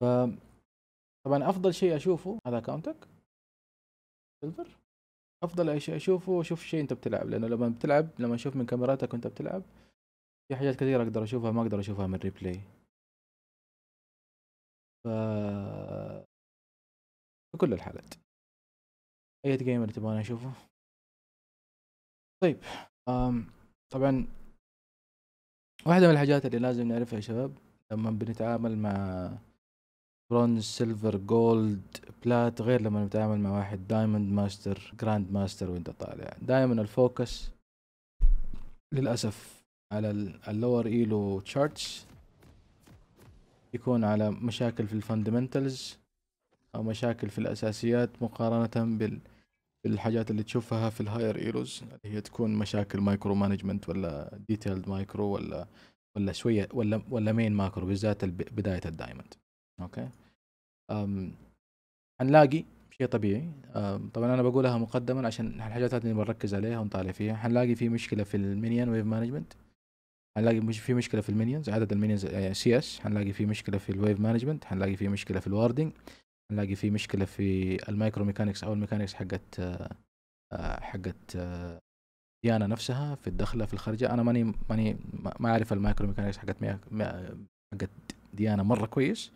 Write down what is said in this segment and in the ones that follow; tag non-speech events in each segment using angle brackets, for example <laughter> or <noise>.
ف طبعا افضل شيء اشوفه هذا اكونتك سيلفر افضل شيء اشوفه اشوف شيء انت بتلعب لانه لما بتلعب لما اشوف من كاميراتك وانت بتلعب في حاجات كثيره اقدر اشوفها ما اقدر اشوفها من ريبلاي ف في كل الحالات اي جيمر تبغاني اشوفه طيب أم طبعا واحدة من الحاجات اللي لازم نعرفها يا شباب لما بنتعامل مع برونز سيلفر جولد بلات غير لما نتعامل مع واحد دايموند ماستر جراند ماستر وانت طالع دايما الفوكس للأسف على اللور ايلو تشارتس يكون على مشاكل في الفاندمنتالز او مشاكل في الاساسيات مقارنة بال بالحاجات اللي تشوفها في الهاير ايلوز اللي هي تكون مشاكل مايكرو مانجمنت ولا ديتيلد مايكرو ولا ولا شوية ولا ولا مين ماكرو بالذات بداية الدايموند اوكي أم حنلاقي شيء طبيعي طبعا انا بقولها مقدما عشان الحاجات هذه اللي بنركز عليها ونطالع فيها حنلاقي في مشكله في المينيون ويف مانجمنت حنلاقي مش في مشكله في المينيونز عدد المينيونز آه، يعني سي اس حنلاقي في مشكله في الويف مانجمنت حنلاقي في مشكله في الواردنج حنلاقي في مشكله في المايكرو ميكانكس او الميكانكس حقت آه، آه، حقت ديانا نفسها في الدخله في الخارجه انا ماني ماني ما اعرف المايكرو ميكانكس حقت حقت ديانا مره كويس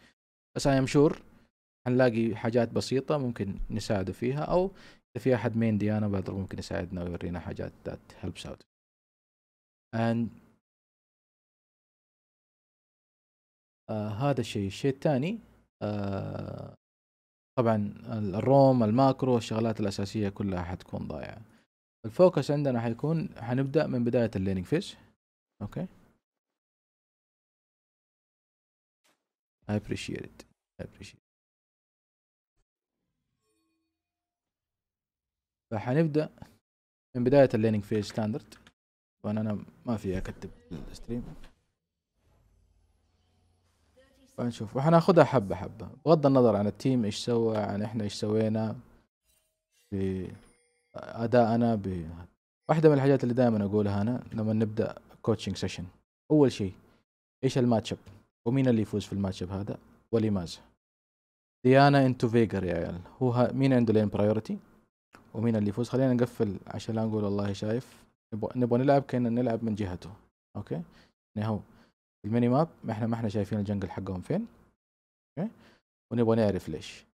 بس ام شور حنلاقي حاجات بسيطة ممكن نساعده فيها او اذا في احد مين ديانا برضه ممكن يساعدنا ويورينا حاجات ذات helps out and آه، هذا الشيء الشيء الثاني uh, طبعا الروم الماكرو الشغلات الأساسية كلها حتكون ضايعة الفوكس عندنا حيكون حنبدأ من بداية اللينينج فيس أوكي I appreciate it. I appreciate it. فحنبدا من بدايه الليننج فيز ستاندرد وانا انا ما في اكتب الستريم فنشوف وحناخدها حبه حبه بغض النظر عن التيم ايش سوى عن احنا ايش سوينا في أداءنا ب واحده من الحاجات اللي دائما اقولها انا لما نبدا كوتشنج سيشن اول شيء ايش الماتش اب ومين اللي يفوز في الماتش هذا ولماذا ديانا انتو فيجر يا عيال هو مين عنده لين برايورتي ومين اللي يفوز خلينا نقفل عشان لا نقول والله شايف نبغى نلعب كأننا نلعب من جهته اوكي يعني هو الميني ماب ما احنا ما احنا شايفين الجنجل حقهم فين اوكي ونبغى نعرف ليش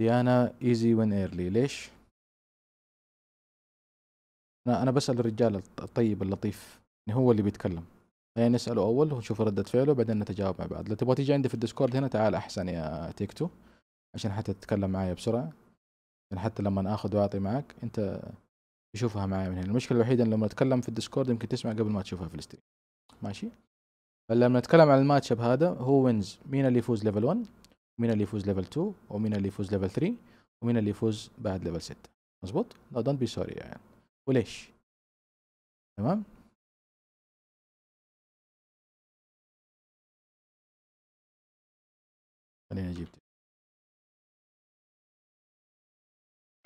ديانا ايزي وين ايرلي ليش انا انا بسال الرجال الطيب اللطيف يعني هو اللي بيتكلم خلينا نساله اول ونشوف رده فعله بعدين نتجاوب مع بعض لو تبغى تيجي عندي في الديسكورد هنا تعال احسن يا تيكتو عشان حتى تتكلم معايا بسرعه عشان حتى لما اخذ واعطي معاك انت تشوفها معايا من هنا المشكله الوحيده ان لما اتكلم في الديسكورد يمكن تسمع قبل ما تشوفها في الستريم ماشي فلما نتكلم عن الماتشب هذا هو وينز مين اللي يفوز ليفل 1 ومين اللي يفوز ليفل 2 ومين اللي يفوز ليفل 3 ومين اللي يفوز بعد ليفل 6 مظبوط؟ لا دونت بي سوري يعني وليش؟ تمام؟ خليني اجيب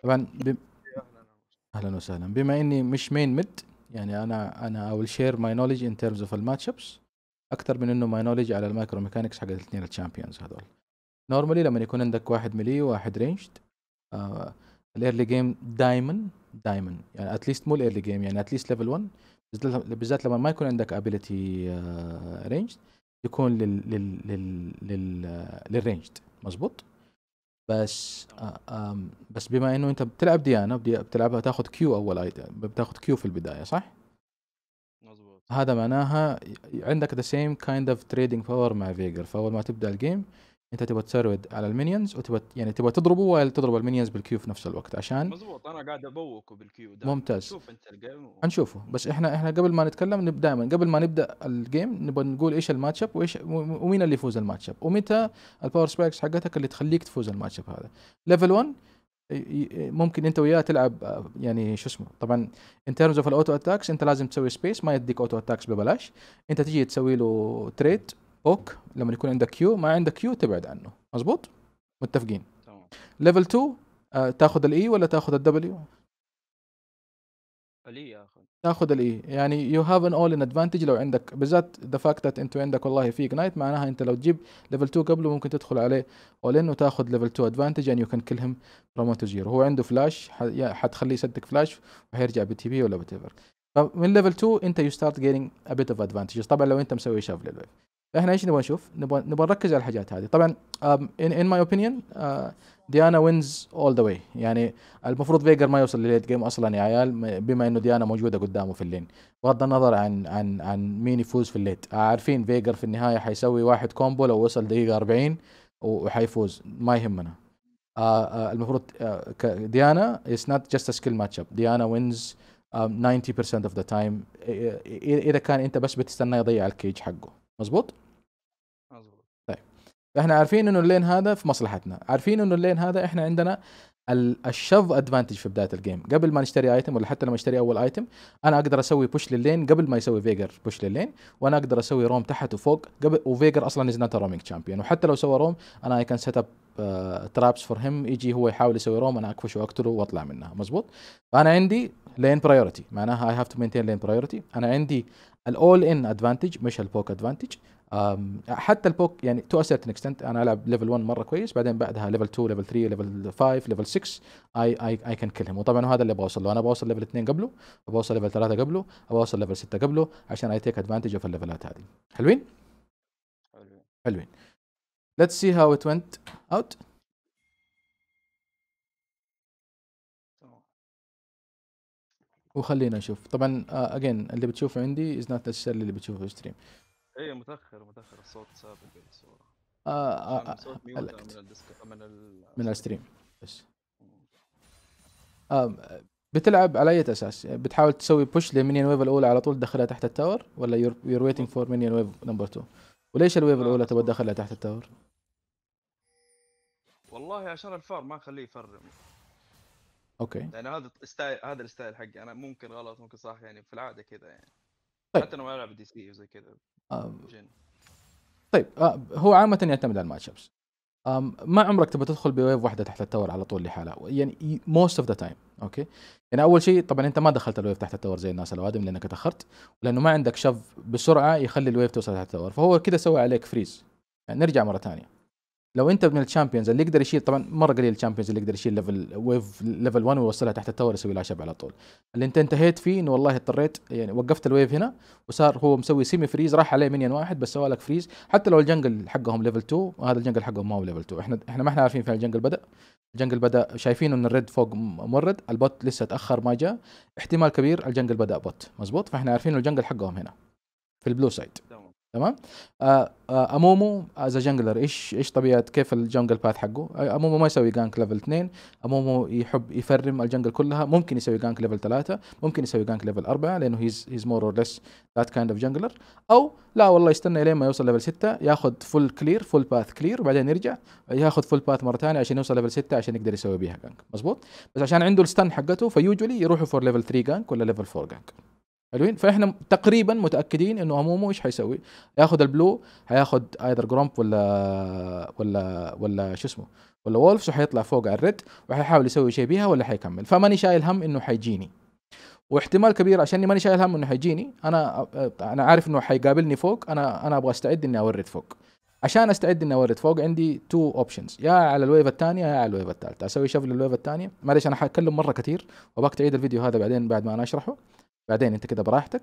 طبعا بم... اهلا وسهلا بما اني مش مين ميد يعني انا انا اول شير ماي نولج ان تيرمز اوف الماتش ابس اكثر من انه ماي نولج على المايكرو ميكانكس حق الاثنين الشامبيونز هذول نورمالي لما يكون عندك واحد ملي وواحد رينجد آه الايرلي جيم دائما دائما يعني اتليست مو الايرلي جيم يعني اتليست ليفل 1 بالذات لما ما يكون عندك ابيلتي رينج uh, يكون لل لل لل لل للرينجد مزبوط بس آه، بس بما انه انت بتلعب ديانا بتلعبها تاخذ كيو اول ايتم بتاخذ كيو في البدايه صح؟ مزبوط هذا معناها عندك ذا سيم كايند اوف تريدنج باور مع فيجر فاول ما تبدا الجيم انت تبغى تسرد على المينيونز وتبغى يعني تبغى تضربه ولا تضرب المينيونز بالكيو في نفس الوقت عشان مضبوط انا قاعد ابوكه بالكيو ده ممتاز شوف انت الجيم و... هنشوفه بس احنا احنا قبل ما نتكلم دائما قبل ما نبدا الجيم نبغى نقول ايش الماتش اب وايش ومين اللي يفوز الماتش اب ومتى الباور سبايكس حقتك اللي تخليك تفوز الماتش اب هذا ليفل 1 ممكن انت وياه تلعب آه، يعني شو اسمه طبعا ان ترمز اوف الاوتو اتاكس انت لازم تسوي سبيس ما يديك اوتو اتاكس ببلاش انت تجي تسوي له تريد اوك لما يكون عندك كيو ما عندك كيو تبعد عنه مزبوط متفقين ليفل 2 آه، تاخذ الاي e ولا تاخذ الدبليو الاي e اخذ تاخذ الاي e. يعني يو هاف ان اول ان ادفانتج لو عندك بالذات ذا فاكت ذات انت عندك والله في اجنايت معناها انت لو تجيب ليفل 2 قبله ممكن تدخل عليه اول ان وتاخذ ليفل 2 ادفانتج يعني يو كان كلهم فروم تو زيرو هو عنده فلاش حتخليه يسدك فلاش وحيرجع تي بي ولا وات ايفر فمن ليفل 2 انت يو ستارت جيتنج ا بيت اوف ادفانتجز طبعا لو انت مسوي شافل ليفل احنا ايش نبغى نشوف؟ نبغى نبغى نركز على الحاجات هذه، طبعا ان ماي اوبينيون ديانا وينز اول ذا واي يعني المفروض فيجر ما يوصل لليت جيم اصلا يا عيال بما انه ديانا موجوده قدامه في اللين بغض النظر عن عن عن مين يفوز في الليت عارفين فيجر في النهايه حيسوي واحد كومبو لو وصل دقيقه 40 وحيفوز ما يهمنا آه, آه، المفروض آه ديانا اتس نوت جاست سكيل ماتش اب ديانا وينز 90% اوف ذا تايم اذا كان انت بس بتستنى يضيع الكيج حقه مزبوط مزبوط طيب احنا عارفين انه اللين هذا في مصلحتنا عارفين انه اللين هذا احنا عندنا الشف ادفانتج في بدايه الجيم قبل ما نشتري ايتم ولا حتى لما اشتري اول ايتم انا اقدر اسوي بوش للين قبل ما يسوي فيجر بوش للين وانا اقدر اسوي روم تحت وفوق قبل وفيجر اصلا از نوت رومينج تشامبيون وحتى لو سوى روم انا اي كان سيت اب ترابس فور هيم يجي هو يحاول يسوي روم انا اكفش واقتله واطلع منها مزبوط فانا عندي لين برايورتي معناها اي هاف تو مينتين لين برايورتي انا عندي الاول ان ادفانتج مش البوك ادفانتج حتى البوك يعني تو سيرتن اكستنت انا العب ليفل 1 مره كويس بعدين بعدها ليفل 2 ليفل 3 ليفل 5 ليفل 6 اي اي اي كان كلهم وطبعا هذا اللي بوصل له انا بوصل ليفل 2 قبله بوصل ليفل 3 قبله بوصل ليفل 6 قبله عشان اي تيك ادفانتج اوف الليفلات هذه حلوين؟ حلوين حلوين Let's see how it went out. وخلينا نشوف طبعا اجين آه، اللي بتشوفه عندي از نوت نسيسيرلي اللي بتشوفه في ستريم اي متاخر متاخر الصوت سابق الصوره يعني، آه آه الصوت آه، آه، من من, من الستريم بس آه بتلعب على اي اساس؟ يعني بتحاول تسوي بوش للمنيون ويف الاولى على طول تدخلها تحت التاور ولا يور ويتنج فور منيون ويف نمبر 2 وليش الويف الاولى تبغى تدخلها تحت التاور؟ والله عشان الفار ما اخليه يفرم اوكي يعني هذا الستايل هذا الستايل حقي انا ممكن غلط ممكن صح يعني في العاده كذا يعني طيب. حتى ما العب دي سي وزي كذا آه. طيب آه، هو عامه يعتمد على الماتش ابس ما عمرك تبى تدخل بويف واحده تحت التور على طول لحالها يعني موست اوف ذا تايم اوكي يعني اول شيء طبعا انت ما دخلت الويف تحت التور زي الناس الوادم لانك تاخرت لانه ما عندك شف بسرعه يخلي الويف توصل تحت التور فهو كذا سوى عليك فريز يعني نرجع مره ثانيه لو انت من الشامبيونز اللي يقدر يشيل طبعا مره قليل الشامبيونز اللي يقدر يشيل ليفل ويف ليفل 1 ويوصلها تحت التاور يسوي لها شب على طول اللي انت انتهيت فيه انه والله اضطريت يعني وقفت الويف هنا وصار هو مسوي سيمي فريز راح عليه منين واحد بس سوالك فريز حتى لو الجنجل حقهم ليفل 2 وهذا الجنجل حقهم ما هو ليفل 2 احنا احنا ما احنا عارفين فين الجنجل بدا الجنجل بدا شايفين ان الريد فوق مورد البوت لسه تاخر ما جاء احتمال كبير الجنجل بدا بوت مزبوط فاحنا عارفين الجنجل حقهم هنا في البلو سايد تمام آه، آه، امومو از جنجلر ايش ايش طبيعه كيف الجنجل باث حقه آه، امومو ما يسوي جانك ليفل 2 امومو يحب يفرم الجنجل كلها ممكن يسوي جانك ليفل 3 ممكن يسوي جانك ليفل 4 لانه هيز هيز مور اور ليس ذات كايند اوف جنجلر او لا والله يستنى لين ما يوصل ليفل 6 ياخذ فول كلير فول باث كلير وبعدين يرجع ياخذ فول باث مره ثانيه عشان يوصل ليفل 6 عشان يقدر يسوي بيها جانك مظبوط بس عشان عنده الستان حقته فيوجولي يروحوا فور ليفل 3 جانك ولا ليفل 4 جانك حلوين فاحنا تقريبا متاكدين انه امومو ايش حيسوي؟ ياخذ البلو هياخذ ايذر جرومب ولا ولا ولا شو اسمه ولا وولفز وحيطلع فوق على الريد وحيحاول يسوي شيء بيها ولا حيكمل فماني شايل هم انه حيجيني واحتمال كبير عشان ماني شايل هم انه حيجيني انا انا عارف انه حيقابلني فوق انا انا ابغى استعد اني اورد فوق عشان استعد اني اورد فوق عندي تو اوبشنز يا على الويف الثانيه يا على الويف الثالثه اسوي شفل للويف الثانيه معلش انا حاتكلم مره كثير وابغاك تعيد الفيديو هذا بعدين بعد ما انا اشرحه بعدين انت كده براحتك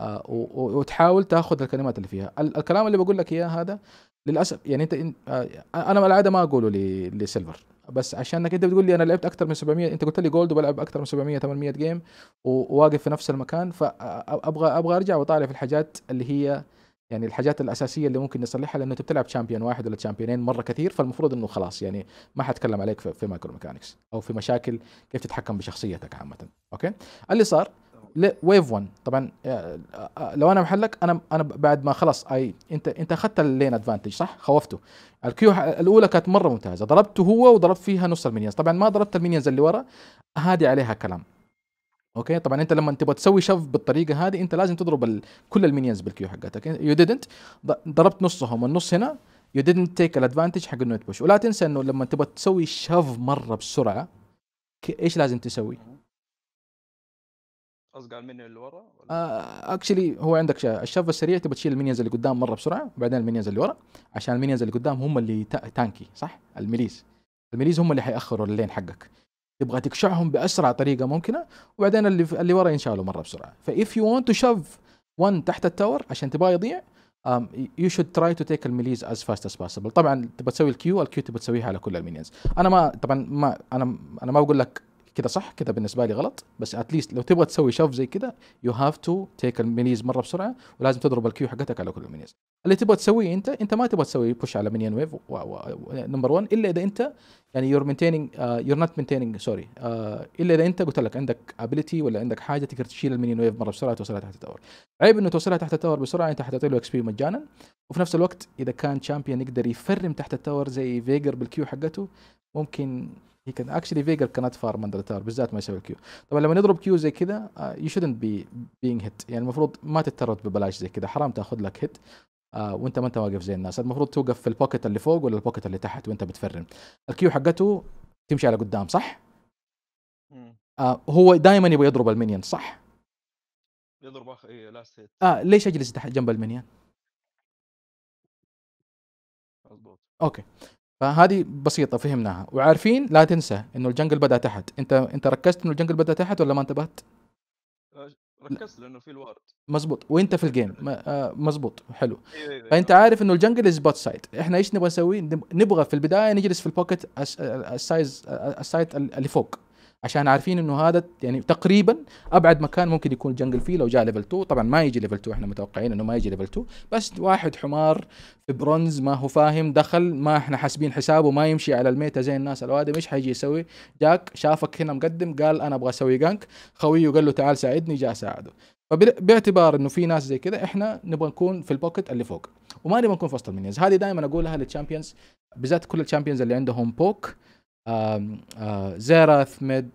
آه وتحاول تاخذ الكلمات اللي فيها الكلام اللي بقول لك اياه هذا للاسف يعني انت آه انا العاده ما اقوله لسيلفر بس عشانك انت بتقول لي انا لعبت اكثر من 700 انت قلت لي جولد وبلعب اكثر من 700 800 جيم وواقف في نفس المكان فابغى ابغى ارجع واطالع في الحاجات اللي هي يعني الحاجات الاساسيه اللي ممكن نصلحها لانه انت بتلعب شامبيون واحد ولا شامبيونين مره كثير فالمفروض انه خلاص يعني ما حتكلم عليك في مايكرو ميكانكس او في مشاكل كيف تتحكم بشخصيتك عامه اوكي اللي صار ويف 1 طبعا آه، آه، آه، لو انا محلك انا انا بعد ما خلاص اي انت انت اخذت اللين ادفانتج صح خوفته الكيو الاولى كانت مره ممتازه ضربته هو وضربت فيها نص المينيونز طبعا ما ضربت المينيونز اللي ورا هذه عليها كلام اوكي طبعا انت لما تبغى تسوي شف بالطريقه هذه انت لازم تضرب ال... كل المينيونز بالكيو حقتك يو ديدنت ضربت نصهم والنص هنا يو ديدنت تيك الادفانتج حق انه تبوش ولا تنسى انه لما تبغى تسوي شف مره بسرعه ايش لازم تسوي؟ اصقع المنيو اللي ورا اكشلي آه هو عندك الشف السريع تبغى تشيل المينيونز اللي قدام مره بسرعه وبعدين المينيونز اللي ورا عشان المينيونز اللي قدام هم اللي تانكي صح الميليز الميليز هم اللي حياخروا اللين حقك تبغى تقشعهم باسرع طريقه ممكنه وبعدين اللي اللي ورا ينشالوا مره بسرعه فايف يو ونت تو شف 1 تحت التاور عشان تبغاه يضيع يو شود تراي تو تيك الميليز از فاست از باسبل طبعا تبغى تسوي الكيو الكيو تبغى تسويها على كل المينيونز انا ما طبعا ما انا انا ما بقول لك كذا صح كذا بالنسبه لي غلط بس اتليست لو تبغى تسوي شوف زي كذا يو هاف تو تيك المينيز مره بسرعه ولازم تضرب الكيو حقتك على كل المينيز اللي تبغى تسويه انت انت ما تبغى تسوي بوش على مينيون ويف نمبر 1 الا اذا انت يعني يور مينتيننج يور نوت مينتيننج سوري الا اذا انت قلت لك عندك ابيلتي ولا عندك حاجه تقدر تشيل المينيون ويف مره بسرعه توصلها تحت التاور عيب انه توصلها تحت التاور بسرعه انت حتعطي له اكس بي مجانا وفي نفس الوقت اذا كان شامبيون يقدر يفرم تحت التاور زي فيجر بالكيو حقته ممكن هي كان اكشلي فيجر كانت فار من تار بالذات ما يسوي كيو طبعا لما نضرب كيو زي كذا يو شودنت بي بينج هيت يعني المفروض ما تترد ببلاش زي كذا حرام تاخذ لك هيت آه وانت ما انت واقف زي الناس المفروض توقف في البوكيت اللي فوق ولا البوكيت اللي تحت وانت بتفرم الكيو حقته تمشي على قدام صح؟ آه هو دائما يبغى يضرب المنيون صح؟ يضرب اخر اي لاست هيت اه ليش اجلس تحت جنب المنيون؟ مضبوط اوكي فهذه بسيطه فهمناها وعارفين لا تنسى انه الجنجل بدا تحت انت انت ركزت انه الجنجل بدا تحت ولا ما انتبهت آه، ركزت لانه في الوارد مزبوط وانت في الجيم مزبوط آه، حلو إيه، إيه، إيه. فانت عارف انه الجنجل از بوت سايد احنا ايش نبغى نسوي نبغى في البدايه نجلس في البوكت السايز السايت اللي فوق عشان عارفين انه هذا يعني تقريبا ابعد مكان ممكن يكون الجنجل فيه لو جاء ليفل 2 طبعا ما يجي ليفل 2 احنا متوقعين انه ما يجي ليفل 2 بس واحد حمار في برونز ما هو فاهم دخل ما احنا حاسبين حسابه ما يمشي على الميتا زي الناس الاوادم ايش حيجي يسوي جاك شافك هنا مقدم قال انا ابغى اسوي جانك خويه قال له تعال ساعدني جاء ساعده فباعتبار انه في ناس زي كذا احنا نبغى نكون في البوكت اللي فوق وما نبغى نكون في وسط المينيز هذه دائما اقولها للتشامبيونز بالذات كل الشامبيونز اللي عندهم بوك زيراث ميد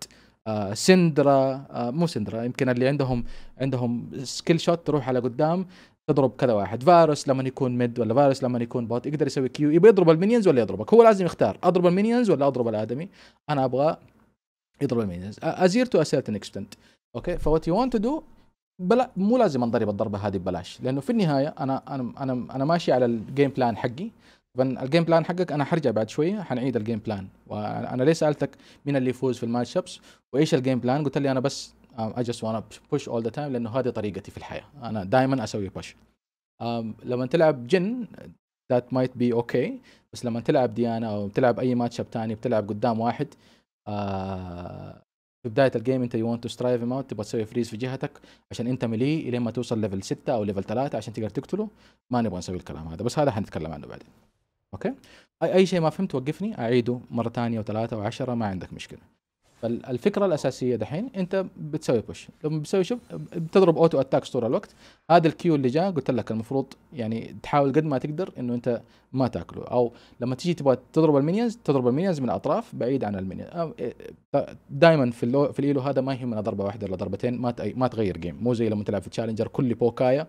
سندرا مو سندرا يمكن اللي عندهم عندهم سكيل شوت تروح على قدام تضرب كذا واحد فارس لما يكون ميد ولا فارس لما يكون بوت يقدر يسوي كيو يبي يضرب المينيونز ولا يضربك هو لازم يختار اضرب المينيونز ولا اضرب الادمي انا ابغى يضرب المينيونز ازير تو اسيرتن اكستنت اوكي فوات يو ونت تو دو بلا مو لازم انضرب الضربه هذه ببلاش لانه في النهايه انا انا انا انا ماشي على الجيم بلان حقي طبعا الجيم بلان حقك انا حرجع بعد شويه حنعيد الجيم بلان وانا ليه سالتك مين اللي يفوز في الماتش ابس وايش الجيم بلان قلت لي انا بس اي جاست وانا بوش اول ذا تايم لانه هذه طريقتي في الحياه انا دائما اسوي بوش um, لما تلعب جن ذات مايت بي اوكي بس لما تلعب ديانا او تلعب اي ماتش اب ثاني بتلعب قدام واحد uh, في بدايه الجيم انت يو ونت تو سترايف هيم اوت تبغى تسوي فريز في جهتك عشان انت ملي الين ما توصل ليفل 6 او ليفل 3 عشان تقدر تقتله ما نبغى نسوي الكلام هذا بس هذا حنتكلم عنه بعدين اوكي اي اي شيء ما فهمت وقفني اعيده مره ثانيه وثلاثه وعشرة ما عندك مشكله فالفكره الاساسيه دحين انت بتسوي بوش لما بتسوي شوف بتضرب اوتو اتاكس طول الوقت هذا الكيو اللي جاء قلت لك المفروض يعني تحاول قد ما تقدر انه انت ما تاكله او لما تيجي تبغى تضرب المينيونز تضرب المينيونز من الاطراف بعيد عن المينيونز إيه، دائما في اللو في الايلو هذا ما يهمنا ضربه واحده ولا ضربتين ما ما تغير جيم مو زي لما تلعب في تشالنجر كل بوكايا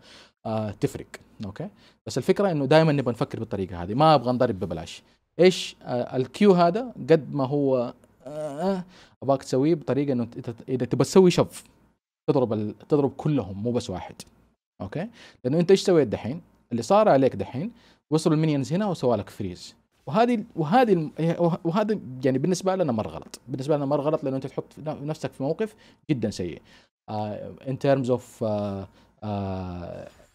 آه، تفرق اوكي بس الفكره انه دائما نبغى نفكر بالطريقه هذه ما ابغى نضرب ببلاش ايش آه، الكيو هذا قد ما هو آه، ابغاك تسويه بطريقه انه اذا تبغى تسوي شف تضرب ال... تضرب كلهم مو بس واحد اوكي لانه انت ايش سويت دحين اللي صار عليك دحين وصلوا المينيونز هنا وسوى لك فريز وهذه وهذه وهذا يعني بالنسبه لنا مر غلط بالنسبه لنا مر غلط لانه انت تحط نفسك في موقف جدا سيء ان ترمز اوف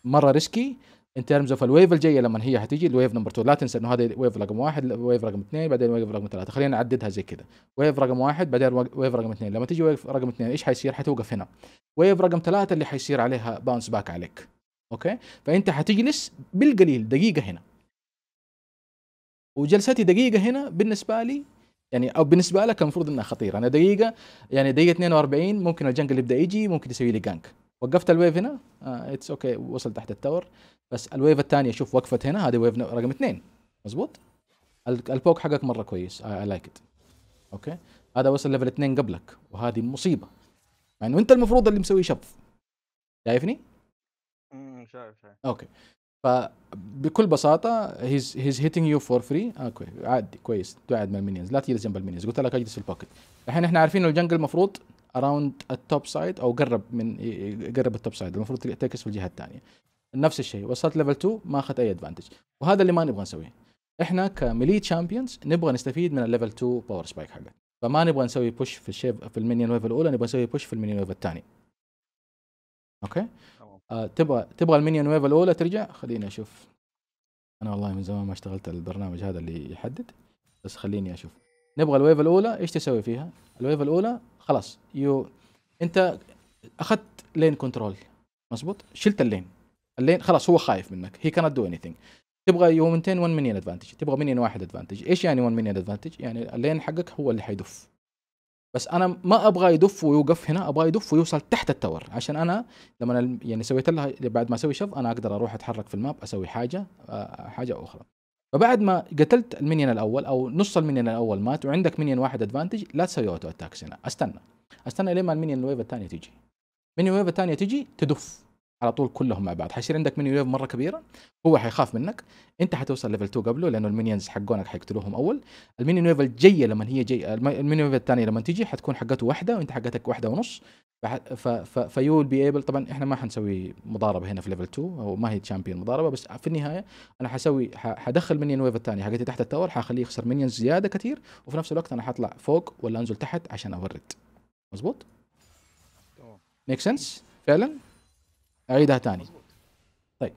مره ريسكي ان ترمز اوف الويف الجايه لما هي هتيجي الويف نمبر 2 لا تنسى انه هذا ويف رقم واحد ويف رقم اثنين بعدين ويف رقم ثلاثه خلينا نعددها زي كذا ويف رقم واحد بعدين ويف رقم اثنين لما تيجي ويف رقم اثنين ايش حيصير حتوقف هنا ويف رقم ثلاثه اللي حيصير عليها باونس باك عليك اوكي فانت حتجلس بالقليل دقيقه هنا وجلستي دقيقه هنا بالنسبه لي يعني او بالنسبه لك المفروض انها خطيره انا دقيقه يعني دقيقه 42 ممكن الجنك اللي يبدا يجي ممكن يسوي لي جانك وقفت الويف هنا اتس آه اوكي okay. وصل تحت التاور بس الويف الثانيه شوف وقفت هنا هذه ويف رقم اثنين مزبوط البوك حقك مره كويس اي لايك ات اوكي هذا وصل ليفل اثنين قبلك وهذه مصيبه مع يعني انه انت المفروض اللي مسوي شف شايفني؟ امم شايف شايف اوكي فبكل بساطه هيز هيز هيتنج يو فور فري اوكي عادي كويس تقعد من المينيونز لا تجلس جنب المينيونز قلت لك اجلس في البوكيت الحين احنا عارفين انه الجنجل المفروض اراوند التوب سايد او قرب من قرب التوب سايد المفروض تعكس في الجهه الثانيه نفس الشيء وصلت ليفل 2 ما اخذت اي ادفانتج وهذا اللي ما نبغى نسويه احنا كميلي تشامبيونز نبغى نستفيد من الليفل 2 باور سبايك حقه فما نبغى نسوي بوش في الشيب في المنيون ويف الاولى نبغى نسوي بوش في المنيون ويف الثاني اوكي آه تبغى تبغى المنيون ويف الاولى ترجع خليني اشوف انا والله من زمان ما اشتغلت البرنامج هذا اللي يحدد بس خليني اشوف نبغى الويف الاولى ايش تسوي فيها الويف الاولى خلاص يو انت اخذت لين كنترول مزبوط شلت اللين اللين خلاص هو خايف منك هي كانت دو اني ثينج تبغى يو منتين 1 مليون ادفانتج تبغى مليون واحد ادفانتج ايش يعني 1 مليون ادفانتج يعني اللين حقك هو اللي حيدف بس انا ما ابغى يدف ويوقف هنا ابغى يدف ويوصل تحت التور عشان انا لما يعني سويت لها بعد ما اسوي شف انا اقدر اروح اتحرك في الماب اسوي حاجه آه، حاجه اخرى فبعد ما قتلت المنيون الاول او نص المنيون الاول مات وعندك منيون واحد ادفانتج لا تسوي اوتو اتاكس هنا استنى استنى لين ما المنيون الويف الثانيه تجي منيون الويف الثانيه تجي تدف على طول كلهم مع بعض حيصير عندك مني ويف مره كبيره هو حيخاف منك انت حتوصل ليفل 2 قبله لانه المينيونز حقونك حيقتلوهم اول الميني ويف الجايه لما هي جاي الميني ويف الثانيه لما تيجي حتكون حقته واحده وانت حقتك واحده ونص فيو بي ايبل طبعا احنا ما حنسوي مضاربه هنا في ليفل 2 او ما هي تشامبيون مضاربه بس في النهايه انا حسوي حدخل مينيون ويف الثانيه حقتي تحت التاور حخليه يخسر مينيونز زياده كثير وفي نفس الوقت انا حطلع فوق ولا انزل تحت عشان اورد مظبوط؟ ميك سنس فعلا؟ اعيدها ثاني طيب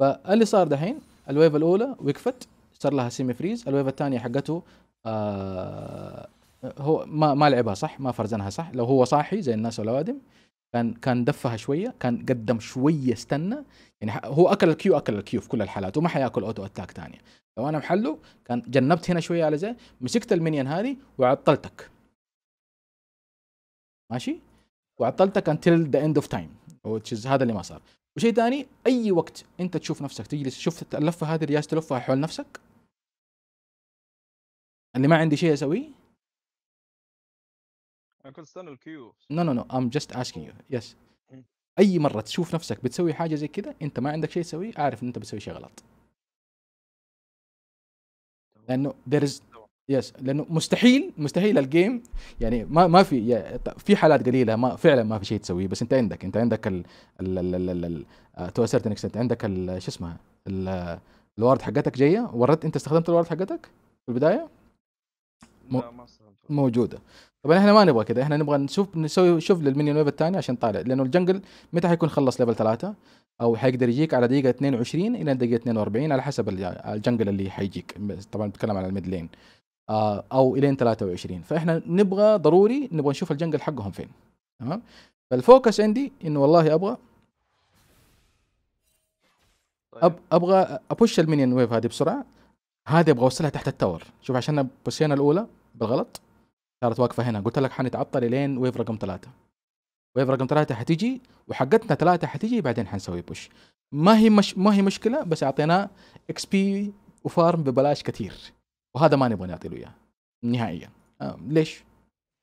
فاللي صار دحين الويف الاولى وقفت صار لها سيمي فريز الويف الثانيه حقته آه هو ما ما لعبها صح ما فرزنها صح لو هو صاحي زي الناس والاوادم كان كان دفها شويه كان قدم شويه استنى يعني هو اكل الكيو اكل الكيو في كل الحالات وما حياكل اوتو اتاك ثانيه لو انا محله كان جنبت هنا شويه على زي مسكت المنيون هذه وعطلتك ماشي وعطلتك until the end of time هذا اللي ما صار وشيء ثاني اي وقت انت تشوف نفسك تجلس تشوف اللفه هذه الرياسه تلفها حول نفسك اللي ما عندي شيء اسويه انا كنت استنى الكيو نو نو نو ام جاست اسكينج يو يس اي مره تشوف نفسك بتسوي حاجه زي كذا انت ما عندك شيء تسويه اعرف ان انت بتسوي شيء غلط لانه there is يس لانه مستحيل مستحيل الجيم يعني ما ما في في حالات قليله ما فعلا ما في شيء تسويه بس انت عندك انت عندك ال ال ال تو سيرتن اكستنت عندك شو اسمها الورد حقتك جايه وردت انت استخدمت الورد حقتك في البدايه؟ لا ما موجوده طبعا احنا ما نبغى كذا احنا نبغى نشوف نسوي شوف للمينيون ويف الثاني عشان طالع لانه الجنجل متى حيكون خلص ليفل ثلاثه او حيقدر يجيك على دقيقه 22 الى دقيقه 42 على حسب الجنجل اللي حيجيك طبعا بتكلم على الميد لين آه، او الين 23 فاحنا نبغى ضروري نبغى نشوف الجنجل حقهم فين تمام فالفوكس عندي انه والله ابغى طيب. أب ابغى ابوش المينيون ويف هذه بسرعه هذه ابغى اوصلها تحت التاور شوف عشان بوسينا الاولى بالغلط صارت واقفه هنا قلت لك حنتعطل الين ويف رقم ثلاثه ويف رقم ثلاثه حتيجي وحقتنا ثلاثه حتيجي بعدين حنسوي بوش ما هي مش ما هي مشكله بس اعطيناه اكس بي وفارم ببلاش كثير وهذا ما نبغى نعطي له اياه نهائيا آه ليش؟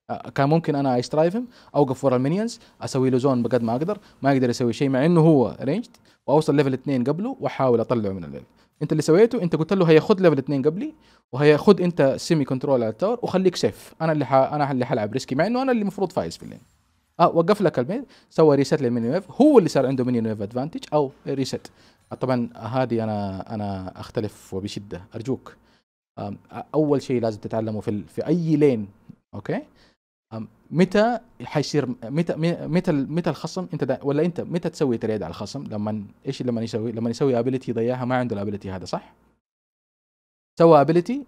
آه كان ممكن انا استرايفهم اوقف ورا المينيونز اسوي له زون بقد ما اقدر ما يقدر يسوي شيء مع انه هو رينجد واوصل ليفل اثنين قبله واحاول اطلعه من الليفل انت اللي سويته انت قلت له خذ ليفل اثنين قبلي خذ انت سيمي كنترول على التاور وخليك سيف انا اللي ح... انا اللي حلعب ريسكي مع انه انا اللي المفروض فايز في اللين اه وقف لك المين سوى ريست للميني ويف هو اللي صار عنده مينيون ويف ادفانتج او ريست طبعا هذه انا انا اختلف وبشده ارجوك اول شيء لازم تتعلمه في في اي لين اوكي متى حيصير متى متى متى الخصم انت ولا انت متى تسوي تريد على الخصم لما ايش لما يسوي لما يسوي ابيلتي يضيعها ما عنده الابيلتي هذا صح سوى ابيلتي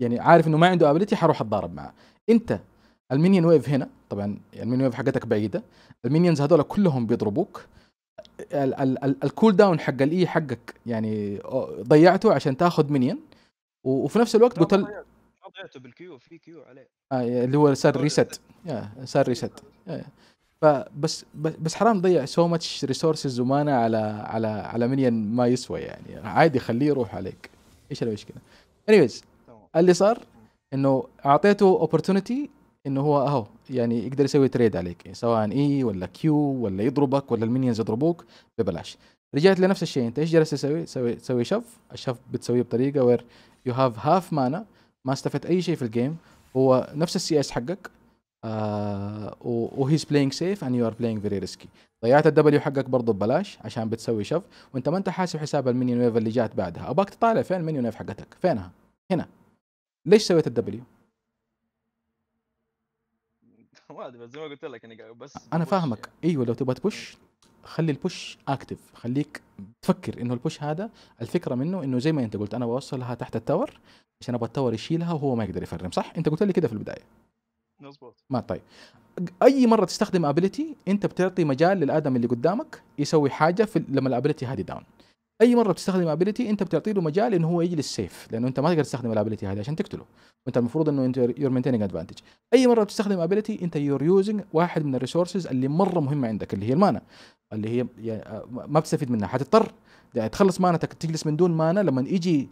يعني عارف انه ما عنده ابيلتي حروح اتضارب معاه انت المينيون ويف هنا طبعا المينيون ويف حقتك بعيده المينيونز هذول كلهم بيضربوك الكول داون حق الاي حقك يعني ضيعته عشان تاخذ منين وفي نفس الوقت قلت له ضيعته بالكيو في كيو عليه آه، يعني اللي هو صار ريست صار ريست فبس بس حرام ضيع سو ماتش ريسورسز ومانا على على على منين ما يسوى يعني عادي خليه يروح عليك ايش المشكله؟ anyways اللي صار انه اعطيته اوبورتونيتي انه هو اهو يعني يقدر يسوي تريد عليك يعني سواء اي ولا كيو ولا يضربك ولا المينيونز يضربوك ببلاش رجعت لنفس الشيء انت ايش جالس تسوي؟ تسوي تسوي شف الشف بتسويه بطريقه وير يو هاف هاف مانا ما استفدت اي شيء في الجيم هو نفس السي اس حقك وهيز بلاينج سيف اند يو ار بلاينج فيري ريسكي ضيعت الدبليو حقك برضه ببلاش عشان بتسوي شف وانت ما انت حاسب حساب المينيون ويف اللي جات بعدها اباك تطالع فين المينيون ويف حقتك فينها هنا ليش سويت الدبليو ما ادري بس زي ما قلت لك انا بس انا فاهمك يعني. ايوه لو تبغى تبوش خلي البوش اكتف خليك تفكر انه البوش هذا الفكره منه انه زي ما انت قلت انا بوصلها تحت التور عشان ابغى التور يشيلها وهو ما يقدر يفرم صح انت قلت لي كده في البدايه مظبوط ما طيب اي مره تستخدم ابيلتي انت بتعطي مجال للادم اللي قدامك يسوي حاجه في لما الابيلتي هذه داون اي مره بتستخدم ابيلتي انت بتعطي له مجال انه هو يجلس سيف لانه انت ما تقدر تستخدم الابيلتي هذه عشان تقتله وانت المفروض انه انت يور مينتيننج ادفانتج اي مره بتستخدم ابيلتي انت يور يوزنج واحد من الريسورسز اللي مره مهمه عندك اللي هي المانا اللي هي يعني ما بتستفيد منها حتضطر يعني تخلص مانتك تجلس من دون مانا لما يجي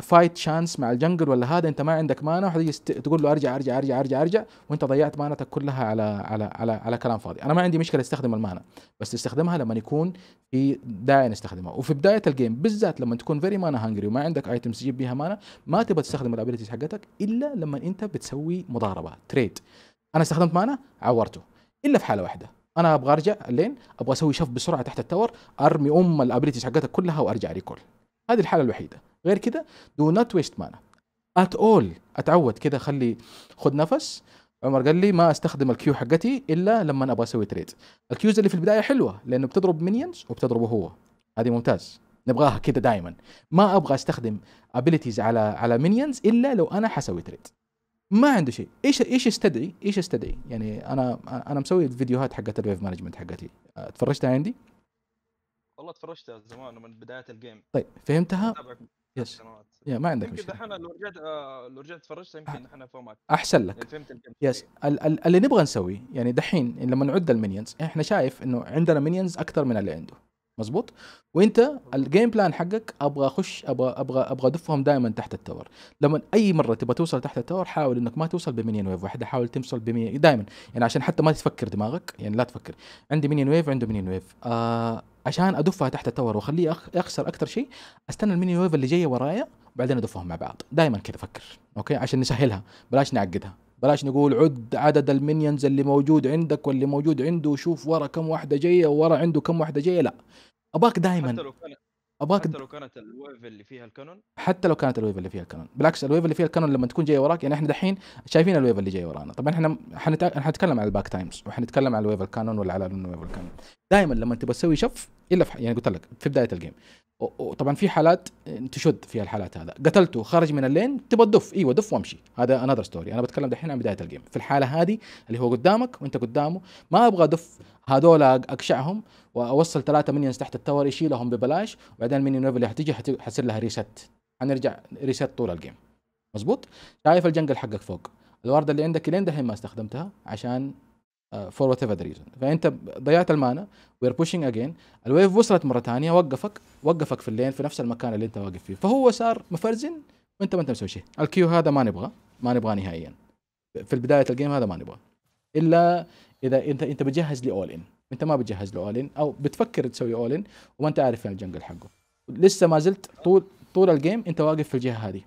فايت شانس مع الجنجل ولا هذا انت ما عندك مانا وحتجي تقول له ارجع ارجع ارجع ارجع ارجع وانت ضيعت مانتك كلها على على على على كلام فاضي انا ما عندي مشكله استخدم المانا بس استخدمها لما يكون في داعي نستخدمها وفي بدايه الجيم بالذات لما تكون فيري مانا هانجري وما عندك ايتمز تجيب بيها مانا ما تبغى تستخدم الابيلتيز حقتك الا لما انت بتسوي مضاربه تريد انا استخدمت مانا عورته الا في حاله واحده انا ابغى ارجع لين ابغى اسوي شف بسرعه تحت التور ارمي ام الابيلتيز حقتك كلها وارجع ريكول هذه الحاله الوحيده غير كده دو نوت ويست مانا ات اول اتعود كده خلي خد نفس عمر قال لي ما استخدم الكيو حقتي الا لما ابغى اسوي تريد الكيوز اللي في البدايه حلوه لانه بتضرب مينيونز وبتضربه هو هذه ممتاز نبغاها كده دائما ما ابغى استخدم ابيلتيز على على مينيونز الا لو انا حسوي تريد ما عنده شيء ايش ايش استدعي ايش استدعي يعني انا انا مسوي الفيديوهات حقت الويف مانجمنت حقتي تفرجتها عندي والله تفرجتها زمان من بدايه الجيم طيب فهمتها يس يا ما عندك مشكله يمكن لو رجعت آه، لو رجعت تفرجت يمكن احنا فهمك احسن لك يعني فهمت يس إيه. ال ال اللي نبغى نسويه يعني دحين لما نعد المينيونز احنا شايف انه عندنا مينيونز اكثر من اللي عنده مظبوط وانت الجيم بلان حقك ابغى اخش ابغى ابغى ابغى ادفهم دائما تحت التور لما اي مره تبغى توصل تحت التور حاول انك ما توصل بمينيون ويف واحده حاول توصل بمينيون دائما يعني عشان حتى ما تفكر دماغك يعني لا تفكر عندي مينيون ويف عنده مينيون ويف آه عشان ادفها تحت التور واخليه اخسر اكثر شيء استنى المينيون ويف اللي جايه ورايا وبعدين ادفهم مع بعض دائما كذا فكر اوكي عشان نسهلها بلاش نعقدها بلاش نقول عد عدد المنيونز اللي موجود عندك واللي موجود عنده وشوف ورا كم واحده جايه وورا عنده كم واحده جايه لا اباك دائما حتى لو كانت اباك حتى لو كانت الويف اللي فيها الكانون حتى لو كانت الويف اللي فيها الكانون بالعكس الويف اللي فيها الكانون لما تكون جايه وراك يعني احنا دحين شايفين الويف اللي جايه ورانا طبعا احنا حنتكلم حنت... على الباك تايمز وحنتكلم على الويف الكانون ولا على الويف الكانون دائما لما تبغى تسوي شف الا في... يعني قلت لك في بدايه الجيم وطبعا في حالات تشد فيها الحالات هذا قتلته خرج من اللين تبغى تدف ايوه دف وامشي هذا انذر ستوري انا بتكلم دحين عن بدايه الجيم في الحاله هذه اللي هو قدامك وانت قدامه ما ابغى ادف هذول اقشعهم واوصل ثلاثه منيونز تحت التاور يشيلهم ببلاش وبعدين ليفل اللي حتيجي حتصير لها ريست حنرجع ريست طول الجيم مزبوط شايف الجنجل حقك فوق الوردة اللي عندك لين دحين ما استخدمتها عشان فور وات ايفر ريزون فانت ضيعت المانا وير بوشينج اجين الويف وصلت مره ثانيه وقفك وقفك في اللين في نفس المكان اللي انت واقف فيه فهو صار مفرزن وانت ما انت مسوي شيء الكيو هذا ما نبغى ما نبغاه نهائيا في بدايه الجيم هذا ما نبغاه الا اذا انت انت بتجهز لاول ان انت ما بتجهز لاول ان او بتفكر تسوي اول ان وما انت عارف فين يعني الجنجل حقه لسه ما زلت طول طول الجيم انت واقف في الجهه هذه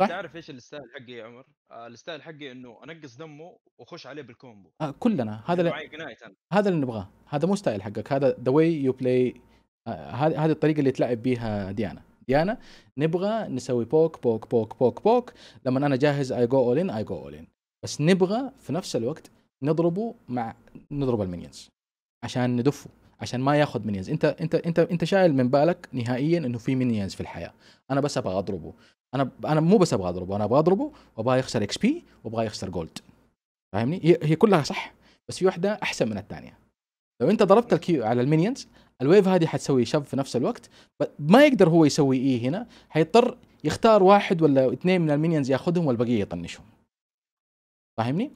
انت عارف ايش الستايل حقي يا عمر؟ آه الستايل حقي انه انقص دمه واخش عليه بالكومبو آه كلنا يعني هذا اللي هذا اللي نبغاه هذا مو ستايل حقك هذا ذا واي يو بلاي هذه الطريقه اللي تلعب بيها ديانا ديانا نبغى نسوي بوك بوك بوك بوك بوك لما انا جاهز اي جو اول ان اي جو اول ان بس نبغى في نفس الوقت نضربه مع نضرب المينيونز عشان ندفه عشان ما ياخذ منيز انت انت انت انت شايل من بالك نهائيا انه في منيز في الحياه انا بس ابغى اضربه انا انا مو بس ابغى اضربه انا ابغى اضربه وابغى يخسر اكس بي وابغى يخسر جولد فاهمني هي, هي كلها صح بس في واحده احسن من الثانيه لو انت ضربت الكيو على المينيونز الويف هذه حتسوي شف في نفس الوقت ما يقدر هو يسوي ايه هنا حيضطر يختار واحد ولا اثنين من المينيونز ياخذهم والبقيه يطنشهم فاهمني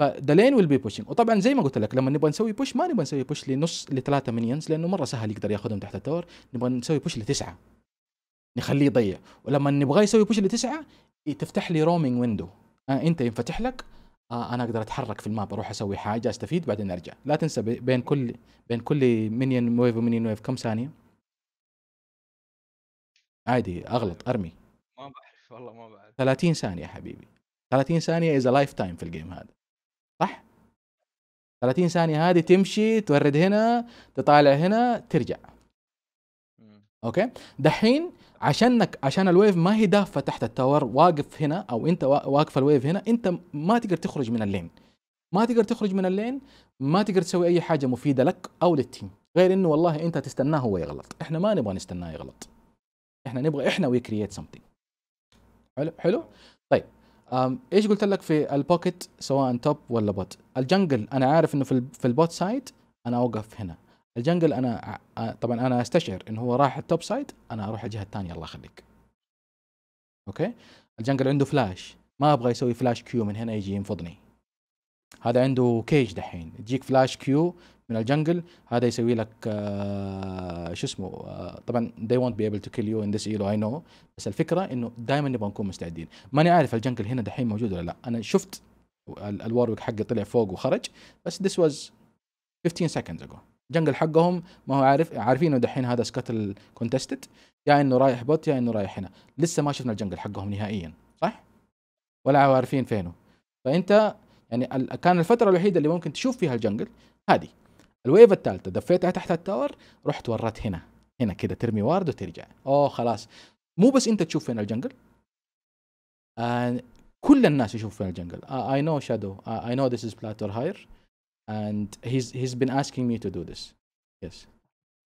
فذا لين ويل بي بوشنج وطبعا زي ما قلت لك لما نبغى نسوي بوش ما نبغى نسوي بوش لنص لثلاثه منيونز لانه مره سهل يقدر ياخذهم تحت التور نبغى نسوي بوش لتسعه نخليه يضيع ولما نبغى يسوي بوش لتسعه تفتح لي رومينج ويندو آه انت ينفتح لك آه انا اقدر اتحرك في الماب اروح اسوي حاجه استفيد بعدين ارجع لا تنسى بين كل بين كل منيون ويف ومنيون ويف كم ثانيه عادي اغلط ارمي ما بعرف والله ما بعرف 30 ثانيه حبيبي 30 ثانيه از لايف تايم في الجيم هذا صح 30 ثانيه هذه تمشي تورد هنا تطالع هنا ترجع اوكي دحين عشانك عشان الويف ما هي دافه تحت التاور واقف هنا او انت واقف الويف هنا انت ما تقدر تخرج من اللين ما تقدر تخرج من اللين ما تقدر تسوي اي حاجه مفيده لك او للتيم غير انه والله انت تستناه هو يغلط احنا ما نبغى نستناه يغلط احنا نبغى احنا وي كرييت سمثينج حلو حلو طيب ايش قلت لك في البوكيت سواء توب ولا بوت الجنجل انا عارف انه في, في البوت سايد انا اوقف هنا الجنجل انا طبعا انا استشعر انه هو راح التوب سايد انا اروح الجهه الثانيه الله يخليك اوكي الجنجل عنده فلاش ما ابغى يسوي فلاش كيو من هنا يجي ينفضني هذا عنده كيج دحين يجيك فلاش كيو من الجنجل هذا يسوي لك آه، شو اسمه آه، طبعا they won't be able to kill you in this elo I know بس الفكره انه دائما نبغى نكون مستعدين ماني عارف الجنجل هنا دحين موجود ولا لا انا شفت الوارويك حقي طلع فوق وخرج بس this was 15 seconds ago جنجل حقهم ما هو عارف عارفين انه دحين هذا سكتل كونتستد يا انه رايح بوت يا انه رايح هنا لسه ما شفنا الجنجل حقهم نهائيا صح ولا عارفين فينه فانت يعني كان الفتره الوحيده اللي ممكن تشوف فيها الجنجل هذه الويف الثالثه دفيتها تحت التاور رحت ورت هنا هنا كده ترمي وارد وترجع اوه خلاص مو بس انت تشوف فين الجنجل آه كل الناس يشوفوا فين الجنجل اي نو شادو اي نو ذيس از بلاتور هاير اند هيز هيز بين asking مي تو دو ذيس يس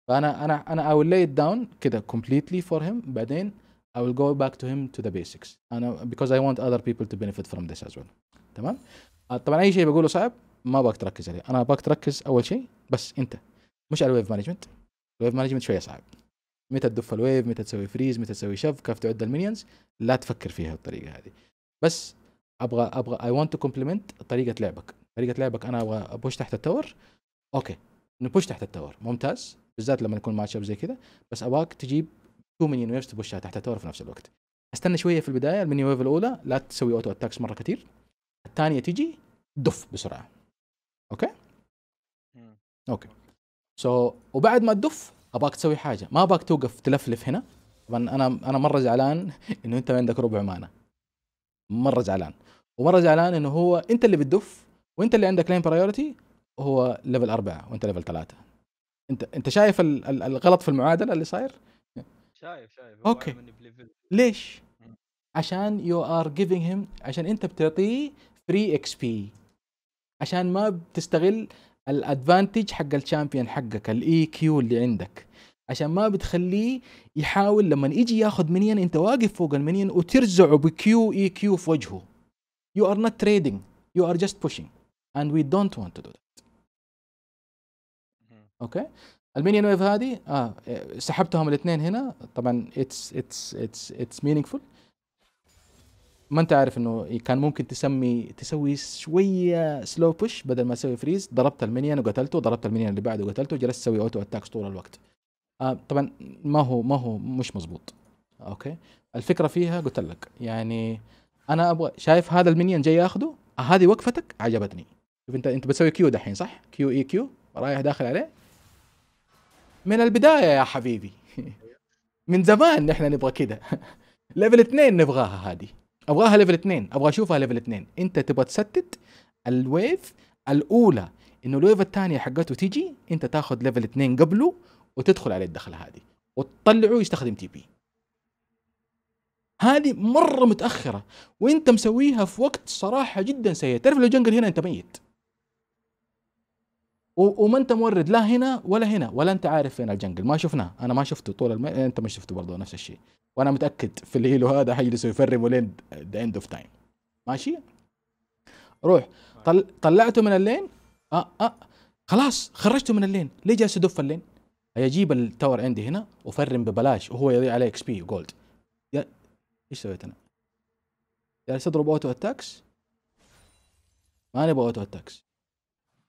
فانا انا انا I will lay it down كده completely for him بعدين I will go back to him to the basics أنا because I want other people to benefit from this as well تمام آه، طبعا اي شيء بقوله صعب ما باك تركز عليه انا باك تركز اول شيء بس انت مش على الويف مانجمنت الويف مانجمنت شويه صعب متى تدف الويف متى تسوي فريز متى تسوي شف كيف تعد المينيونز لا تفكر فيها بالطريقه هذه بس ابغى ابغى اي ونت تو كومبلمنت طريقه لعبك طريقه لعبك انا ابغى ابوش تحت التور اوكي نبوش تحت التور ممتاز بالذات لما يكون ماتش اب زي كذا بس ابغاك تجيب تو مينيون ويفز تبوشها تحت التور في نفس الوقت استنى شويه في البدايه المينيون ويف الاولى لا تسوي اوتو اتاكس مره كثير الثانيه تجي دف بسرعه اوكي اوكي سو so, وبعد ما تدف اباك تسوي حاجه ما اباك توقف تلفلف هنا طبعا انا انا مره زعلان <laughs> انه انت ما عندك ربع مانا مره زعلان ومره زعلان انه هو انت اللي بتدف وانت اللي عندك لين برايورتي وهو ليفل أربعة وانت ليفل ثلاثة انت انت شايف ال... ال... الغلط في المعادله اللي صاير شايف شايف اوكي ليش عشان يو ار جيفينج هيم عشان انت بتعطيه فري اكس بي عشان ما بتستغل الادفانتج حق الشامبيون حقك الاي كيو e اللي عندك عشان ما بتخليه يحاول لما يجي ياخذ منين انت واقف فوق المنين وترزعه بكيو اي كيو في وجهه يو ار نوت تريدنج يو ار جاست pushing and we don't want to do that اوكي المنيون المينيون ويف هذه اه سحبتهم الاثنين هنا طبعا اتس اتس اتس اتس مينينغفول ما انت عارف انه كان ممكن تسمي تسوي شويه سلو بوش بدل ما تسوي فريز ضربت المنيان وقتلته ضربت المنيان اللي بعده وقتلته جلست تسوي اوتو اتاكس طول الوقت آه طبعا ما هو ما هو مش مزبوط اوكي الفكره فيها قلت لك يعني انا ابغى شايف هذا المنيان جاي ياخده هذه وقفتك عجبتني شوف انت انت بتسوي كيو دحين صح كيو اي كيو رايح داخل عليه من البدايه يا حبيبي <laughs> من زمان نحن نبغى كده ليفل <laughs> اثنين نبغاها هذه ابغاها ليفل 2 ابغى اشوفها ليفل 2 انت تبغى تسدد الويف الاولى انه الويف الثانيه حقته تيجي انت تاخذ ليفل 2 قبله وتدخل عليه الدخله هذه وتطلعه يستخدم تي بي هذه مره متاخره وانت مسويها في وقت صراحه جدا سيء تعرف لو جنجل هنا انت ميت وما انت مورد لا هنا ولا هنا ولا انت عارف فين الجنجل ما شفناه انا ما شفته طول الم... انت ما شفته برضه نفس الشيء وانا متاكد في الهيلو هذا حيجلسوا يفرموا لين ذا اند اوف تايم ماشي روح طل... طلعته من اللين آه آه. خلاص خرجته من اللين ليه جالس يدف اللين اجيب التاور عندي هنا وفرم ببلاش وهو يضيع عليه اكس بي وجولد يا... ايش سويت انا جالس اضرب اوتو اتاكس ما نبغى اوتو اتاكس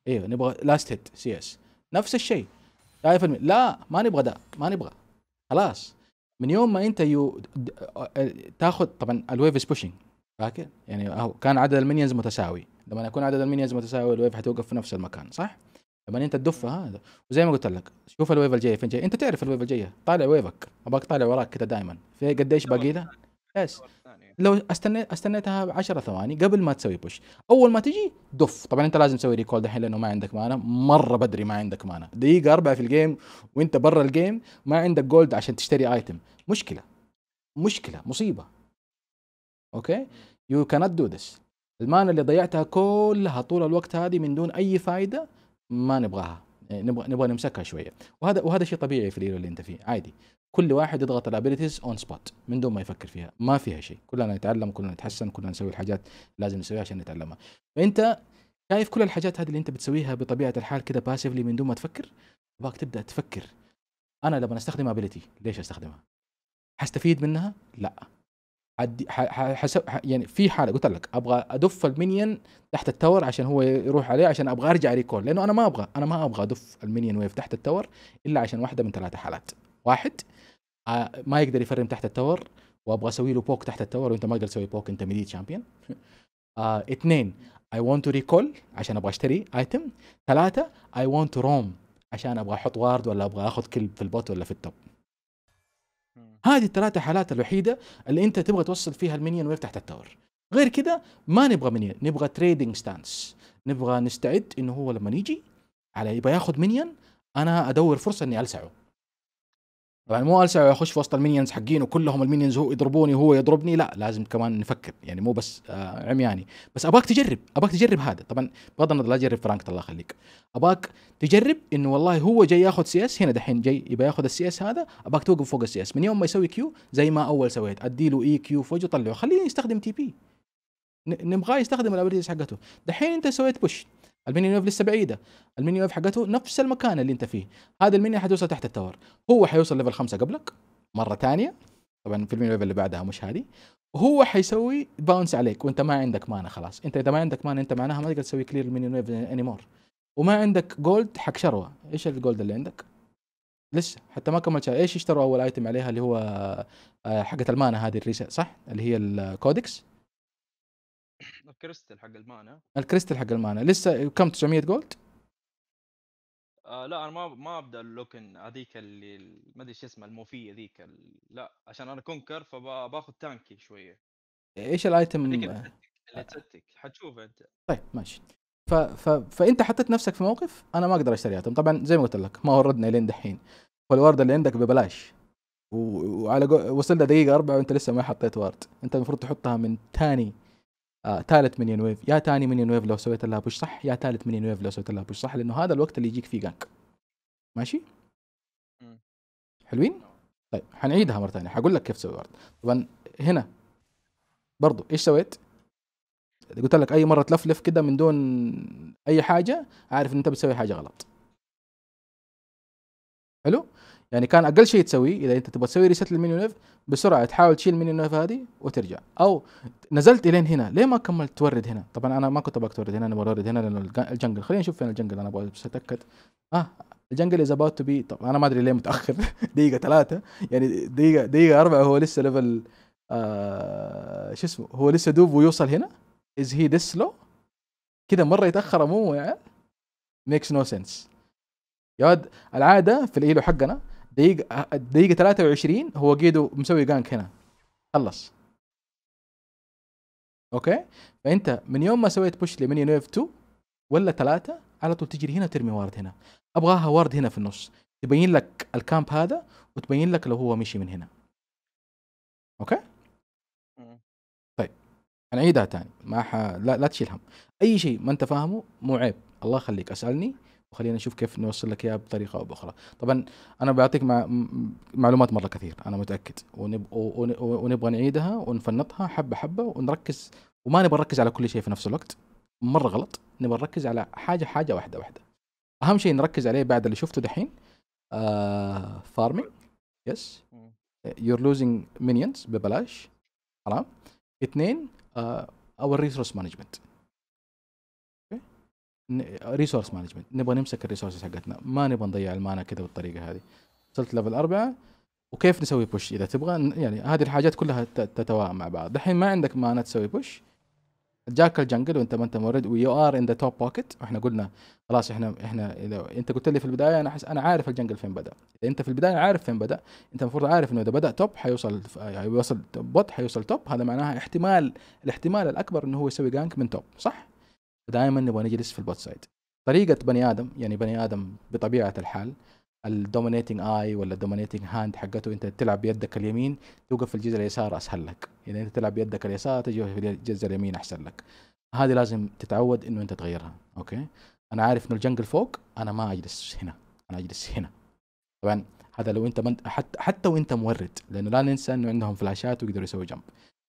ايوه نبغى لاست هيت سي اس نفس الشيء شايف لا ما نبغى ده ما نبغى خلاص من يوم ما انت يو آه، تاخذ طبعا الويف از بوشنج فاكر؟ يعني هو كان عدد المينيونز متساوي لما يكون عدد المينيونز متساوي الويف حتوقف في نفس المكان صح؟ لما انت تدفها آه، هذا وزي ما قلت لك شوف الويف الجايه فين جاي انت تعرف الويف الجايه طالع ويفك ابغاك طالع وراك كذا دائما في قديش باقي له؟ يس لو استنيت استنيتها 10 ثواني قبل ما تسوي بوش اول ما تجي دف طبعا انت لازم تسوي ريكول الحين لانه ما عندك مانا مره بدري ما عندك مانا دقيقه اربعه في الجيم وانت برا الجيم ما عندك جولد عشان تشتري ايتم مشكله مشكله مصيبه اوكي يو كانت دو ذس المانا اللي ضيعتها كلها طول الوقت هذه من دون اي فائده ما نبغاها يعني نبغى نبغى نمسكها شويه وهذا وهذا شيء طبيعي في الليله اللي انت فيه عادي كل واحد يضغط الابيلتيز اون سبوت من دون ما يفكر فيها ما فيها شيء كلنا نتعلم كلنا نتحسن كلنا نسوي الحاجات لازم نسويها عشان نتعلمها فانت شايف كل الحاجات هذه اللي انت بتسويها بطبيعه الحال كده باسفلي من دون ما تفكر باك تبدا تفكر انا لما استخدم ابيلتي ليش استخدمها؟ حستفيد منها؟ لا حدي حسب يعني في حاله قلت لك ابغى ادف المينيون تحت التور عشان هو يروح عليه عشان ابغى ارجع ريكول لانه انا ما ابغى انا ما ابغى ادف المينيون ويف تحت التور الا عشان واحده من ثلاثه حالات واحد آه، ما يقدر يفرم تحت التور وابغى اسوي له بوك تحت التور وانت ما تقدر تسوي بوك انت ميديت شامبيون <laughs> آه، اثنين اي ونت تو ريكول عشان ابغى اشتري ايتم ثلاثه اي ونت تو روم عشان ابغى احط وارد ولا ابغى اخذ كلب في البوت ولا في التوب هذه الثلاثه حالات الوحيده اللي انت تبغى توصل فيها المنيون ويف تحت التور غير كذا ما نبغى منيون نبغى تريدنج ستانس نبغى نستعد انه هو لما يجي على يبغى ياخذ منيون انا ادور فرصه اني السعه يعني مو ألسا اخش في وسط المينيونز حقين وكلهم المينيونز هو يضربوني وهو يضربني لا لازم كمان نفكر يعني مو بس آه عمياني بس اباك تجرب اباك تجرب هذا طبعا بغض النظر لا تجرب فرانك الله يخليك اباك تجرب انه والله هو جاي ياخذ سي اس هنا دحين جاي يبى ياخذ السي اس هذا اباك توقف فوق السي اس من يوم ما يسوي كيو زي ما اول سويت ادي له اي كيو في وجهه طلعه خليه يستخدم تي بي نبغاه يستخدم الابيلتيز حقته دحين انت سويت بوش الميني ويف لسه بعيده الميني ويف حقته نفس المكان اللي انت فيه هذا الميني حتوصل تحت التاور هو حيوصل ليفل خمسة قبلك مره ثانيه طبعا في الميني ويف اللي بعدها مش هذه هو حيسوي باونس عليك وانت ما عندك مانا خلاص انت اذا ما عندك مانا انت معناها ما تقدر تسوي كلير الميني ويف اني مور وما عندك جولد حق شروه ايش الجولد اللي عندك لسه حتى ما كملت ايش اشتروا اول ايتم عليها اللي هو آه، حقه المانا هذه الريسة صح اللي هي الكودكس الكريستل حق المانا الكريستل حق المانا لسه كم 900 جولد؟ آه لا انا ما ما ابدا اللوكن هذيك اللي ما ادري ايش اسمها الموفيه ذيك ال... لا عشان انا كونكر فباخذ تانكي شويه ايش الايتم اللي تستك آه. حتشوفه انت طيب ماشي ف... ف... فانت حطيت نفسك في موقف انا ما اقدر اشتري ايتم طبعا زي ما قلت لك ما وردنا لين دحين والورد اللي عندك ببلاش و... وعلى جو... وصلنا دقيقه اربعه وانت لسه ما حطيت ورد انت المفروض تحطها من ثاني آه، ثالث مينيون ويف يا ثاني مينيون ويف لو سويت لها بوش صح يا ثالث مينيون ويف لو سويت لها بوش صح لانه هذا الوقت اللي يجيك فيه جانك ماشي حلوين طيب حنعيدها مره ثانيه حقول لك كيف تسوي ورد طبعا هنا برضو ايش سويت قلت لك اي مره تلفلف كده من دون اي حاجه عارف ان انت بتسوي حاجه غلط حلو يعني كان اقل شيء تسويه اذا انت تبغى تسوي ريست للمنيو نيف بسرعه تحاول تشيل المنيو نيف هذه وترجع او نزلت الين هنا ليه ما كملت تورد هنا طبعا انا ما كنت ابغاك تورد هنا انا بورد هنا لانه الجنجل خلينا نشوف فين الجنجل انا ابغى بس اتاكد اه الجنجل از اباوت تو بي طب انا ما ادري ليه متاخر <laughs> دقيقه ثلاثه يعني دقيقه دقيقه اربعه هو لسه ليفل آه شو اسمه هو لسه دوب ويوصل هنا از هي ذس سلو كذا مره يتاخر مو يعني ميكس نو سنس يا العاده في الايلو حقنا دقيقة دقيقة 23 هو جيدو مسوي جانك هنا خلص اوكي فانت من يوم ما سويت بوش لمينيون ويف 2 ولا ثلاثة على طول تجري هنا ترمي وارد هنا ابغاها وارد هنا في النص تبين لك الكامب هذا وتبين لك لو هو مشي من هنا اوكي طيب هنعيدها تاني ما ح... لا, لا تشيل هم اي شيء ما انت فاهمه مو عيب الله يخليك اسالني وخلينا نشوف كيف نوصل لك اياها بطريقه او باخرى طبعا انا بعطيك مع معلومات مره كثير انا متاكد ونب... ونبغى نعيدها ونفنطها حبه حبه ونركز وما نبغى نركز على كل شيء في نفس الوقت مره غلط نبغى نركز على حاجه حاجه واحده واحده اهم شيء نركز عليه بعد اللي شفته دحين آه... فارمينج يس يور لوزينج مينيونز ببلاش تمام اثنين اور ريسورس مانجمنت ريسورس مانجمنت نبغى نمسك الريسورسز حقتنا ما نبغى نضيع المانا كذا بالطريقه هذه وصلت ليفل أربعة وكيف نسوي بوش اذا تبغى يعني هذه الحاجات كلها تتوائم مع بعض الحين ما عندك مانا تسوي بوش جاك الجنجل وانت ما انت مورد ويو ار ان ذا توب بوكيت واحنا قلنا خلاص احنا احنا اذا انت قلت لي في البدايه انا حس انا عارف الجنجل فين بدا اذا انت في البدايه عارف فين بدا انت المفروض عارف انه اذا بدا توب حيوصل يوصل بوت حيوصل توب هذا معناها احتمال الاحتمال الاكبر انه هو يسوي جانك من توب صح دائما نبغى نجلس في البوت سايد طريقه بني ادم يعني بني ادم بطبيعه الحال الدومينيتنج اي ولا الدومينيتنج هاند حقته انت تلعب بيدك اليمين توقف في الجزء اليسار اسهل لك يعني انت تلعب بيدك اليسار تجي في الجزء اليمين احسن لك هذه لازم تتعود انه انت تغيرها اوكي انا عارف انه الجنجل فوق انا ما اجلس هنا انا اجلس هنا طبعا هذا لو انت حتى حتى وانت مورد لانه لا ننسى انه عندهم فلاشات ويقدروا يسووا جنب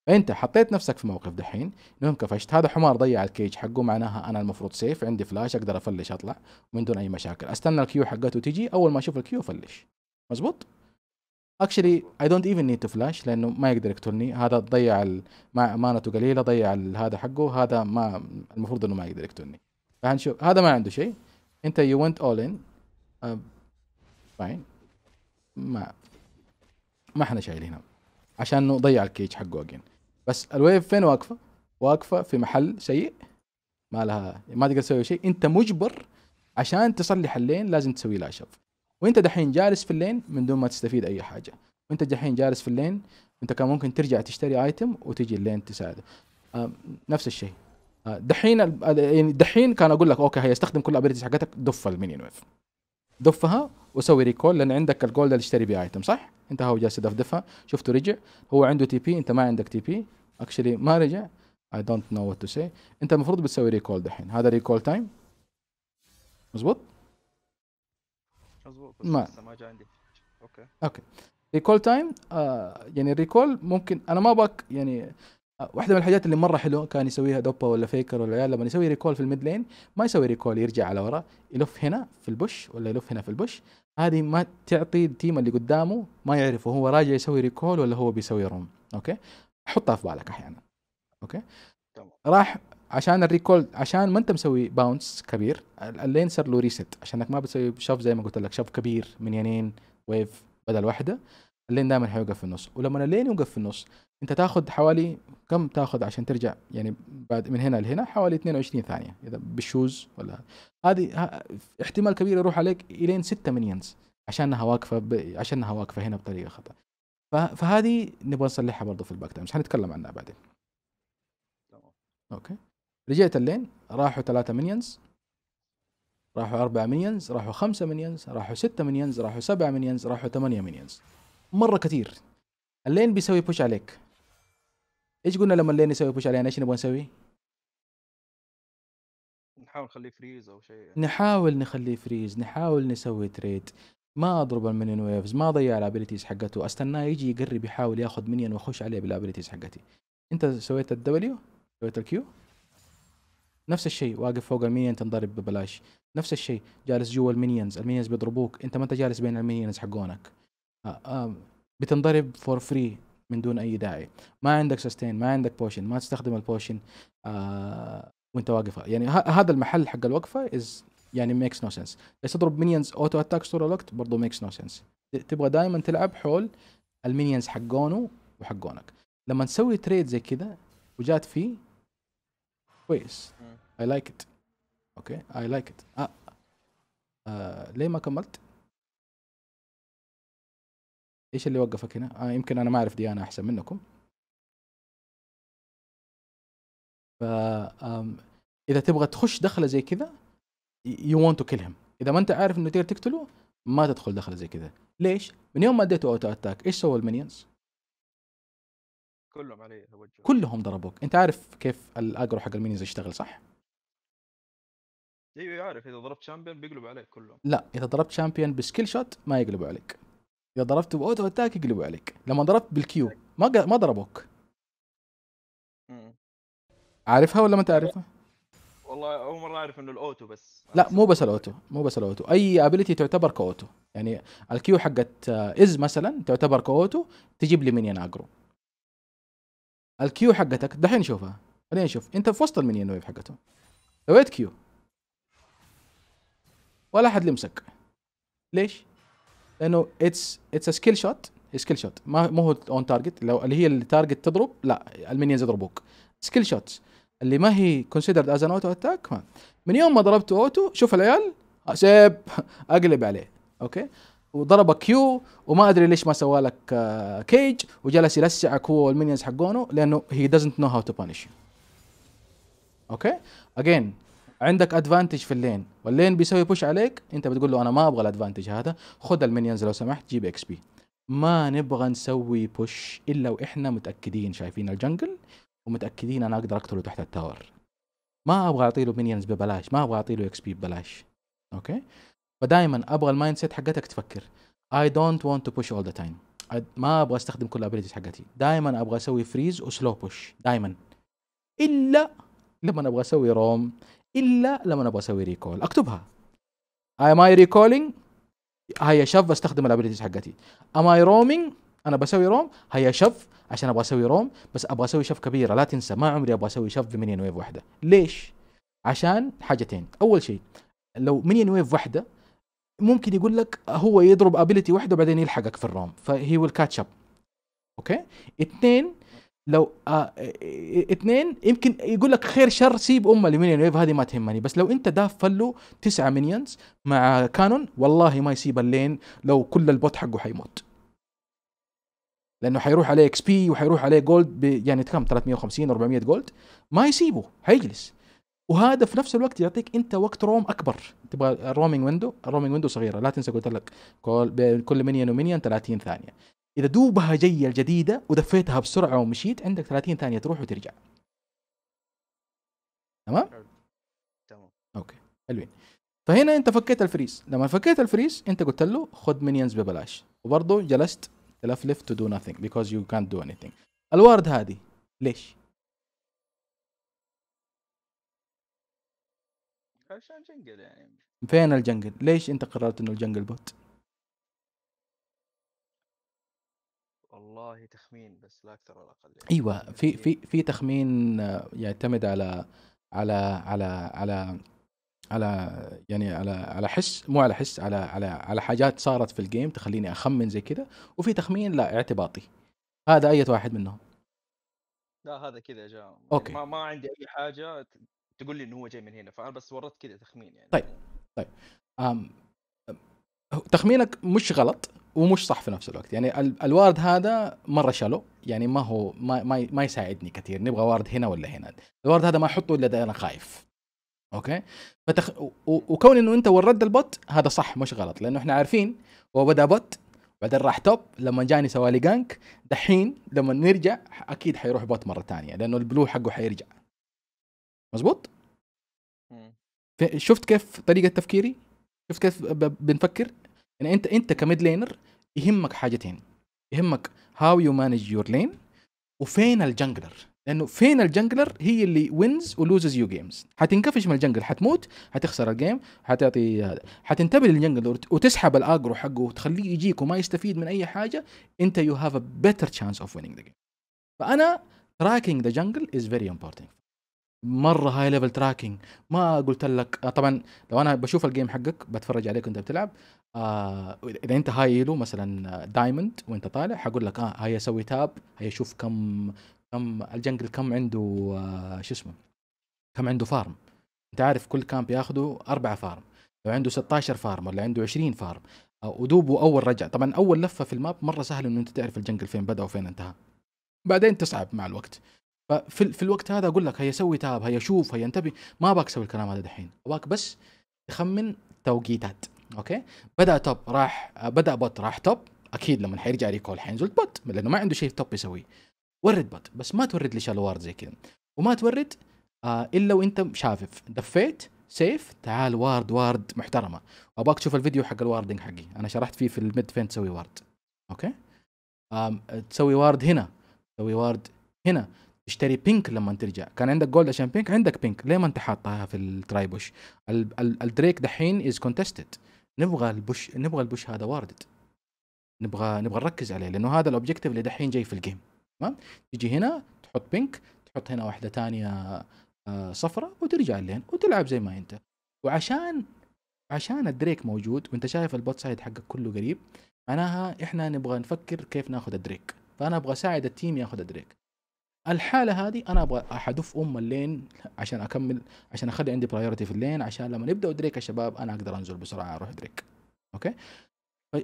انت حطيت نفسك في موقف دحين انهم كفشت هذا حمار ضيع الكيج حقه معناها انا المفروض سيف عندي فلاش اقدر افلش اطلع من دون اي مشاكل استنى الكيو حقته تجي اول ما اشوف الكيو افلش مزبوط اكشلي اي دونت ايفن نيد تو فلاش لانه ما يقدر يقتلني هذا ضيع مانته قليله ضيع هذا حقه هذا ما المفروض انه ما يقدر يقتلني فهنشوف هذا ما عنده شيء انت يو ونت اول ان فاين ما ما احنا شايلينها عشان نضيع الكيج حقه اجين بس الويف فين واقفه؟ واقفه في محل سيء ما لها ما تقدر تسوي شيء انت مجبر عشان تصلح اللين لازم تسوي لها شف وانت دحين جالس في اللين من دون ما تستفيد اي حاجه وانت دحين جالس في اللين انت كان ممكن ترجع تشتري ايتم وتجي اللين تساعده آه، نفس الشيء آه، دحين آه، يعني دحين كان اقول لك اوكي هي استخدم كل الابيلتيز حقتك دف المينيون ويف دفها وسوي ريكول لان عندك الجولد اللي تشتري بيه ايتم صح؟ انت هو جالس دفها شفته رجع هو عنده تي بي انت ما عندك تي بي اكشلي ما رجع اي دونت نو وات تو سي انت المفروض بتسوي ريكول دحين هذا ريكول تايم مزبوط مزبوط ما ما جاء عندي اوكي اوكي ريكول تايم آه، يعني الريكول ممكن انا ما باك يعني آه، واحده من الحاجات اللي مره حلوه كان يسويها دوبا ولا فيكر ولا العيال لما يسوي ريكول في الميد لين ما يسوي ريكول يرجع على ورا يلف هنا في البش ولا يلف هنا في البش هذه ما تعطي التيم اللي قدامه ما يعرف هو راجع يسوي ريكول ولا هو بيسوي روم اوكي حطها في بالك احيانا اوكي راح عشان الريكول عشان ما انت مسوي باونس كبير اللين صار له ريست عشانك ما بتسوي شوف زي ما قلت لك شوف كبير من يانين ويف بدل واحده اللين دائما حيوقف في النص ولما اللين يوقف في النص انت تاخذ حوالي كم تاخذ عشان ترجع يعني بعد من هنا لهنا حوالي 22 ثانيه اذا بالشوز ولا هذه احتمال كبير يروح عليك الين 6 مليونز عشانها واقفه ب... عشانها واقفه هنا بطريقه خطا فهذه نبغى نصلحها برضه في الباك تايمز حنتكلم عنها بعدين اوكي رجعت اللين راحوا ثلاثة مليونز راحوا أربعة مليونز راحوا خمسة مليونز راحوا ستة مليونز راحوا سبعة مليونز راحوا ثمانية مليونز مرة كثير اللين بيسوي بوش عليك ايش قلنا لما اللين يسوي بوش علينا ايش نبغى نسوي؟ نحاول نخليه فريز او شيء يعني. نحاول نخليه فريز نحاول نسوي تريد ما اضرب المنيون ويفز ما اضيع الابيلتيز حقته استناه يجي يقرب يحاول ياخذ منيون واخش عليه بالابيلتيز حقتي انت سويت الدبليو سويت الكيو نفس الشيء واقف فوق المينيون تنضرب ببلاش نفس الشيء جالس جوا المينيونز المينيونز بيضربوك انت ما انت جالس بين المينيونز حقونك آه، بتنضرب فور فري من دون اي داعي ما عندك سستين ما عندك بوشن ما تستخدم البوشن آه، وانت واقف يعني هذا المحل حق الوقفه از يعني ميكس نو سنس بس تضرب مينيونز اوتو اتاكس طول الوقت برضه ميكس نو سنس تبغى دائما تلعب حول المينيونز حقونه وحقونك لما تسوي تريد زي كذا وجات فيه كويس اي لايك ات اوكي اي لايك ات ليه ما كملت؟ ايش اللي وقفك هنا؟ آه يمكن انا ما اعرف ديانا احسن منكم. ف اذا تبغى تخش دخله زي كذا يو ونت تو كيل هيم اذا ما انت عارف انه تقدر تقتله ما تدخل دخل زي كذا ليش؟ من يوم ما اديته اوتو اتاك ايش سووا المنيونز؟ كلهم عليه توجه كلهم ضربوك انت عارف كيف الاجرو حق المنيونز يشتغل صح ايوه عارف اذا ضربت شامبيون بيقلب عليك كلهم لا اذا ضربت شامبيون بسكيل شوت ما يقلبوا عليك اذا ضربت باوتو اتاك يقلبوا عليك لما ضربت بالكيو ما ما ضربوك عارفها ولا ما تعرفها والله اول مره اعرف انه الاوتو بس لا مو بس الاوتو مو بس الاوتو اي ابيلتي تعتبر كاوتو يعني الكيو حقت از مثلا تعتبر كاوتو تجيب لي مينيون اجرو الكيو حقتك دحين نشوفها خلينا نشوف انت في وسط المينيون ويف حقته سويت كيو ولا احد لمسك ليش؟ لانه اتس اتس سكيل شوت سكيل شوت ما مو هو اون تارجت لو اللي هي التارجت تضرب لا المينيونز يضربوك سكيل شوتس اللي ما هي كونسيدرد از ان اوتو اتاك من يوم ما ضربته اوتو شوف العيال سيب اقلب عليه اوكي وضربه كيو وما ادري ليش ما سوى لك كيج آه، وجلس يلسعك هو والمنيونز حقونه لانه هي دزنت نو هاو تو بانش اوكي اجين عندك ادفانتج في اللين واللين بيسوي بوش عليك انت بتقول له انا ما ابغى الادفانتج هذا خذ المنيونز لو سمحت جيب اكس بي ما نبغى نسوي بوش الا واحنا متاكدين شايفين الجنجل ومتاكدين انا اقدر اقتله تحت التاور ما ابغى اعطي له مينيونز ببلاش ما ابغى اعطي له اكس بي ببلاش اوكي فدائما ابغى المايند سيت حقتك تفكر اي دونت ونت تو بوش اول ذا تايم ما ابغى استخدم كل الابيلتيز حقتي دائما ابغى اسوي فريز وسلو بوش دائما الا لما ابغى اسوي روم الا لما ابغى اسوي ريكول اكتبها اي ماي ريكولينج هاي شف استخدم الابيلتيز حقتي اي ماي رومينج انا بسوي روم هيا شف عشان ابغى اسوي روم بس ابغى اسوي شف كبيره لا تنسى ما عمري ابغى اسوي شف بمنيون ويف واحده ليش عشان حاجتين اول شيء لو منيون ويف واحده ممكن يقول لك هو يضرب ابيلتي واحده وبعدين يلحقك في الروم فهي ويل كاتش اب اوكي اثنين لو آه اثنين يمكن يقول لك خير شر سيب ام المينيون ويف هذه ما تهمني بس لو انت داف فلو تسعة مينيونز مع كانون والله ما يسيب اللين لو كل البوت حقه حيموت لانه حيروح عليه اكس بي وحيروح عليه جولد يعني كم 350 400 جولد ما يسيبه حيجلس وهذا في نفس الوقت يعطيك انت وقت روم اكبر تبغى الرومينج ويندو الرومينج ويندو صغيره لا تنسى قلت لك كل كل منين ومنين 30 ثانيه اذا دوبها جايه الجديده ودفيتها بسرعه ومشيت عندك 30 ثانيه تروح وترجع تمام تمام اوكي حلوين فهنا انت فكيت الفريز لما فكيت الفريز انت قلت له خذ منيونز ببلاش وبرضه جلست enough left to do nothing because you can't do anything الورد هذه ليش؟ عشان جنجل يعني فين الجنجل؟ ليش انت قررت انه الجنجل بوت؟ والله تخمين بس لا اكثر ولا اقل يعني. ايوه في يعني في في تخمين آه، يعتمد على على على على, على على يعني على على حس مو على حس على على على حاجات صارت في الجيم تخليني اخمن زي كذا وفي تخمين لا اعتباطي هذا اي واحد منهم لا هذا كذا جاء يعني اوكي ما, ما عندي اي حاجه تقول لي انه هو جاي من هنا فانا بس ورطت كذا تخمين يعني طيب طيب أم تخمينك مش غلط ومش صح في نفس الوقت يعني الوارد هذا مره شالو يعني ما هو ما ما, ما يساعدني كثير نبغى وارد هنا ولا هنا الوارد هذا ما احطه الا اذا انا خايف اوكي فتخ... وكون انه انت وردت البوت هذا صح مش غلط لانه احنا عارفين هو بدا بوت بعدين راح توب لما جاني سوالي جانك دحين لما نرجع اكيد حيروح بوت مره ثانيه لانه البلو حقه حيرجع مزبوط شفت كيف طريقه تفكيري شفت كيف بنفكر يعني انت انت كميد لينر يهمك حاجتين يهمك هاو يو مانج يور لين وفين الجنجلر لانه فين الجنجلر هي اللي وينز ولوزز يو جيمز حتنكفش من الجنجل حتموت حتخسر الجيم حتعطي هذا حتنتبه للجنجل وتسحب الاجرو حقه وتخليه يجيك وما يستفيد من اي حاجه انت يو هاف ا بيتر تشانس اوف وينينج ذا جيم فانا تراكينج ذا جنجل از فيري امبورتنت مره هاي ليفل تراكينج ما قلت لك آه، طبعا لو انا بشوف الجيم حقك بتفرج عليك وانت بتلعب آه اذا انت هاي له مثلا دايموند آه، وانت طالع حقول لك اه هاي اسوي تاب هاي اشوف كم كم الجنجل كم عنده آه، شو اسمه كم عنده فارم انت عارف كل كامب ياخذه أربعة فارم لو عنده 16 فارم ولا عنده 20 فارم آه، ودوبه اول رجع طبعا اول لفه في الماب مره سهل انه انت تعرف الجنجل فين بدا وفين انتهى بعدين تصعب مع الوقت ففي في الوقت هذا اقول لك هيا سوي تاب هيا شوف هيا انتبه ما ابغاك تسوي الكلام هذا دحين ابغاك بس تخمن توقيتات اوكي بدا توب راح آه، بدا بوت راح توب اكيد لما حيرجع ريكول حينزل بوت لانه ما عنده شيء توب يسويه ورد بط بس ما تورد لي شلوار زي كذا وما تورد آه الا وانت شافف دفيت سيف تعال وارد وارد محترمه ابغاك تشوف الفيديو حق الواردنج حقي انا شرحت فيه في الميد فين تسوي وارد اوكي آم تسوي وارد هنا تسوي وارد هنا تشتري بينك لما ترجع كان عندك جولد عشان بينك عندك بينك ليه ما انت حاطها في الترايبوش ال ال الدريك دحين از كونتستد نبغى البوش نبغى البوش هذا واردد نبغى نبغى نركز عليه لانه هذا الاوبجيكتيف اللي دحين جاي في الجيم تمام تيجي هنا تحط بينك تحط هنا واحده ثانيه آه، صفراء وترجع اللين وتلعب زي ما انت وعشان عشان الدريك موجود وانت شايف البوت سايد حقك كله قريب معناها احنا نبغى نفكر كيف ناخذ الدريك فانا ابغى اساعد التيم ياخذ الدريك الحاله هذه انا ابغى احذف ام اللين عشان اكمل عشان اخلي عندي برايورتي في اللين عشان لما نبدا دريك يا شباب انا اقدر انزل بسرعه اروح دريك اوكي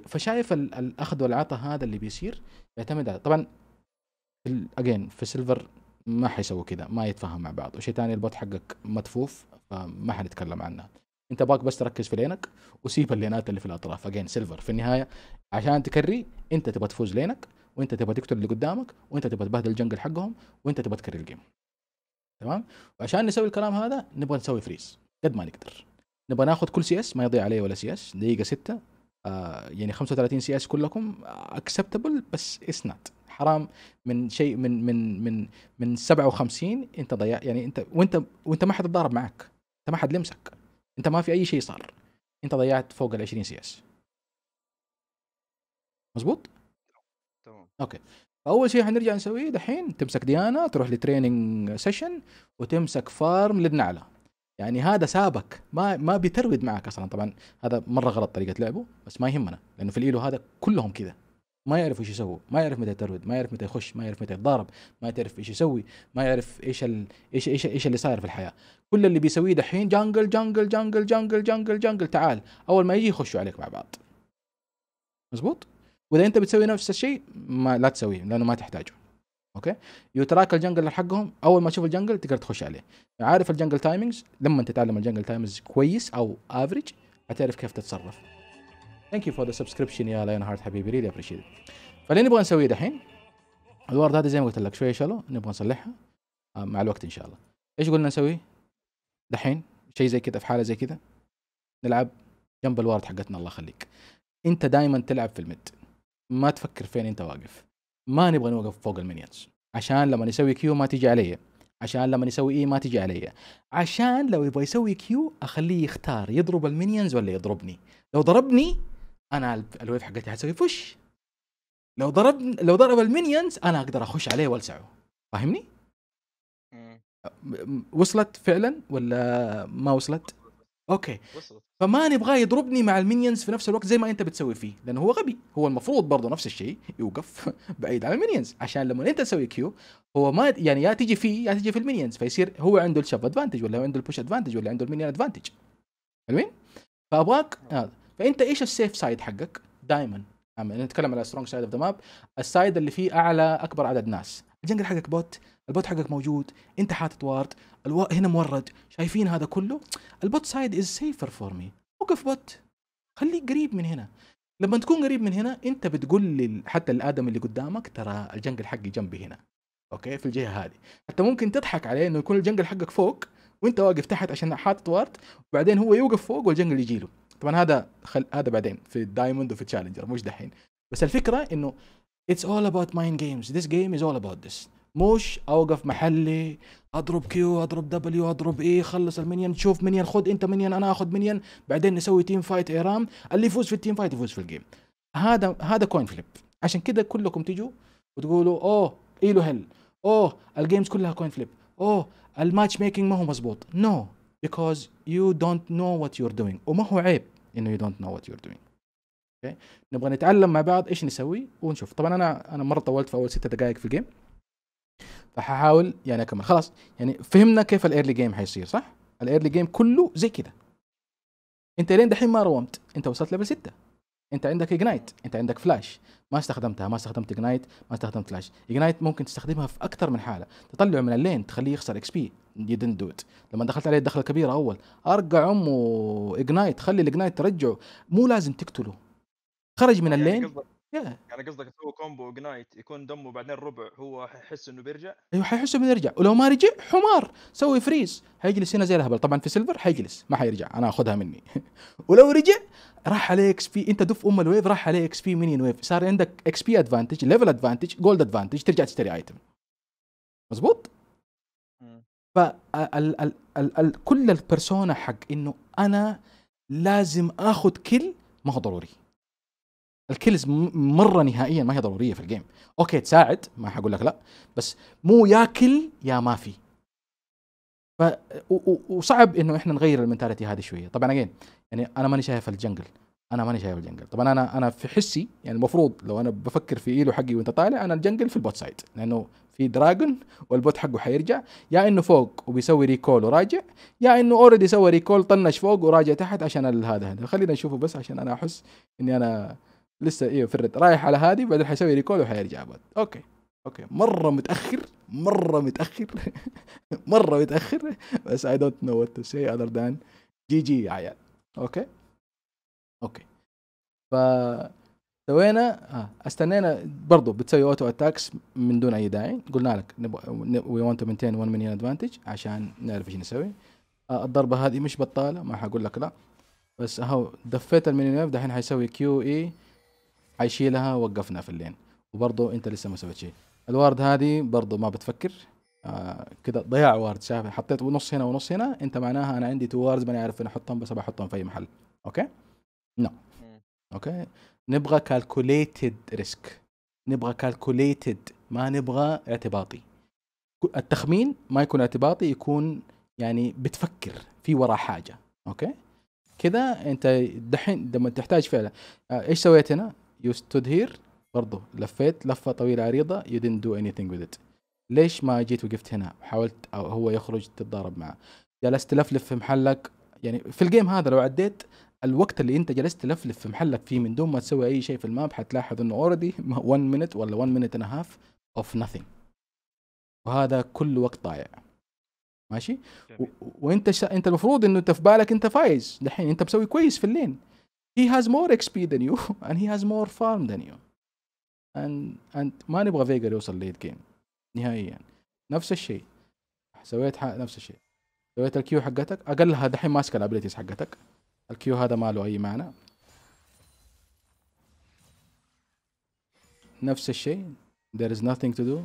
فشايف الاخذ والعطاء هذا اللي بيصير يعتمد على طبعا اجين في سيلفر ما حيسوي كذا ما يتفاهم مع بعض وشيء ثاني البوت حقك مدفوف فما حنتكلم عنه انت باك بس تركز في لينك وسيب اللينات اللي في الاطراف اجين سيلفر في النهايه عشان تكري انت تبغى تفوز لينك وانت تبغى تقتل اللي قدامك وانت تبغى تبهدل الجنجل حقهم وانت تبغى تكري الجيم تمام وعشان نسوي الكلام هذا نبغى نسوي فريز قد ما نقدر نبغى ناخذ كل سي اس ما يضيع عليه ولا سي اس دقيقه 6 آه يعني 35 سي اس كلكم اكسبتبل بس اتس نوت حرام من شيء من من من من 57 انت ضيع يعني انت وانت وانت ما حد تضارب معك انت ما حد لمسك انت ما في اي شيء صار انت ضيعت فوق ال 20 سي اس مزبوط تمام اوكي اول شيء حنرجع نسويه دحين تمسك ديانا تروح لتريننج سيشن وتمسك فارم للنعله يعني هذا سابك ما ما بيترود معك اصلا طبعا هذا مره غلط طريقه لعبه بس ما يهمنا لانه في الايلو هذا كلهم كذا ما يعرف ايش يسوي ما يعرف متى يترود ما يعرف متى يخش ما يعرف متى يتضارب ما يعرف ايش يسوي ما يعرف ايش ال... ايش ايش ايش اللي صاير في الحياه كل اللي بيسويه دحين جانجل جانجل جانجل جانجل جانجل جانجل تعال اول ما يجي يخشوا عليك مع بعض مزبوط واذا انت بتسوي نفس الشيء ما لا تسويه لانه ما تحتاجه اوكي يتراك الجنجل حقهم اول ما تشوف الجنجل تقدر تخش عليه عارف الجنجل تايمينجز لما تتعلم الجنجل تايمينجز كويس او افريج حتعرف كيف تتصرف ثانك يو فور ذا سبسكريبشن يا لاين هارت حبيبي ريلي ابريشيت فاللي نبغى نسويه دحين الورد هذا زي ما قلت لك شويه شالو نبغى نصلحها آه، مع الوقت ان شاء الله ايش قلنا نسوي دحين شيء زي كذا في حاله زي كذا نلعب جنب الورد حقتنا الله يخليك انت دائما تلعب في الميد ما تفكر فين انت واقف ما نبغى نوقف فوق المينيونز عشان لما يسوي كيو ما تيجي علي عشان لما يسوي اي e ما تيجي علي عشان لو يبغى يسوي كيو اخليه يختار يضرب المينيونز ولا يضربني لو ضربني انا الويف حقتي حتسوي فش لو ضرب لو ضرب المينيونز انا اقدر اخش عليه والسعه فاهمني؟ وصلت فعلا ولا ما وصلت؟ اوكي فما نبغاه يضربني مع المينيونز في نفس الوقت زي ما انت بتسوي فيه لانه هو غبي هو المفروض برضه نفس الشيء يوقف <laughs> بعيد عن المينيونز عشان لما انت تسوي كيو هو ما يعني يا تيجي فيه يا تيجي في المينيونز فيصير هو عنده الشف ادفانتج ولا عنده البوش ادفانتج ولا عنده المينيون ادفانتج حلوين؟ فابغاك هذا آه. فانت ايش السيف سايد حقك دائما نعم، نتكلم على سترونج سايد اوف ذا ماب السايد اللي فيه اعلى اكبر عدد ناس الجنجل حقك بوت البوت حقك موجود انت حاطط وارد الو... هنا مورد شايفين هذا كله البوت سايد از سيفر فور مي وقف بوت خليك قريب من هنا لما تكون قريب من هنا انت بتقول لل... حتى الادم اللي قدامك ترى الجنجل حقي جنبي هنا اوكي في الجهه هذه حتى ممكن تضحك عليه انه يكون الجنجل حقك فوق وانت واقف تحت عشان حاطط وارد وبعدين هو يوقف فوق والجنجل يجيله طبعا هذا خل... هذا بعدين في الدايموند وفي تشالنجر مش دحين بس الفكره انه اتس اول اباوت مايند جيمز ذيس جيم از اول اباوت ذيس مش اوقف محلي اضرب كيو اضرب دبليو اضرب اي e، خلص المنيون شوف منيون خد انت منيون انا اخذ منيون بعدين نسوي تيم فايت ايرام اللي يفوز في التيم فايت يفوز في الجيم هذا هذا كوين فليب عشان كذا كلكم تجوا وتقولوا اوه ايلو هيل اوه الجيمز كلها كوين فليب اوه الماتش ميكنج ما هو مضبوط نو no. because you don't know what you're doing وما هو عيب انه you don't know what you're doing اوكي okay. نبغى نتعلم مع بعض ايش نسوي ونشوف طبعا انا انا مره طولت في اول ست دقائق في الجيم فححاول يعني اكمل خلاص يعني فهمنا كيف الايرلي جيم حيصير صح الايرلي جيم كله زي كده انت لين دحين ما رومت انت وصلت ليفل 6 انت عندك اجنايت انت عندك فلاش ما استخدمتها ما استخدمت اجنايت ما استخدمت فلاش اجنايت ممكن تستخدمها في اكثر من حاله تطلعه من اللين تخليه يخسر اكس بي يو دنت دو لما دخلت عليه الدخله كبيره اول ارجع امه اجنايت خلي الاجنايت ترجعه مو لازم تقتله خرج من يعني اللين يعني قصدك تسوي كومبو اجنايت يكون دمه بعدين ربع هو حيحس انه بيرجع ايوه حيحس انه بيرجع ولو ما رجع حمار سوي فريز حيجلس هنا زي الهبل طبعا في سيلفر حيجلس ما حيرجع انا اخذها مني <laughs> ولو رجع راح عليه اكس بي انت دف ام الويف راح عليه اكس بي مينين ويف صار عندك اكس بي ادفانتج ليفل ادفانتج جولد ادفانتج ترجع تشتري ايتم مزبوط ف كل البرسونا حق انه انا لازم اخذ كل ما هو ضروري الكيلز مره نهائيا ما هي ضروريه في الجيم اوكي تساعد ما حقول لك لا بس مو يا كل يا ما في ف وصعب انه احنا نغير المنتاليتي هذه شويه طبعا اجين يعني انا ماني شايف الجنجل انا ماني شايف الجنجل طبعا انا انا في حسي يعني المفروض لو انا بفكر في ايلو حقي وانت طالع انا الجنجل في البوت سايد لانه في دراجون والبوت حقه حيرجع يا انه فوق وبيسوي ريكول وراجع يا انه اوريدي سوى ريكول طنش فوق وراجع تحت عشان هذا خلينا نشوفه بس عشان انا احس اني انا لسه ايوه في الرد رايح على هذه بعدين حيسوي ريكول وحيرجع بعد اوكي اوكي مره متاخر مره متاخر <laughs> مره متاخر بس اي دونت نو وات تو سي اذر ذان جي جي يا عيال اوكي اوكي ف سوينا آه. استنينا برضه بتسوي اوتو اتاكس من دون اي داعي قلنا لك وي ونت تو مينتين 1 مليون ادفانتج عشان نعرف ايش نسوي آه الضربه هذه مش بطاله ما حقول لك لا بس اهو دفيت المليون دحين حيسوي كيو اي e حيشيلها وقفنا في اللين وبرضه انت لسه ما سويت شيء الورد هذه برضه ما بتفكر آه كده ضياع ورد شايف حطيت نص هنا ونص هنا انت معناها انا عندي تو واردز ماني عارف فين احطهم بس بحطهم في اي محل اوكي نو no. اوكي نبغى كالكوليتد ريسك نبغى كالكوليتد ما نبغى اعتباطي التخمين ما يكون اعتباطي يكون يعني بتفكر في وراء حاجه اوكي كذا انت دحين لما تحتاج فعلا آه، ايش سويت هنا يو ستود هير برضه لفيت لفه طويله عريضه يو didn't دو اني ثينج with it ليش ما جيت وقفت هنا وحاولت أو هو يخرج تتضارب معه جلست تلفلف في محلك يعني في الجيم هذا لو عديت الوقت اللي انت جلست تلفلف في محلك فيه من دون ما تسوي اي شيء في الماب حتلاحظ انه اوريدي 1 مينت ولا 1 مينت اند هاف اوف nothing وهذا كل وقت ضايع ماشي و- وانت انت المفروض انه انت في بالك انت فايز دحين انت مسوي كويس في اللين he has more XP than you <laughs> and he has more farm than you and and ما نبغى فيجر يوصل ليد جيم نهائيا نفس الشيء سويت حق نفس الشيء سويت الكيو حقتك اقلها دحين ماسك الابيلتيز حقتك الكيو هذا ما له اي معنى نفس الشيء there is nothing to do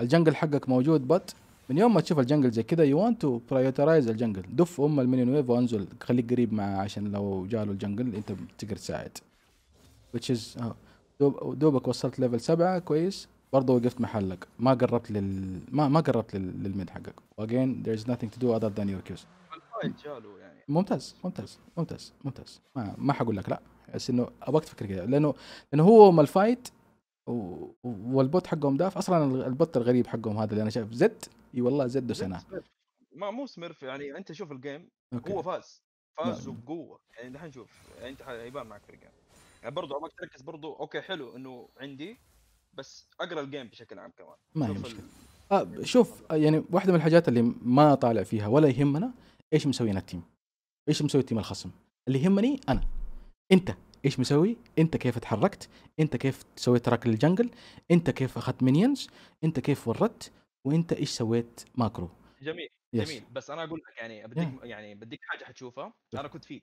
الجنجل حقك موجود but من يوم ما تشوف الجنجل زي كذا يو ونت تو برايورتايز الجنجل دف ام المينيون ويف وانزل خليك قريب معه عشان لو جاله الجنجل انت تقدر تساعد which is آه، دوب دوبك وصلت ليفل سبعة كويس برضه وقفت محلك ما قربت لل ما ما قربت لل... للميد حقك واجين there is nothing to do other than your kills يعني. ممتاز ممتاز ممتاز ممتاز ما ما حقول لك لا بس انه ابغاك تفكر كذا لانه لانه هو ام الفايت و... والبوت حقهم داف اصلا البوت الغريب حقهم هذا اللي انا شايف زد اي والله زد سنه ما مو سميرف يعني انت شوف الجيم أوكي. هو فاز نعم. فاز بقوه يعني دحين شوف انت يبان معك في الجيم يعني برضه ابغاك تركز برضه اوكي حلو انه عندي بس اقرا الجيم بشكل عام كمان ما هي مشكله آه يعني شوف يعني واحده من الحاجات اللي ما طالع فيها ولا يهمنا ايش مسويين التيم ايش مسوي تيم الخصم اللي يهمني انا انت ايش مسوي انت كيف تحركت انت كيف سويت تراك للجنجل انت كيف اخذت مينيونز انت كيف وردت وانت ايش سويت ماكرو جميل يس. جميل بس انا اقول لك يعني بديك يعني بديك حاجه حتشوفها انا كنت فيد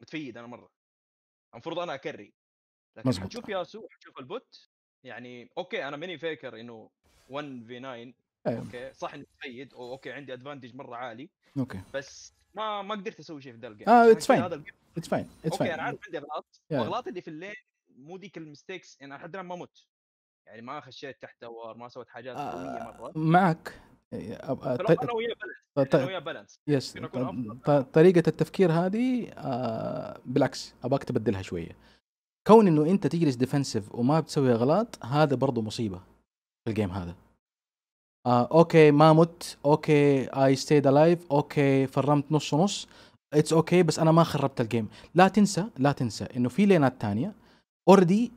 متفيد انا مره المفروض انا اكري لكن مزبوط. حتشوف ياسو حتشوف البوت يعني اوكي انا ماني فيكر انه 1 في 9 أيوة. اوكي صح اني متفيد اوكي عندي ادفانتج مره عالي اوكي بس ما ما قدرت اسوي شيء في ذا الجيم اه اتس فاين اتس فاين اتس فاين اوكي انا عارف عندي اغلاط yeah. اللي في الليل مو ذيك المستيكس يعني لحد الان ما مت يعني ما خشيت تحت دور ما سويت حاجات قويه آه، مره معك طيب انا وياه بالانس يعني يس طريقه التفكير هذه آه بالعكس ابغاك تبدلها شويه كون انه انت تجلس ديفنسيف وما بتسوي اغلاط هذا برضه مصيبه في الجيم هذا آه اوكي ما مت اوكي اي ستيد الايف اوكي فرمت نص ونص اتس اوكي okay, بس انا ما خربت الجيم لا تنسى لا تنسى انه في لينات تانية اوريدي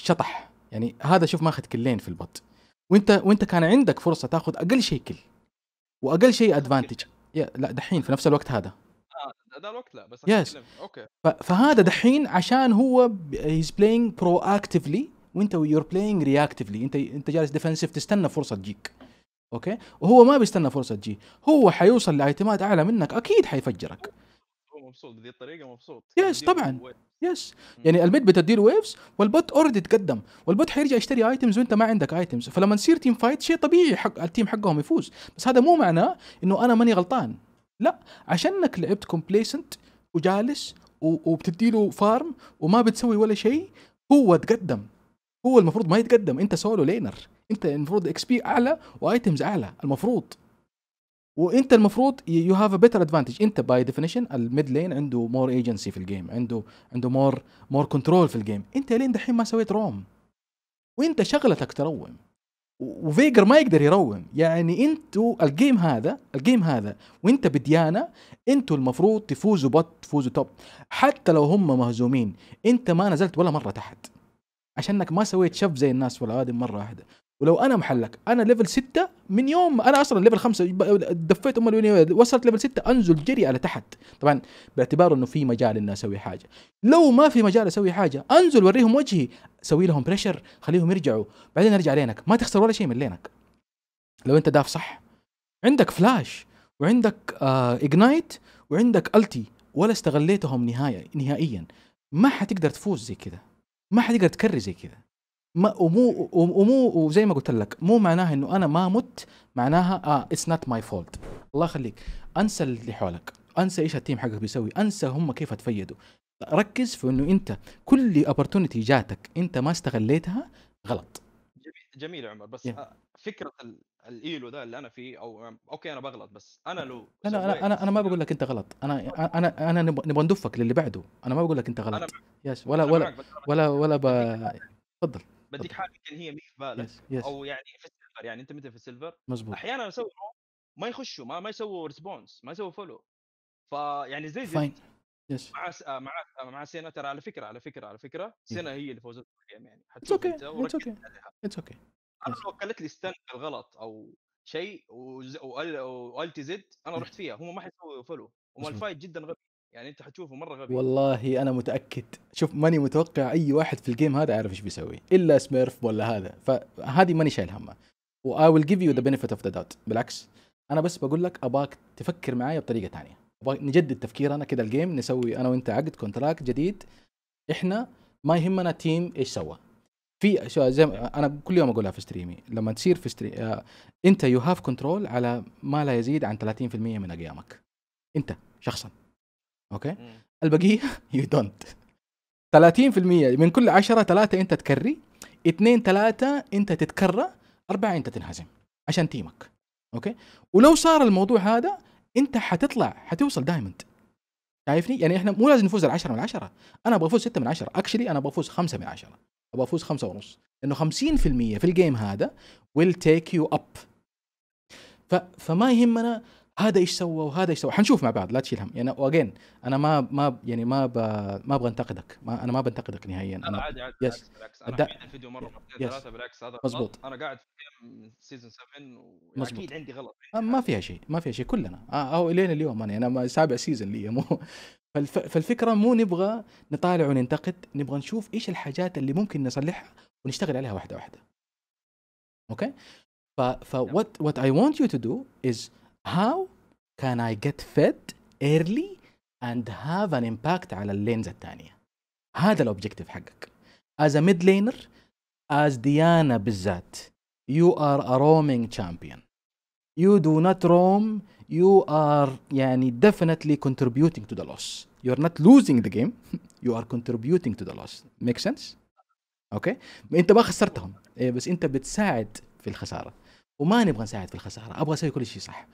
شطح يعني هذا شوف ماخذ كلين في البط وانت وانت كان عندك فرصه تاخذ اقل شيء كل واقل شيء ادفانتج لا دحين في نفس الوقت هذا هذا آه، الوقت لا بس يس اوكي فهذا دحين عشان هو هيز بلاينج برو اكتفلي وانت يور بلاينج رياكتفلي انت انت جالس ديفنسيف تستنى فرصه تجيك اوكي وهو ما بيستنى فرصه تجي هو حيوصل لايتمات اعلى منك اكيد حيفجرك هو مبسوط بهذه الطريقه مبسوط يس يعني طبعا يس يعني الميد بتديله ويفز والبوت اوريدي تقدم والبوت حيرجع يشتري ايتمز وانت ما عندك ايتمز فلما تصير تيم فايت شيء طبيعي حق التيم حقهم يفوز بس هذا مو معناه انه انا ماني غلطان لا عشانك لعبت كومبليسنت وجالس وبتديله فارم وما بتسوي ولا شيء هو تقدم هو المفروض ما يتقدم انت سولو لينر انت المفروض اكس بي اعلى وايتمز اعلى المفروض وانت المفروض يو هاف ا بيتر ادفانتج انت باي ديفينيشن الميد لين عنده مور ايجنسي في الجيم عنده عنده مور مور كنترول في الجيم انت لين دحين ما سويت روم وانت شغلتك تروم وفيجر ما يقدر يروم يعني انتوا الجيم هذا الجيم هذا وانت بديانه انتوا المفروض تفوزوا بط تفوزوا توب حتى لو هم مهزومين انت ما نزلت ولا مره تحت عشانك ما سويت شف زي الناس ولا هذه مره واحده ولو انا محلك انا ليفل 6 من يوم انا اصلا ليفل 5 دفيت ام الولية وصلت ليفل 6 انزل جري على تحت طبعا باعتبار انه في مجال اني اسوي حاجه لو ما في مجال اسوي حاجه انزل وريهم وجهي سوي لهم بريشر خليهم يرجعوا بعدين ارجع لينك ما تخسر ولا شيء من لينك لو انت داف صح عندك فلاش وعندك آه اجنايت وعندك التي ولا استغليتهم نهايه نهائيا ما حتقدر تفوز زي كذا ما حتقدر تكري زي كذا ما ومو ومو وزي ما قلت لك مو معناها انه انا ما مت معناها اه اتس نوت ماي فولت الله يخليك انسى اللي حولك انسى ايش التيم حقك بيسوي انسى هم كيف تفيدوا ركز في انه انت كل اوبورتونيتي جاتك انت ما استغليتها غلط جميل عمر بس yeah. فكره الايلو ده اللي انا فيه او اوكي انا بغلط بس انا لو انا انا انا, أنا ما بقول لك انت غلط انا انا انا نبغى ندفك للي بعده انا ما بقول لك انت غلط يس ولا ولا ولا ولا, ب... تفضل بديك حاجه يمكن هي مي في بالك yes, yes. او يعني في السيلفر يعني انت متى في السيلفر مزبوط احيانا اسوي ما يخشوا ما ما يسووا ريسبونس ما يسووا فولو فيعني زي زي yes. مع س... مع مع سينا ترى على فكره على فكره على فكره سينا هي اللي فوزت بالجيم يعني حتى اوكي اتس اوكي اتس اوكي انا وكلت لي ستان بالغلط او شيء والتي زد انا رحت فيها هم ما حيسووا فولو هم الفايت جدا غبي يعني انت حتشوفه مره غبي والله انا متاكد شوف ماني متوقع اي واحد في الجيم هذا يعرف ايش بيسوي الا سميرف ولا هذا فهذه ماني شايل همها واي ويل جيف يو ذا بنفيت اوف ذا داوت بالعكس انا بس بقول لك اباك تفكر معايا بطريقه ثانيه نجدد تفكيرنا كذا الجيم نسوي انا وانت عقد كونتراكت جديد احنا ما يهمنا تيم ايش سوى في زي انا كل يوم اقولها في ستريمي لما تصير في ستريم آه، انت يو هاف كنترول على ما لا يزيد عن 30% من اقيامك انت شخصا اوكي البقيه يو دونت 30% من كل 10 ثلاثة انت تكري اثنين ثلاثة انت تتكرى أربعة انت تنهزم عشان تيمك اوكي ولو صار الموضوع هذا انت حتطلع حتوصل دايموند شايفني؟ يعني احنا مو لازم نفوز 10 من 10 انا ابغى افوز 6 من 10 اكشلي انا ابغى افوز 5 من 10 ابغى افوز 5 ونص لانه 50% في الجيم هذا ويل تيك يو اب فما يهمنا هذا ايش سوى وهذا ايش سوى حنشوف مع بعض لا تشيل هم يعني واجين انا ما ما يعني ما ب... ما ابغى انتقدك ما انا ما بنتقدك نهائيا انا عادي عادي يس. بالعكس انا الد... الفيديو مره مرتين ثلاثه بالعكس هذا مزبوط انا قاعد في من سيزون 7 واكيد عندي غلط ما فيها شيء ما فيها شيء كلنا آه، او الين اليوم انا يعني انا سابع سيزون لي مو فالف... فالفكره مو نبغى نطالع وننتقد نبغى نشوف ايش الحاجات اللي ممكن نصلحها ونشتغل عليها واحده واحده اوكي ف ف وات وات اي ونت يو تو دو از how can I get fed early and have an impact على اللينز الثانية هذا الاوبجيكتيف حقك as a mid laner as ديانا بالذات you are a roaming champion you do not roam you are يعني definitely contributing to the loss you are not losing the game you are contributing to the loss make sense اوكي انت ما خسرتهم بس انت بتساعد في الخساره وما نبغى نساعد في الخساره ابغى اسوي كل شيء صح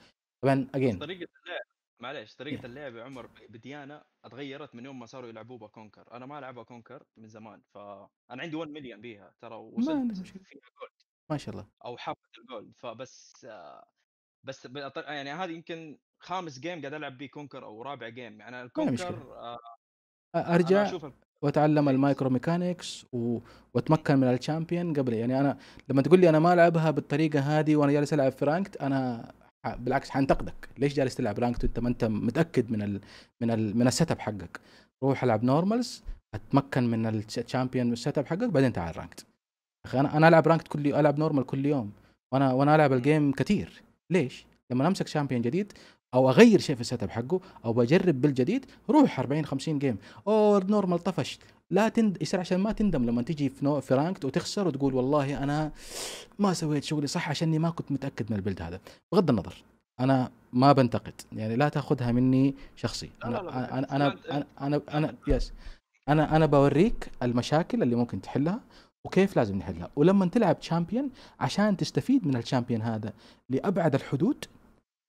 طبعا اجين طريقه اللعب معلش طريقه yeah. إيه. اللعب يا عمر بديانا اتغيرت من يوم ما صاروا يلعبوها كونكر انا ما العبها كونكر من زمان فانا عندي 1 مليون بيها ترى وصلت فيها جولد ما شاء الله او حافظ الجولد فبس بس يعني هذه يمكن خامس جيم قاعد العب بيه كونكر او رابع جيم يعني الكونكر آه ارجع أشوف واتعلم إيه، المايكرو ميكانكس و... إيه. واتمكن من الشامبيون قبل يعني انا لما تقول لي انا ما العبها بالطريقه هذه وانا جالس العب فرانكت انا بالعكس حينتقدك ليش جالس تلعب رانكت وانت ما انت متاكد من الـ من الـ من السيت اب حقك روح العب نورمالز اتمكن من الشامبيون السيت اب حقك بعدين تعال رانكت اخي انا انا العب رانكت كل العب نورمال كل يوم وانا وانا العب الجيم كثير ليش؟ لما امسك شامبيون جديد او اغير شيء في السيت اب حقه او بجرب بالجديد روح 40 50 جيم اوه نورمال طفشت لا تند يصير عشان ما تندم لما تجي في نو في رانكت وتخسر وتقول والله انا ما سويت شغلي صح عشاني ما كنت متاكد من البلد هذا بغض النظر انا ما بنتقد يعني لا تاخذها مني شخصي انا انا انا انا انا انا, أنا يس انا انا بوريك المشاكل اللي ممكن تحلها وكيف لازم نحلها ولما تلعب تشامبيون عشان تستفيد من الشامبيون هذا لابعد الحدود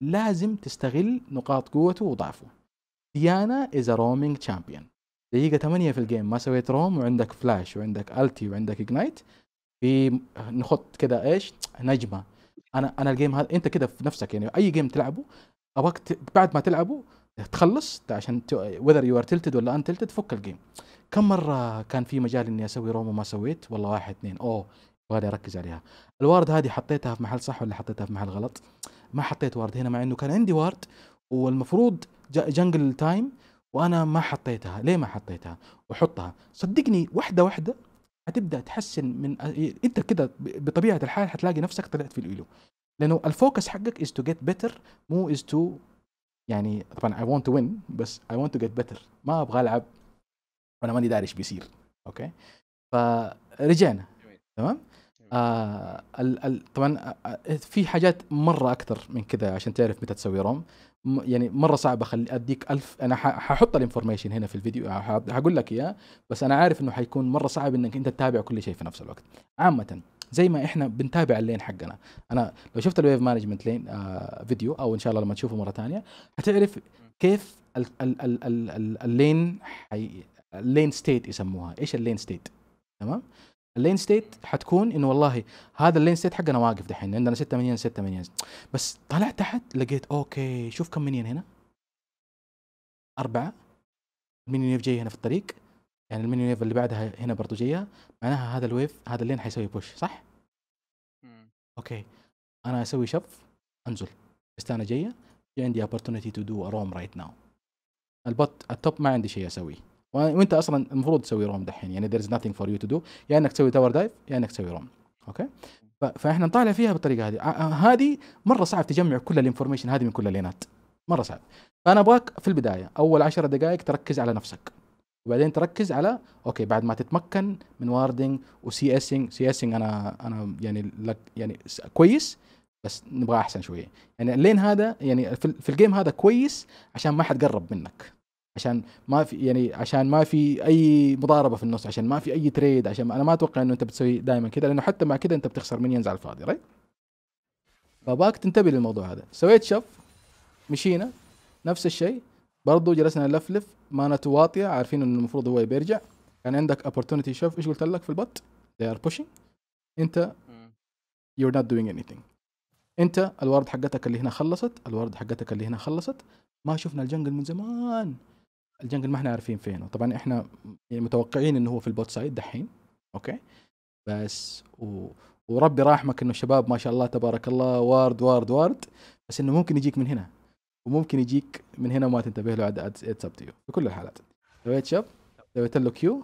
لازم تستغل نقاط قوته وضعفه ديانا از رومينج تشامبيون دقيقة 8 في الجيم ما سويت روم وعندك فلاش وعندك التي وعندك اجنايت في نخط كذا ايش نجمة انا انا الجيم هذا انت كذا في نفسك يعني اي جيم تلعبه ابغاك بعد ما تلعبه تخلص عشان وذر يو ار تلتد ولا ان تلتد فك الجيم كم مره كان في مجال اني اسوي روم وما سويت والله واحد اثنين اوه وهذا اركز عليها الوارد هذه حطيتها في محل صح ولا حطيتها في محل غلط ما حطيت وارد هنا مع انه كان عندي وارد والمفروض جنجل تايم وانا ما حطيتها ليه ما حطيتها وحطها صدقني واحده واحده هتبدا تحسن من إيه، انت كده بطبيعه الحال هتلاقي نفسك طلعت في الالو لانه الفوكس حقك از تو جيت بيتر مو از تو يعني طبعا اي ونت تو وين بس اي ونت تو جيت بيتر ما ابغى العب وانا ماني داري ايش بيصير اوكي فرجعنا تمام آه ال ال طبعا آه، آه، في حاجات مره اكثر من كذا عشان تعرف متى تسوي روم يعني مره صعب اخلي اديك ألف انا ححط الانفورميشن هنا في الفيديو هقول لك اياه بس انا عارف انه حيكون مره صعب انك انت تتابع كل شيء في نفس الوقت عامه زي ما احنا بنتابع اللين حقنا انا لو شفت الويف مانجمنت لين آه فيديو او ان شاء الله لما تشوفه مره ثانيه حتعرف كيف الـ الـ الـ الـ اللين حي اللين ستيت يسموها ايش اللين ستيت تمام اللين ستيت حتكون انه والله هذا اللين ستيت حقنا واقف دحين عندنا 6 مليون 6 مليون بس طلعت تحت لقيت اوكي شوف كم مليون هنا أربعة مليون ويف جاي هنا في الطريق يعني المليون ويف اللي بعدها هنا برضو جاية معناها هذا الويف هذا اللين حيسوي بوش صح؟ مم. اوكي انا اسوي شف انزل انا جاية في عندي opportunity تو دو اروم رايت ناو البط التوب ما عندي شيء اسويه وانت اصلا المفروض تسوي روم دحين يعني ذير از nothing فور يو تو دو يا انك تسوي تاور دايف يا انك تسوي روم اوكي فاحنا نطالع فيها بالطريقه هذه هذه مره صعب تجمع كل الانفورميشن هذه من كل اللينات مره صعب فانا ابغاك في البدايه اول 10 دقائق تركز على نفسك وبعدين تركز على اوكي بعد ما تتمكن من واردنج وسي اسنج سي اسنج انا انا يعني لك يعني كويس بس نبغى احسن شويه يعني اللين هذا يعني في الجيم هذا كويس عشان ما حد قرب منك عشان ما في يعني عشان ما في اي مضاربه في النص عشان ما في اي تريد عشان انا ما اتوقع انه انت بتسوي دائما كذا لانه حتى مع كذا انت بتخسر من ينزع الفاضي رايت فباك تنتبه للموضوع هذا سويت شف مشينا نفس الشيء برضو جلسنا نلفلف ما نتواطية عارفين انه المفروض هو بيرجع كان عندك opportunity شوف ايش قلت لك في البط they are pushing انت you're not doing anything انت الورد حقتك اللي هنا خلصت الورد حقتك اللي هنا خلصت ما شفنا الجنجل من زمان الجنجل ما احنا عارفين فينه طبعا احنا يعني متوقعين انه هو في البوت سايد دحين اوكي بس و... وربي رحمك انه الشباب ما شاء الله تبارك الله وارد وارد وارد بس انه ممكن يجيك من هنا وممكن يجيك من هنا وما تنتبه له عاد اتس اب في كل الحالات سويت شب سويت له كيو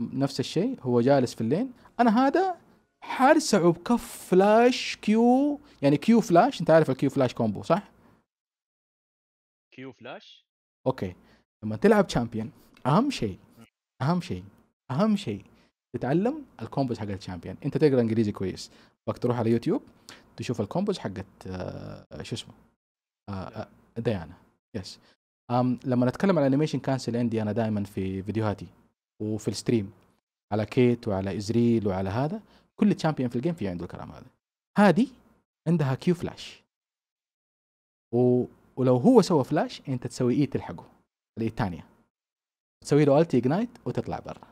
نفس الشيء هو جالس في اللين انا هذا حارسعه بكف فلاش كيو يعني كيو فلاش انت عارف الكيو فلاش كومبو صح؟ كيو فلاش؟ اوكي لما تلعب شامبيون اهم شيء اهم شيء اهم شيء تتعلم الكومبوز حقت الشامبيون انت تقرا انجليزي كويس وقت تروح على يوتيوب تشوف الكومبوز حقت آه، شو اسمه آه، آه، ديانا يس أم لما نتكلم عن الانيميشن كانسل عندي انا دائما في فيديوهاتي وفي الستريم على كيت وعلى ازريل وعلى هذا كل تشامبيون في الجيم في عنده الكلام هذا هذه عندها كيو فلاش و... ولو هو سوى فلاش انت تسوي اي e تلحقه اللي الثانيه تسوي له التي اجنايت وتطلع برا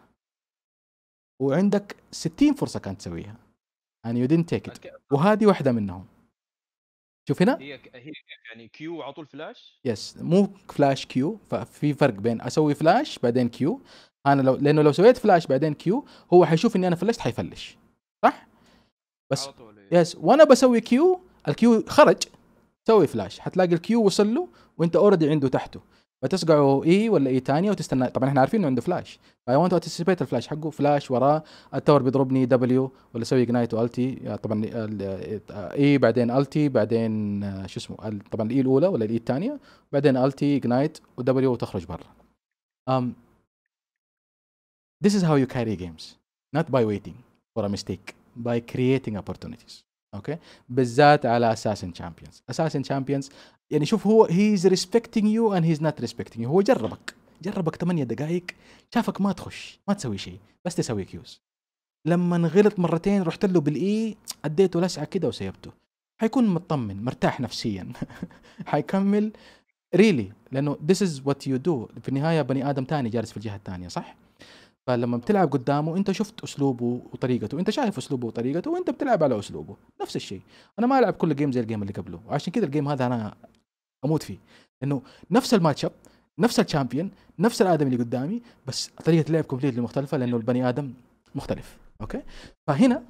وعندك 60 فرصه كانت تسويها and you didn't take it وهذه واحده منهم شوف هنا هي هي يعني كيو على طول فلاش يس مو فلاش كيو ففي فرق بين اسوي فلاش بعدين كيو انا لو لانه لو سويت فلاش بعدين كيو هو حيشوف اني انا فلشت حيفلش صح بس يس إيه. وانا بسوي كيو الكيو خرج سوي فلاش حتلاقي الكيو وصل له وانت اوريدي عنده تحته فتسقعوا اي ولا اي ثانيه وتستنى طبعا احنا عارفين انه عنده فلاش اي ونت انتسيبيت الفلاش حقه فلاش وراه التور بيضربني دبليو ولا اسوي اجنايت والتي طبعا اي آه، بعدين التي بعدين آه، شو اسمه طبعا الاي e الاولى ولا الاي e الثانيه بعدين التي اجنايت ودبليو وتخرج برا um, this is how you carry games not by waiting for a mistake by creating opportunities اوكي okay? بالذات على اساسن شامبيونز اساسن شامبيونز يعني شوف هو هيز ريسبكتنج يو اند هيز نوت ريسبكتنج يو هو جربك جربك ثمانية دقائق شافك ما تخش ما تسوي شيء بس تسوي كيوز لما غلط مرتين رحت له بالاي اديته e، لسعه كده وسيبته حيكون مطمن مرتاح نفسيا <laughs> حيكمل ريلي really. لانه ذيس از وات يو دو في النهايه بني ادم تاني جالس في الجهه الثانيه صح؟ فلما بتلعب قدامه انت شفت اسلوبه وطريقته انت شايف اسلوبه وطريقته وانت بتلعب على اسلوبه نفس الشيء انا ما العب كل جيم زي الجيم اللي قبله وعشان كذا الجيم هذا انا اموت فيه انه نفس الماتش اب نفس الشامبيون نفس الادمي اللي قدامي بس طريقه اللعب كومبليتلي مختلفه لانه البني ادم مختلف اوكي فهنا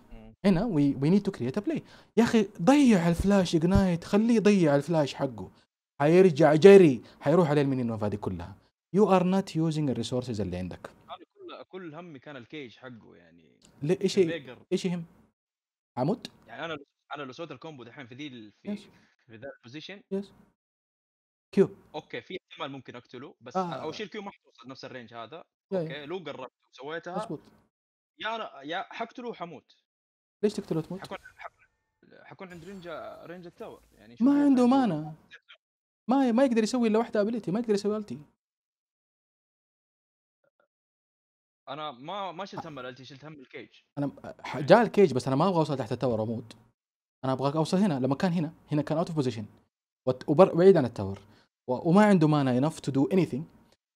هنا وي نيد تو كريت بلاي يا اخي ضيع الفلاش اجنايت خليه يضيع الفلاش حقه حيرجع جري حيروح عليه المنين هذه كلها يو ار نوت يوزنج الريسورسز اللي عندك كل همي كان الكيج حقه يعني ايش ايش يهم؟ عمود؟ يعني انا انا لو سويت الكومبو دحين في ذي في yes. في ذا البوزيشن يس yes. كيو اوكي في احتمال ممكن اقتله بس آه. او شيل كيو ما حتوصل نفس الرينج هذا yeah. اوكي لو قربت وسويتها مظبوط يا أنا يا حقتله وحموت ليش تقتله وتموت؟ حكون حكون عند رينج رينج التاور يعني ما عنده مانا ما ما يقدر يسوي الا واحده ابيلتي ما يقدر يسوي التي انا ما ما شلت هم الالتي شلت هم الكيج انا جاء الكيج بس انا ما ابغى اوصل تحت التاور واموت انا ابغى اوصل هنا لما كان هنا هنا كان اوت اوف بوزيشن وبعيد عن التاور وما عنده مانا انف تو دو اني ثينج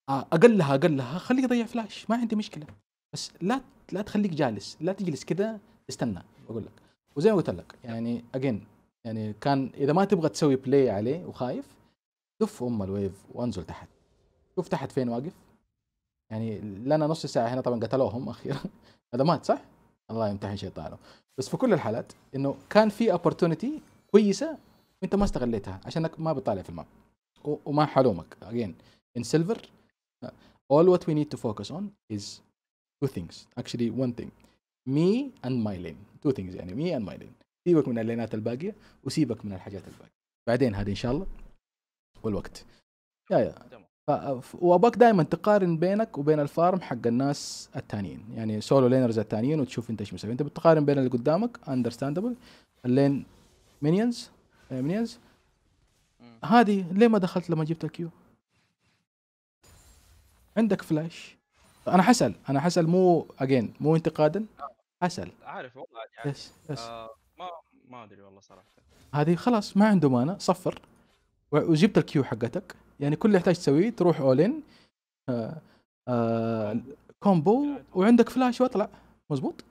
اقلها اقلها خليه يضيع فلاش ما عندي مشكله بس لا لا تخليك جالس لا تجلس كذا استنى بقول لك وزي ما قلت لك يعني اجين يعني كان اذا ما تبغى تسوي بلاي عليه وخايف دف ام الويف وانزل تحت شوف تحت فين واقف يعني لنا نص ساعه هنا طبعا قتلوهم اخيرا <laughs> هذا مات صح؟ الله يمتحن شيطانه بس في كل الحالات انه كان في اوبورتونيتي كويسه وانت ما استغليتها عشانك ما بتطالع في الماب وما حلومك اجين ان سيلفر all what we need to focus on is two things actually one thing me and my lane two things يعني me and my lane سيبك من اللينات الباقيه وسيبك من الحاجات الباقيه بعدين هذه ان شاء الله والوقت يا يا واباك دائما تقارن بينك وبين الفارم حق الناس الثانيين يعني سولو لينرز الثانيين وتشوف انت ايش مسوي انت بتقارن بين اللي قدامك اندرستاندبل اللين مينيونز مينيونز هذه ليه ما دخلت لما جبت الكيو عندك فلاش انا حسل انا حسل مو اجين مو انتقادا حسل عارف والله يعني يس يس آه، ما ما ادري والله صراحه هذه خلاص ما عنده مانا صفر وجبت الكيو حقتك يعني كل اللي يحتاج تسويه تروح اولين آه آه كومبو وعندك فلاش واطلع مزبوط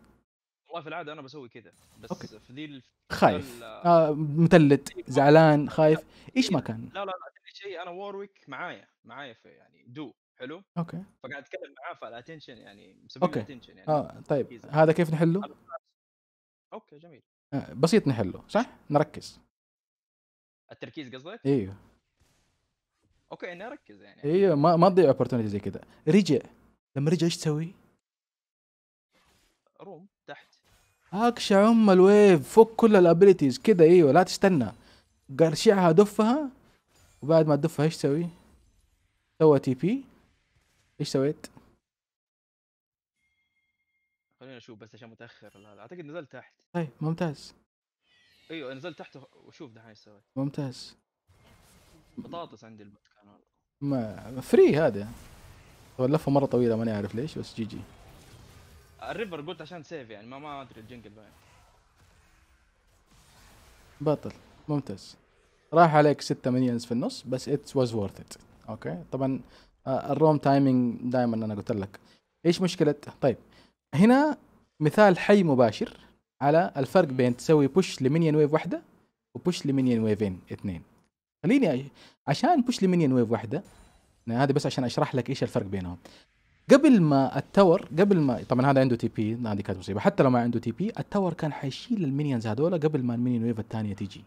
والله في العاده انا بسوي كذا بس أوكي. في ذي خايف آه متلت زعلان خايف ايش إيه. ما كان لا لا لا شيء انا وورويك معايا معايا في يعني دو حلو اوكي فقاعد اتكلم معاه فالاتنشن يعني مسبب اوكي اتنشن يعني اه طيب كيزة. هذا كيف نحله؟ اوكي جميل آه بسيط نحله صح؟ نركز التركيز قصدك؟ ايوه اوكي انا اركز يعني ايوه ما ما تضيع اوبورتونيتي زي كذا رجع لما رجع ايش تسوي؟ روم تحت اقشع ام الويف فك كل الابيلتيز كذا ايوه لا تستنى قرشعها دفها وبعد ما تدفها ايش تسوي؟ سوى تي بي ايش سويت؟ خلينا نشوف بس عشان متاخر لا لا اعتقد نزلت تحت طيب ممتاز ايوه نزلت تحت وشوف دحين ايش سويت ممتاز بطاطس عندي البطاطس ما فري هذا هو مره طويله ماني عارف ليش بس جي جي الريفر قلت عشان سيف يعني ما ما ادري الجنجل باين بطل ممتاز راح عليك 6 مليونز في النص بس اتس واز وورث ات اوكي طبعا آه، الروم تايمينج دائما انا قلت لك ايش مشكله طيب هنا مثال حي مباشر على الفرق بين تسوي بوش لمينيون ويف واحده وبوش لمينيون ويفين اثنين خليني عشان بوش لمينيون ويف واحده هذا بس عشان اشرح لك ايش الفرق بينهم قبل ما التور قبل ما طبعا هذا عنده تي بي هذه كانت مصيبه حتى لو ما عنده تي بي التور كان حيشيل المينيونز هذول قبل ما المينيون ويف الثانيه تيجي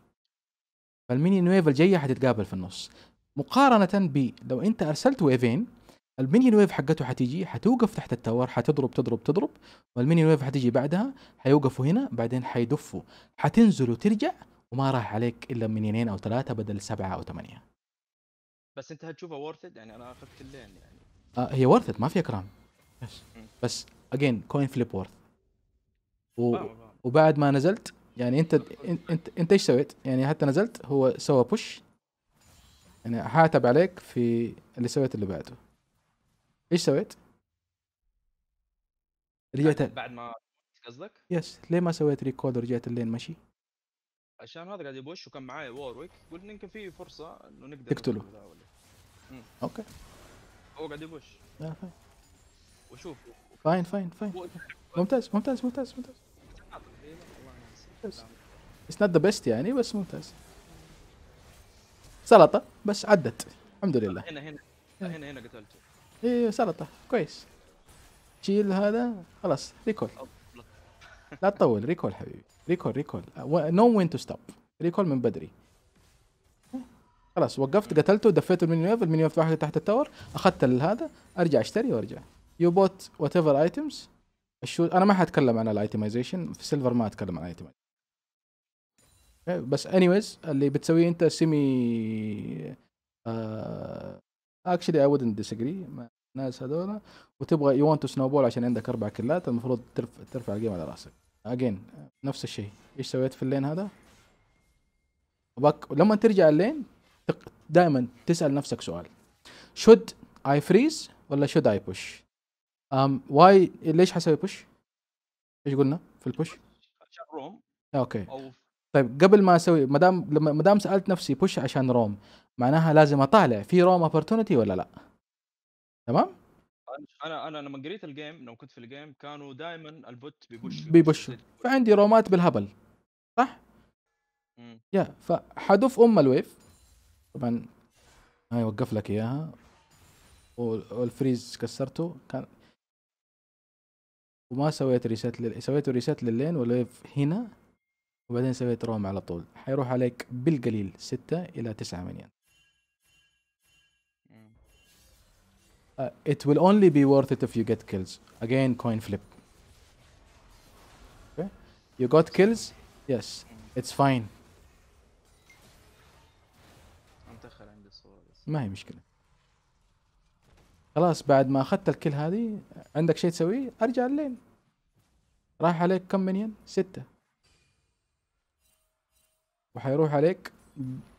فالمينيون ويف الجايه حتتقابل في النص مقارنه ب لو انت ارسلت ويفين المينيون ويف حقته حتيجي حتوقف تحت التور حتضرب تضرب تضرب والمينيون ويف حتيجي بعدها حيوقفوا هنا بعدين حيدفوا حتنزل وترجع وما راح عليك الا من ينين او ثلاثه بدل سبعه او ثمانيه بس انت هتشوفها وورثد يعني انا اخذت كلين يعني آه هي وورثد ما فيها كرام بس بس اجين كوين فليب وورث و... وبعد ما نزلت يعني انت انت انت ايش سويت؟ يعني حتى نزلت هو سوى بوش يعني حاتب عليك في اللي سويت اللي بعده ايش سويت؟ رجعت بعد ما قصدك؟ يس ليه ما سويت ريكول ورجعت اللين مشي؟ عشان هذا قاعد يبوش وكان معاي وورويك قلت يمكن في فرصه انه نقدر تقتله اوكي هو قاعد يبوش وشوف فاين فاين فاين ممتاز ممتاز ممتاز ممتاز اتس نوت ذا بيست يعني بس ممتاز سلطه بس عدت الحمد لله هنا هنا هنا هنا قتلته ايوه سلطه كويس شيل هذا خلاص ريكول لا تطول ريكول حبيبي ريكول ريكول نو وين تو ستوب ريكول من بدري خلاص وقفت قتلته دفيته المينيوف ويف المينيو ويف تحت التاور اخذت هذا ارجع اشتري وارجع يو بوت وات ايفر ايتمز الشو انا ما حاتكلم عن الايتمايزيشن في سيلفر ما اتكلم عن الايتمايزيشن بس anyways اللي بتسويه انت سيمي اكشلي اي ودنت ديسجري مع الناس هذول وتبغى يو ونت تو سنوبول عشان عندك اربع كلات المفروض ترفع, ترفع الجيم على راسك اجين نفس الشيء ايش سويت في اللين هذا وبك... لما ترجع اللين دائما تسال نفسك سؤال should I freeze ولا should I push um, why ليش حسوي push ايش قلنا في البوش عشان روم اوكي طيب قبل ما اسوي ما دام لما ما دام سالت نفسي بوش عشان روم معناها لازم اطالع في روم اوبورتونيتي ولا لا تمام انا انا لما قريت الجيم لما كنت في الجيم كانوا دائما البوت بيبش بيبش فعندي رومات بالهبل صح؟ يا فحدف ام الويف طبعا هاي وقف لك اياها والفريز كسرته كان وما سويت ريسيت لل... سويت ريسيت لللين والويف هنا وبعدين سويت روم على طول حيروح عليك بالقليل ستة إلى تسعة مليون uh, it will only be worth it if you get kills. Again, coin flip. Okay. You got kills? Yes. It's fine. ما هي مشكلة. خلاص بعد ما اخذت الكل هذه عندك شيء تسويه ارجع اللين. راح عليك كم منين؟ ستة. وحيروح عليك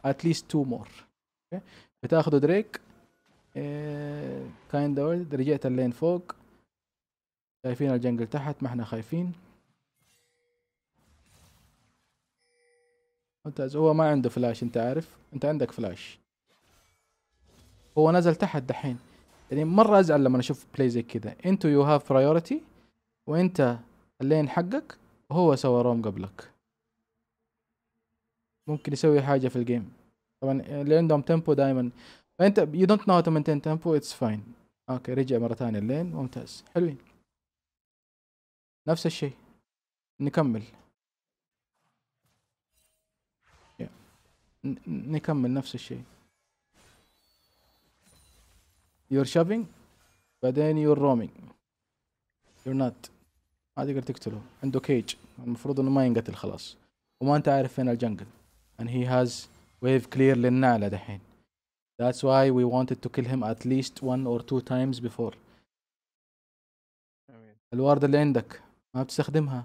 at least two more okay. بتاخذ دريك كايند وورد رجعت اللين فوق شايفين الجنجل تحت ما احنا خايفين ممتاز هو ما عنده فلاش انت عارف انت عندك فلاش هو نزل تحت دحين يعني مرة ازعل لما اشوف بلاي زي كذا انتو يو هاف برايورتي وانت اللين حقك وهو سوى روم قبلك ممكن يسوي حاجة في الجيم طبعا اللي عندهم تيمبو دايما فانت يو دونت نو تو مينتين تمبو اتس فاين اوكي رجع مره ثانيه اللين ممتاز حلوين نفس الشيء نكمل نكمل نفس الشيء يور شوبينج بعدين يور رومينج يور نوت ما تقدر تقتله عنده كيج المفروض انه ما ينقتل خلاص وما انت عارف فين الجنجل and he has wave clear للنعلة دحين That's why we wanted to kill him at least one or two times before. الورد اللي عندك ما بتستخدمها.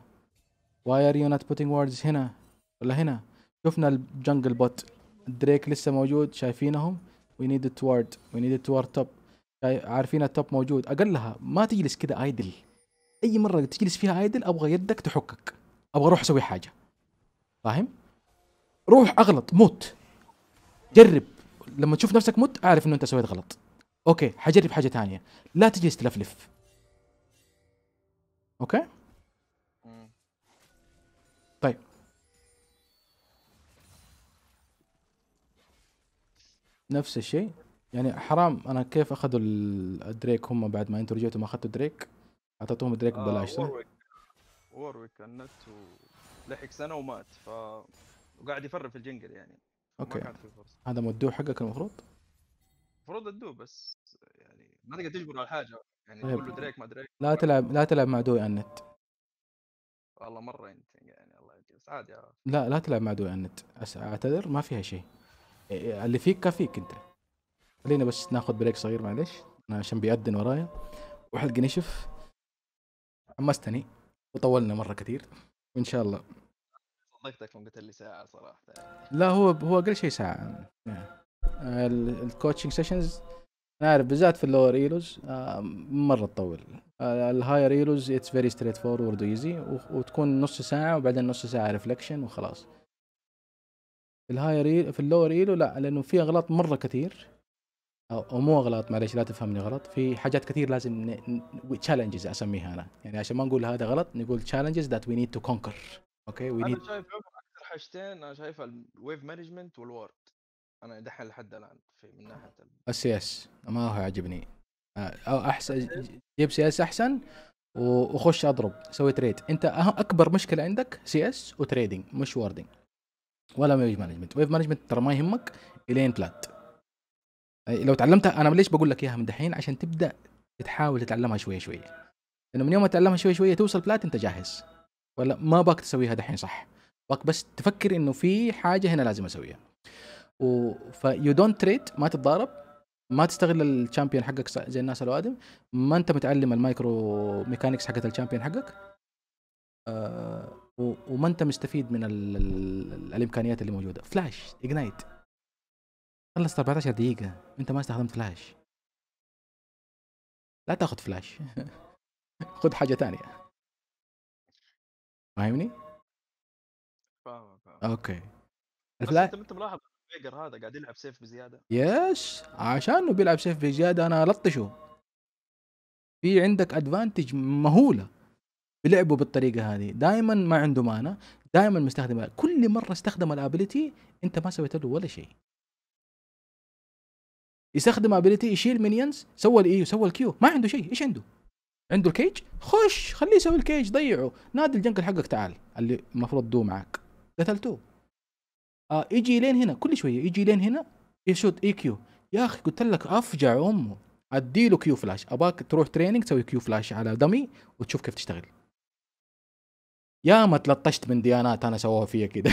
Why are you not putting words هنا ولا هنا؟ شفنا الجنجل بوت دريك لسه موجود شايفينهم we need it toward we need it toward top عارفين التوب موجود اقلها ما تجلس كده ايدل اي مره تجلس فيها ايدل ابغى يدك تحكك ابغى اروح اسوي حاجه فاهم روح اغلط موت جرب لما تشوف نفسك مت اعرف انه انت سويت غلط اوكي حجرب حاجه ثانيه لا تجلس تلفلف اوكي طيب نفس الشيء يعني حرام انا كيف اخذوا الدريك هم بعد ما انتم رجعتوا ما اخذتوا دريك اعطيتهم دريك آه، ببلاش صح؟ وورويك النت ولحق لحق سنه ومات ف وقاعد يفرب في الجنجل يعني اوكي ما كانت في فرصه هذا مودوه حقك المفروض؟ المفروض ادوه بس يعني ما تقدر تجبره على حاجه يعني طيب. كله دريك ما دريك لا تلعب لا تلعب مع دوي على النت والله مره انت يعني الله بس عادي لا لا تلعب مع دوي على النت اعتذر ما فيها شيء اللي فيك كفيك انت خلينا بس ناخذ بريك صغير معلش عشان بيأذن ورايا وحلق نشف حمستني وطولنا مره كثير وان شاء الله طقطق من قلت لي ساعه صراحه لا هو هو اقل شيء ساعه الكوتشنج سيشنز انا بالذات في اللور ايلوز آه، مره تطول آه، الهاير ايلوز اتس فيري ستريت فورورد ايزي وتكون نص ساعه وبعدين نص ساعه ريفلكشن وخلاص في الهاير في اللور ايلو لا لانه في اغلاط مره كثير او مو اغلاط معلش لا تفهمني غلط في حاجات كثير لازم تشالنجز اسميها انا يعني عشان ما نقول هذا غلط نقول تشالنجز ذات وي نيد تو كونكر اوكي وي انا شايف اكثر حاجتين انا شايفها الويف مانجمنت والوورد انا دحين لحد الان في من ناحيه السي اس ما هو عاجبني آه، او إيه، احسن إيه، إيه. جيب سي اس احسن وخش اضرب سوي تريد انت أه، اكبر مشكله عندك سي اس وتريدنج مش وردنج ولا ويف مانجمنت ويف مانجمنت ترى ما يهمك الين بلات لو تعلمتها انا ليش بقول لك اياها من دحين عشان تبدا تحاول تتعلمها شويه شويه لانه من يوم ما تتعلمها شويه شويه توصل بلات انت جاهز ولا ما باك تسويها دحين صح باك بس تفكر انه في حاجه هنا لازم اسويها و ف يو دونت تريد ما تتضارب ما تستغل الشامبيون حقك زي الناس الوادم ما انت متعلم المايكرو ميكانكس حقت الشامبيون حقك أه و... وما انت مستفيد من ال... ال... الامكانيات اللي موجوده فلاش اجنايت خلصت 14 دقيقه انت ما استخدمت فلاش لا تاخذ فلاش <laughs> خذ حاجه ثانيه فاهمني؟ فاهم اوكي الفلا... انت انت ملاحظ فيجر هذا قاعد يلعب سيف بزياده يس عشانه بيلعب سيف بزياده انا الطشه في عندك ادفانتج مهوله بلعبه بالطريقه هذه دائما ما عنده مانا دائما مستخدم كل مره استخدم الابيلتي انت ما سويت له ولا شيء يستخدم ابيلتي يشيل مينيونز سوى الاي وسوى e، الكيو ما عنده شيء ايش عنده عنده الكيج خش خليه يسوي الكيج ضيعه نادي الجنكل حقك تعال اللي المفروض دو معك قتلتوه آه يجي لين هنا كل شويه يجي لين هنا يشوت اي كيو يا اخي قلت لك افجع امه اديله كيو فلاش اباك تروح تريننج تسوي كيو فلاش على دمي وتشوف كيف تشتغل يا ما تلطشت من ديانات انا سووها فيا كده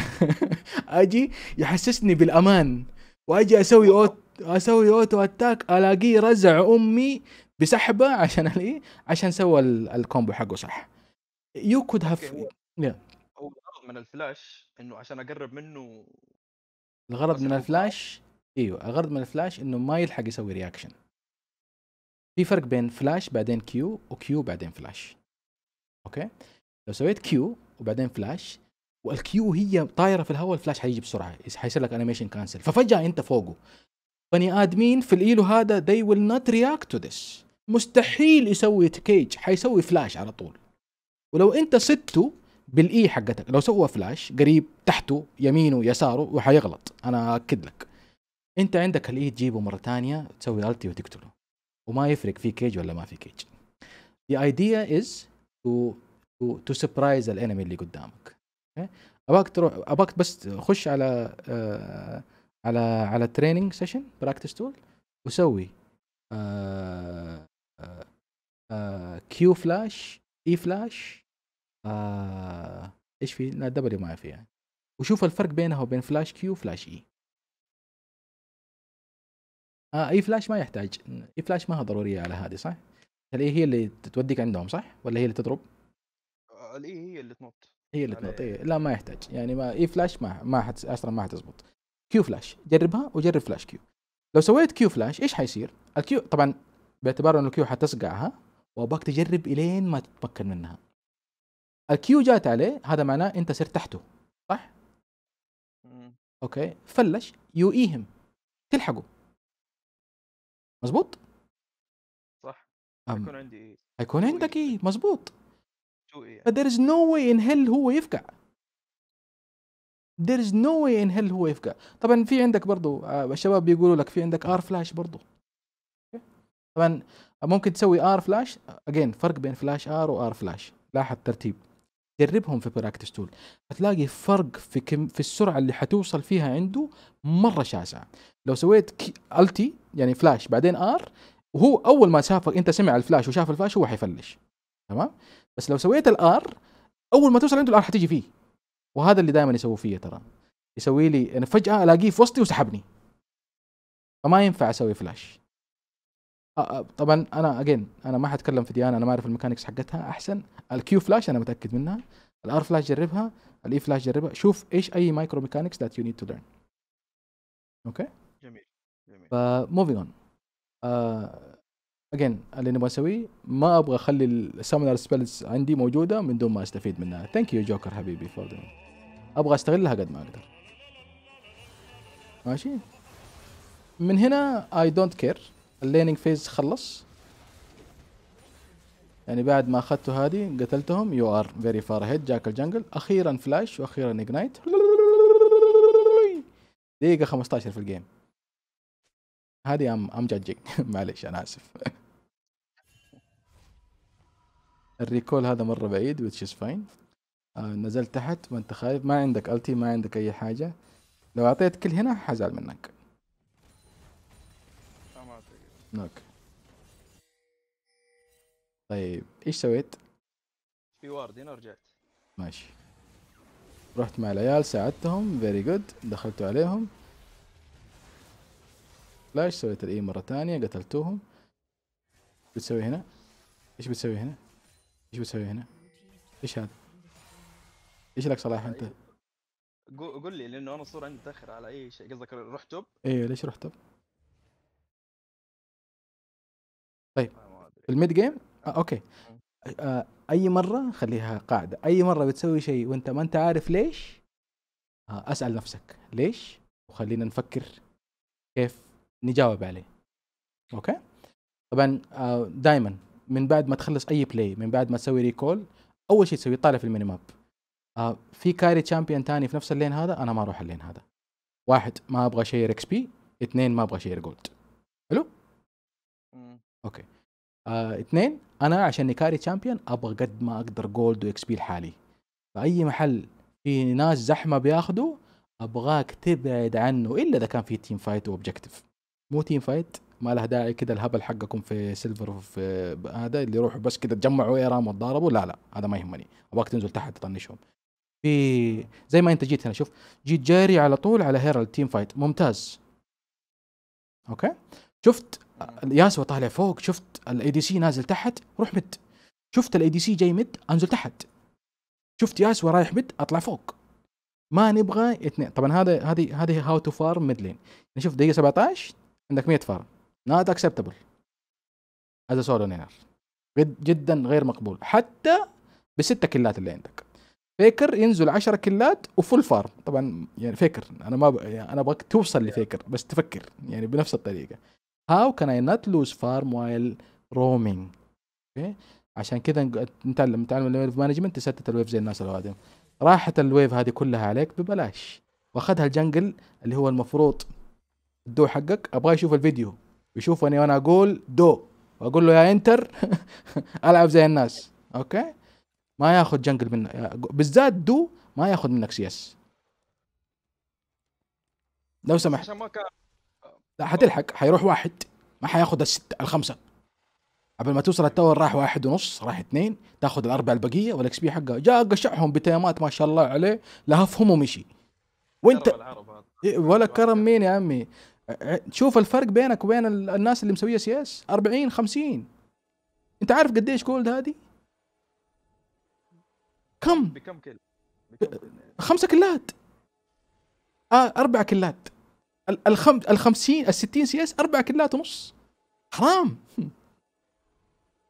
<laughs> اجي يحسسني بالامان واجي اسوي اوت اسوي اوتو اتاك الاقيه رزع امي بسحبه عشان الايه عشان سوى الكومبو حقه صح يو كود هاف هو الغرض من الفلاش انه عشان اقرب منه الغرض من الفلاش ايوه الغرض من الفلاش انه ما يلحق يسوي رياكشن في فرق بين فلاش بعدين كيو وكيو بعدين فلاش اوكي لو سويت كيو وبعدين فلاش والكيو هي طايره في الهواء الفلاش حيجي بسرعه حيصير لك انيميشن كانسل ففجاه انت فوقه بني ادمين في الايلو هذا they will not react to this مستحيل يسوي تكيج حيسوي فلاش على طول ولو انت سدته بالاي حقتك لو سوى فلاش قريب تحته يمينه يساره وحيغلط انا اكد لك انت عندك الاي تجيبه مره ثانيه تسوي التي وتقتله وما يفرق في كيج ولا ما في كيج the idea is to to, to surprise الانمي اللي قدامك okay? اباك تروح اباك بس خش على uh, على على تريننج سيشن براكتس تول وسوي كيو فلاش اي فلاش ايش في لا دبليو ما في يعني وشوف الفرق بينها وبين فلاش كيو فلاش اي آه اي e فلاش ما يحتاج اي e فلاش ما هي ضروريه على هذه صح؟ هل هي اللي توديك عندهم صح؟ ولا هي اللي تضرب؟ آه، الاي e هي اللي تنط هي اللي تنط يعني إيه، لا ما يحتاج يعني ما اي فلاش ما ما حت... اصلا ما حتزبط كيو فلاش جربها وجرب فلاش كيو لو سويت كيو فلاش ايش حيصير الكيو طبعا باعتبار انه الكيو حتصقعها وابغاك تجرب الين ما تتمكن منها الكيو جات عليه هذا معناه انت صرت تحته صح اوكي فلش يو ايهم تلحقه مزبوط صح حيكون عندي حيكون عندك ايه مزبوط يعني. there is no way in hell هو يفقع there is no way in hell هو يفقع طبعا في عندك برضو آه، الشباب بيقولوا لك في عندك ار فلاش برضو طبعا ممكن تسوي ار فلاش اجين فرق بين فلاش ار وار فلاش لاحظ ترتيب جربهم في براكتس تول هتلاقي فرق في كم في السرعه اللي حتوصل فيها عنده مره شاسعه لو سويت التي يعني فلاش بعدين ار وهو اول ما شافك انت سمع الفلاش وشاف الفلاش هو حيفلش تمام بس لو سويت الار اول ما توصل عنده الار حتيجي فيه وهذا اللي دائما يسوي فيه ترى يسوي لي يعني فجاه الاقيه في وسطي وسحبني فما ينفع اسوي فلاش طبعا انا اجين انا ما حتكلم في ديانا انا ما اعرف الميكانكس حقتها احسن الكيو فلاش انا متاكد منها الار فلاش جربها الاي فلاش e جربها شوف ايش اي مايكرو ميكانكس ذات يو نيد تو ليرن اوكي جميل جميل فموفينج اون اجين اللي نبغى نسويه ما ابغى اخلي السمنر سبيلز عندي موجوده من دون ما استفيد منها ثانك يو جوكر حبيبي فور ذا ابغى استغلها قد ما اقدر ماشي من هنا اي دونت كير الليننج فيز خلص يعني بعد ما اخذته هذه قتلتهم يو ار فيري فار هيد جاك الجنجل اخيرا فلاش واخيرا اجنايت دقيقة 15 في الجيم هذه ام ام جاجينج <laughs> معليش انا اسف <laughs> الريكول هذا مرة بعيد which is fine آه، نزلت تحت ما انت خايف ما عندك التي ما عندك اي حاجة لو اعطيت كل هنا حزعل منك اوكي طيب ايش سويت؟ في وارد هنا رجعت ماشي رحت مع العيال ساعدتهم فيري جود دخلت عليهم فلاش سويت الاي مرة ثانية قتلتوهم بتسوي هنا؟ ايش بتسوي هنا؟ ايش بتسوي هنا؟ ايش هذا؟ ايش لك صلاح انت؟ أيوه. قول لي لانه انا الصوره عندي متاخر على اي شيء قصدك رحت توب؟ ايه ليش رحت توب؟ طيب الميد جيم؟ آه،, آه اوكي آه اي مره خليها قاعده اي مره بتسوي شيء وانت ما انت عارف ليش آه اسال نفسك ليش وخلينا نفكر كيف نجاوب عليه اوكي طبعا آه دائما من بعد ما تخلص اي بلاي من بعد ما تسوي ريكول اول شيء تسويه طالع في الميني ماب آه، في كاري تشامبيون ثاني في نفس اللين هذا انا ما اروح اللين هذا واحد ما ابغى شير اكس بي اثنين ما ابغى شير جولد حلو اوكي آه اثنين انا عشان كاري تشامبيون ابغى قد ما اقدر جولد واكس بي لحالي فاي محل في ناس زحمه بياخذوا ابغاك تبعد عنه الا اذا كان في تيم فايت واوبجكتيف مو تيم فايت ما له داعي كذا الهبل حقكم في سيلفر وفي هذا اللي يروحوا بس كذا تجمعوا ايرام وتضاربوا لا لا هذا ما يهمني ابغاك تنزل تحت تطنشهم في زي ما انت جيت هنا شوف جيت جاري على طول على هيرالد تيم فايت ممتاز اوكي شفت ياسو طالع فوق شفت الاي دي سي نازل تحت روح مد شفت الاي دي سي جاي مد انزل تحت شفت ياسو رايح مد اطلع فوق ما نبغى اثنين طبعا هذا هذه هذه هاو تو فارم ميد لين نشوف دقيقه 17 عندك 100 فارم نوت اكسبتبل از سولو نينر جدا غير مقبول حتى بستة كلات اللي عندك فيكر ينزل 10 كلات وفول فارم طبعا يعني فيكر انا ما ب... يعني انا ابغاك توصل لفيكر بس تفكر يعني بنفس الطريقه هاو كان اي نوت لوز فارم وايل رومينج اوكي عشان كذا نتعلم نتعلم الويف مانجمنت تستت الويف زي الناس الوادم راحت الويف هذه كلها عليك ببلاش واخذها الجنجل اللي هو المفروض الدو حقك ابغى يشوف الفيديو يشوفني وانا اقول دو واقول له يا انتر <laughs> العب زي الناس اوكي ما ياخذ جنجل منك بالذات دو ما ياخذ منك سي اس لو سمحت عشان ما كان لا حتلحق حيروح واحد ما حياخذ الست الخمسة قبل ما توصل التاور راح واحد ونص راح اثنين تاخذ الاربع البقيه والاكس بي حقه جاء قشعهم بتيمات ما شاء الله عليه لهفهم ومشي وانت إيه، ولا كرم مين يا عمي شوف الفرق بينك وبين الناس اللي مسويه سي اس 40 50 انت عارف قديش جولد هذه كم؟ بكم كل؟ خمسة كلات آه أربع كلات الخم... الخمسين الستين سي اس أربع كلات ونص حرام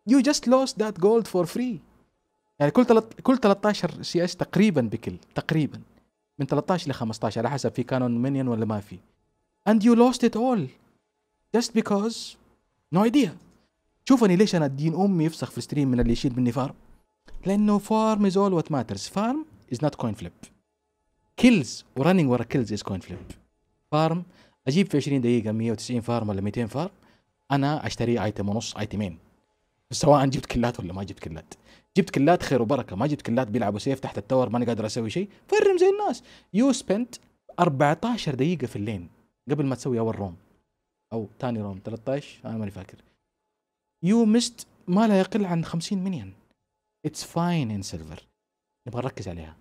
يو جاست لوست ذات جولد فور فري يعني كل تلت... كل 13 سي اس تقريبا بكل تقريبا من 13 ل 15 على حسب في كانون منيون ولا ما في اند يو لوست ات اول جاست بيكوز نو ايديا شوفني ليش انا الدين امي يفسخ في ستريم من اللي يشيل مني فار لانه فارم از اول وات ماترز فارم از نوت كوين فليب كيلز ورننج ورا كيلز از كوين فليب فارم اجيب في 20 دقيقه 190 فارم ولا 200 فارم انا اشتري ايتم ونص ايتمين سواء جبت كلات ولا ما جبت كلات جبت كلات خير وبركه ما جبت كلات بيلعبوا سيف تحت التور ماني قادر اسوي شيء فرم زي الناس يو سبنت 14 دقيقه في اللين قبل ما تسوي اول روم او ثاني روم 13 انا ماني فاكر يو مست ما لا يقل عن 50 مليون اتس فاين ان سيلفر نبغى نركز عليها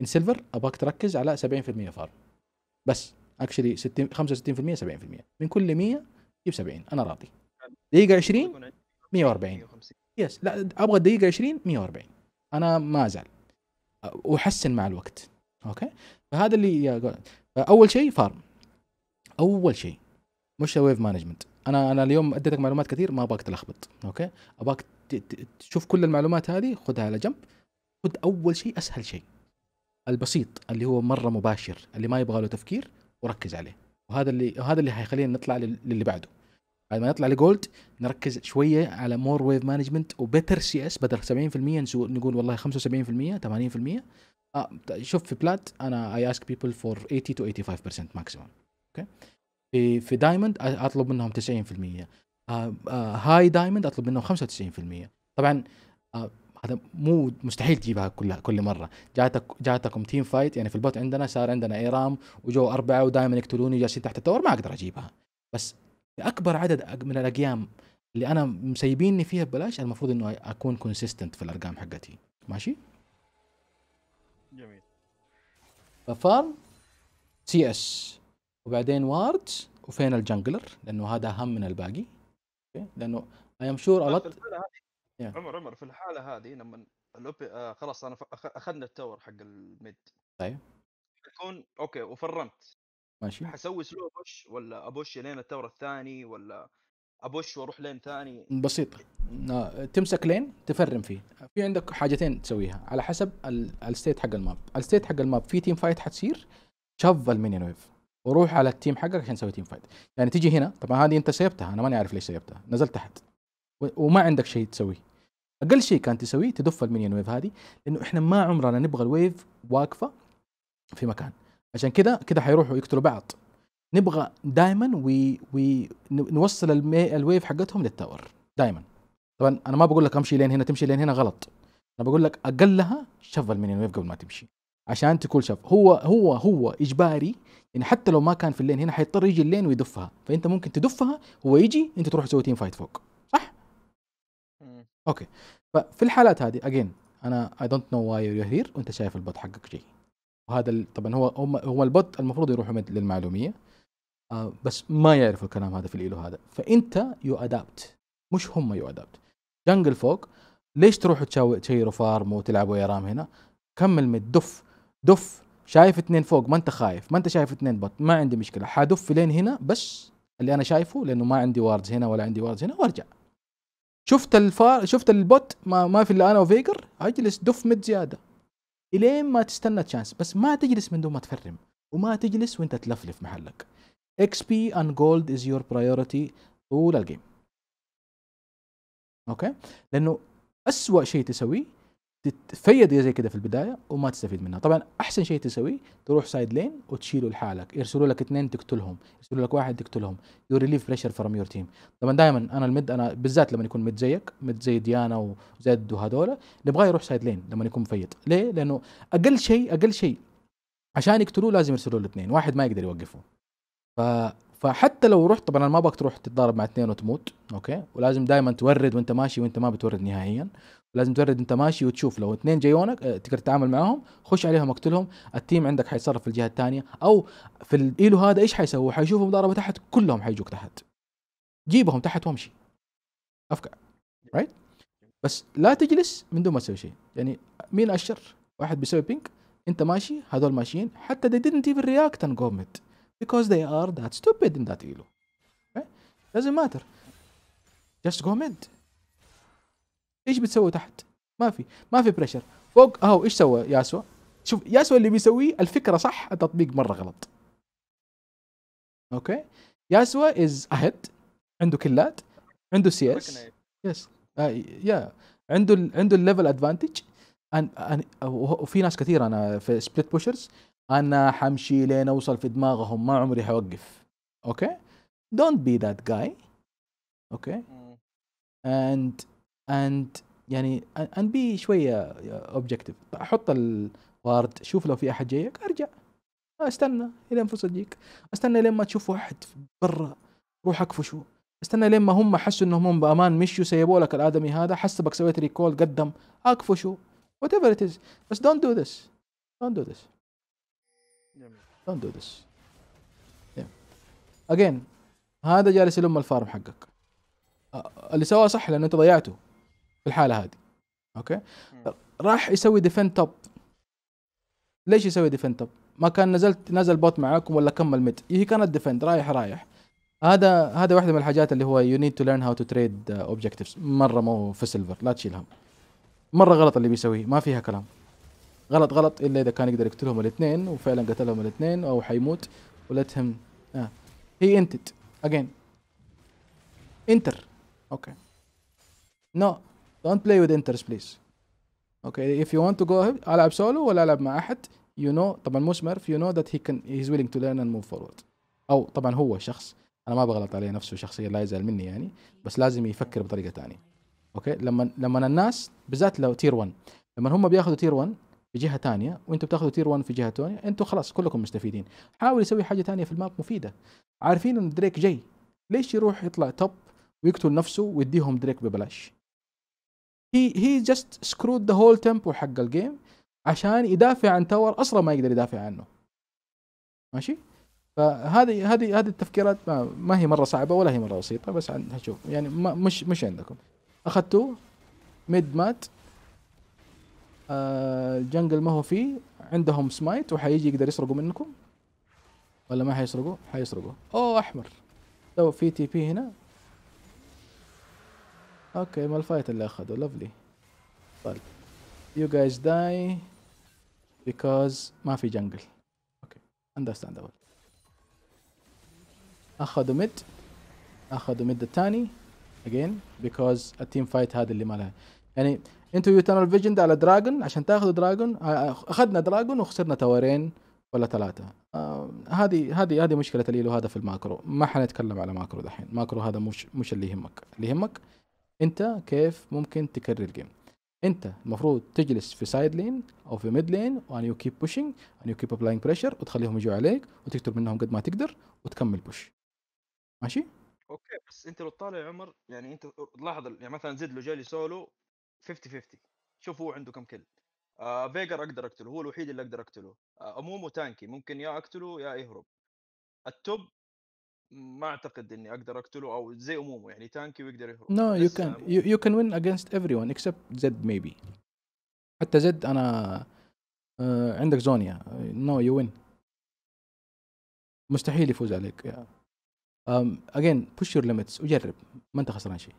ان سيلفر ابغاك تركز على 70% فارم بس اكشلي 65% 70% من كل 100 جيب 70 انا راضي دقيقه 20 140 يس لا ابغى الدقيقه 20 140 انا ما ازعل واحسن مع الوقت اوكي فهذا اللي اول شيء فارم اول شيء مش ويف مانجمنت انا انا اليوم اديتك معلومات كثير ما ابغاك تلخبط اوكي ابغاك تشوف كل المعلومات هذه خذها على جنب خذ اول شيء اسهل شيء البسيط اللي هو مره مباشر اللي ما يبغى له تفكير وركز عليه وهذا اللي وهذا اللي حيخلينا نطلع للي بعده بعد ما نطلع لجولد نركز شويه على مور ويف مانجمنت وبيتر سي اس بدل 70% نقول والله 75% 80% آه شوف في بلات انا اي اسك بيبل فور 80 تو 85% ماكسيموم اوكي في في دايموند اطلب منهم 90% آه، آه، هاي دايموند اطلب منه 95% طبعا آه، هذا مو مستحيل تجيبها كلها كل مره جاتك جاتكم تيم فايت يعني في البوت عندنا صار عندنا ايرام وجو اربعه ودائما يقتلوني جالسين تحت التور ما اقدر اجيبها بس اكبر عدد من الاقيام اللي انا مسيبيني فيها ببلاش المفروض انه اكون كونسيستنت في الارقام حقتي ماشي جميل ففارم سي اس وبعدين واردز وفين الجنجلر لانه هذا اهم من الباقي اوكي لانه اي ام شور الوت عمر عمر في الحاله هذه لما الأوبي... آه خلاص انا اخذنا التاور حق الميد طيب يكون اوكي وفرمت ماشي حسوي سلو بوش ولا ابوش لين التاور الثاني ولا ابوش واروح لين ثاني بسيط تمسك لين تفرم فيه في عندك حاجتين تسويها على حسب الستيت حق الماب الستيت حق الماب في تيم فايت حتصير شاف المينيون ويف وروح على التيم حقك عشان تسوي تيم فايت يعني تيجي هنا طبعا هذه انت سيبتها انا ماني عارف ليش سيبتها نزلت تحت وما عندك شيء تسويه اقل شيء كان تسويه تدف المينيون ويف هذه لانه احنا ما عمرنا نبغى الويف واقفه في مكان عشان كذا كذا حيروحوا يقتلوا بعض نبغى دائما وي وي نوصل الويف حقتهم للتاور دائما طبعا انا ما بقول لك امشي لين هنا تمشي لين هنا غلط انا بقول لك اقلها شف المينيون ويف قبل ما تمشي عشان تكون شاف هو هو هو اجباري ان حتى لو ما كان في اللين هنا حيضطر يجي اللين ويدفها فانت ممكن تدفها هو يجي انت تروح تسوي تيم فايت فوق صح؟ اوكي ففي الحالات هذه اجين انا اي دونت نو واي يو هير وانت شايف البط حقك جاي وهذا طبعا هو هو البط المفروض يروح للمعلوميه آه بس ما يعرف الكلام هذا في الايلو هذا فانت يو ادابت مش هم يو ادابت جنجل فوق ليش تروحوا تشيروا فارم وتلعبوا يا رام هنا كمل الدف دف شايف اثنين فوق ما انت خايف ما انت شايف اثنين بط ما عندي مشكله حدف لين هنا بس اللي انا شايفه لانه ما عندي واردز هنا ولا عندي واردز هنا وارجع شفت الفار شفت البوت ما, ما في الا انا وفيجر اجلس دف مت زياده الين ما تستنى تشانس بس ما تجلس من دون ما تفرم وما تجلس وانت تلفلف محلك اكس بي اند جولد از يور برايورتي طول الجيم اوكي لانه اسوأ شيء تسويه تتفيد زي كده في البدايه وما تستفيد منها طبعا احسن شيء تسويه تروح سايد لين وتشيله لحالك يرسلوا لك اثنين تقتلهم يرسلوا لك واحد تقتلهم يو ريليف بريشر فروم يور تيم طبعا دائما انا المد انا بالذات لما يكون مد زيك مد زي ديانا وزد وهذولا نبغاه يروح سايد لين لما يكون مفيد ليه لانه اقل شيء اقل شيء عشان يقتلوه لازم يرسلوا له اثنين واحد ما يقدر يوقفه ف فحتى لو رحت طبعا انا ما ابغاك تروح تتضارب مع اثنين وتموت اوكي ولازم دائما تورد وانت ماشي وانت ما بتورد نهائيا لازم تورد انت ماشي وتشوف لو اثنين جايونك آه، تقدر تتعامل معاهم خش عليهم اقتلهم التيم عندك حيتصرف في الجهه الثانيه او في الايلو هذا ايش حيسووا حيشوفوا مضاربه تحت كلهم حيجوك تحت جيبهم تحت وامشي افقع رايت right? بس لا تجلس من دون ما تسوي شيء يعني مين اشر واحد بيسوي بينك انت ماشي هذول ماشيين حتى they didn't even react and go mid because they are that stupid in that elo okay? doesn't matter just go mid ايش بتسوي تحت؟ ما في ما في بريشر فوق اهو ايش سوى ياسوا؟ شوف ياسوا اللي بيسويه الفكره صح التطبيق مره غلط اوكي ياسوا از اهيد عنده كلات عنده سي اس يس يا عنده عنده الليفل ادفانتج وفي ناس كثير انا في سبليت بوشرز انا حمشي لين اوصل في دماغهم ما عمري حوقف اوكي دونت بي ذات جاي اوكي اند اند يعني اند بي شويه اوبجكتيف uh, احط الوارد شوف لو في احد جايك ارجع استنى الين فرصه تجيك استنى لين ما تشوف واحد برا روح اكفشه استنى لين ما هم حسوا انهم هم بامان مشوا سيبوا لك الادمي هذا حسبك سويت ريكول قدم اكفشه وات ايفر ات از بس دونت دو ذس دونت دو ذس دونت دو ذس اجين هذا جالس يلم الفارم حقك آه، اللي سواه صح لانه انت ضيعته في الحاله هذه اوكي راح يسوي ديفند توب ليش يسوي ديفند توب ما كان نزلت نزل بوت معاكم ولا كمل ميد هي كانت ديفند رايح رايح هذا هذا واحده من الحاجات اللي هو يو نيد تو ليرن هاو تو تريد اوبجكتيفز مره مو في سيلفر لا تشيل هم مره غلط اللي بيسويه ما فيها كلام غلط غلط الا اذا كان يقدر يقتلهم الاثنين وفعلا قتلهم الاثنين او حيموت ولتهم اه هي انتت اجين انتر اوكي نو don't play with انترس please okay if you want to go ahead العب سولو ولا العب مع احد you know طبعا مو سميرف you know that he can he's willing to learn and move forward او طبعا هو شخص انا ما بغلط عليه نفسه شخصيا لا يزعل مني يعني بس لازم يفكر بطريقه ثانيه اوكي لما لما الناس بالذات لو تير 1 لما هم بياخذوا تير 1 في جهه ثانيه وانتم بتاخذوا تير 1 في جهه ثانيه انتم خلاص كلكم مستفيدين حاول يسوي حاجه ثانيه في الماب مفيده عارفين ان دريك جاي ليش يروح يطلع توب ويقتل نفسه ويديهم دريك ببلاش هي هي جاست سكرود ذا هول تيمبو حق الجيم عشان يدافع عن تاور اصلا ما يقدر يدافع عنه ماشي فهذه هذه هذه التفكيرات ما, ما هي مره صعبه ولا هي مره بسيطه بس هشوف يعني ما مش مش عندكم اخذتوه ميد مات آه الجنجل ما هو فيه عندهم سمايت وحيجي يقدر يسرقوا منكم ولا ما حيسرقوا حيسرقوا اوه احمر لو في تي بي هنا اوكي ما الفايت اللي اخده لفلي طيب يو جايز داي بيكوز ما في جنجل اوكي understandable اخذوا ميد اخذوا ميد الثاني again بيكوز التيم فايت هذا اللي ما لها يعني انتوا يوتنال فيجن على دراجون عشان تاخذوا آه، دراجون آه، اخذنا دراجون وخسرنا تورين ولا ثلاثة آه، هذه هذه هذه مشكلة الإيلو هذا في الماكرو ما حنتكلم على ماكرو دحين ماكرو هذا مش مش اللي يهمك اللي يهمك انت كيف ممكن تكرر الجيم انت المفروض تجلس في سايد لين او في ميد لين وان يو كيب بوشينج ان يو كيب ابلاينج بريشر وتخليهم يجوا عليك وتكتر منهم قد ما تقدر وتكمل بوش ماشي اوكي بس انت لو تطالع عمر يعني انت لاحظ يعني مثلا زد لو جالي سولو 50 50 شوف هو عنده كم كل آه فيجر اقدر اقتله هو الوحيد اللي اقدر اقتله آه امومو تانكي ممكن يا اقتله يا يهرب التوب ما اعتقد اني اقدر اقتله او زي امومه يعني تانكي ويقدر يهرب نو يو كان يو كان وين اجينست ايفري ون اكسبت زد ميبي حتى زد انا uh, عندك زونيا نو يو وين مستحيل يفوز عليك اجين بوش يور ليميتس وجرب ما انت خسران شيء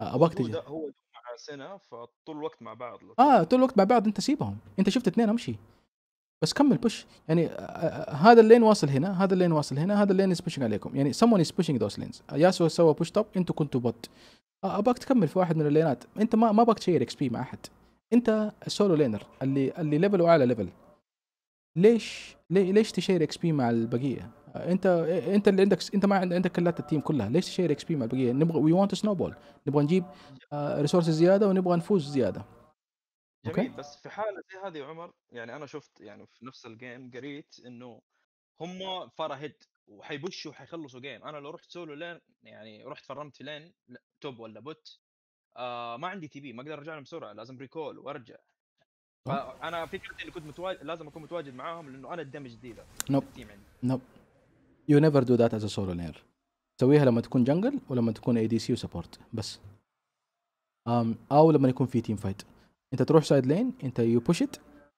آه، ابغاك تجي هو مع سنه فطول الوقت مع بعض اه طول الوقت مع بعض انت سيبهم انت شفت اثنين امشي بس كمل بوش يعني آه، آه، آه، هذا اللين واصل هنا هذا اللين واصل هنا هذا اللين از بوشنج عليكم يعني someone از بوشنج ذوز لينز ياسو سوى بوش توب انتوا كنتوا بوت اباك تكمل في واحد من اللينات انت ما ما باك تشير اكس بي مع احد انت سولو لينر اللي اللي ليفل واعلى ليفل ليش ليش تشير اكس بي مع البقيه انت انت اللي عندك انت ما عندك كلات التيم كلها ليش تشير اكس بي مع البقيه نبغى وي ونت سنو بول نبغى نجيب ريسورس زياده ونبغى نفوز زياده جميل أوكي. بس في حاله زي هذه عمر يعني انا شفت يعني في نفس الجيم قريت انه هم فار هيد وحيبشوا وحيخلصوا جيم انا لو رحت سولو لين يعني رحت فرمت في لين توب ولا بوت آه ما عندي تي بي ما اقدر ارجع لهم بسرعه لازم ريكول وارجع فانا فكرتي اني كنت متواجد لازم اكون متواجد معاهم لانه انا الدمج ديلر نوب نوب يو نيفر دو ذات از سولو لينر تسويها لما تكون جنجل ولما تكون اي دي سي وسبورت بس او لما يكون في تيم فايت انت تروح سايد لين انت يو بوش ات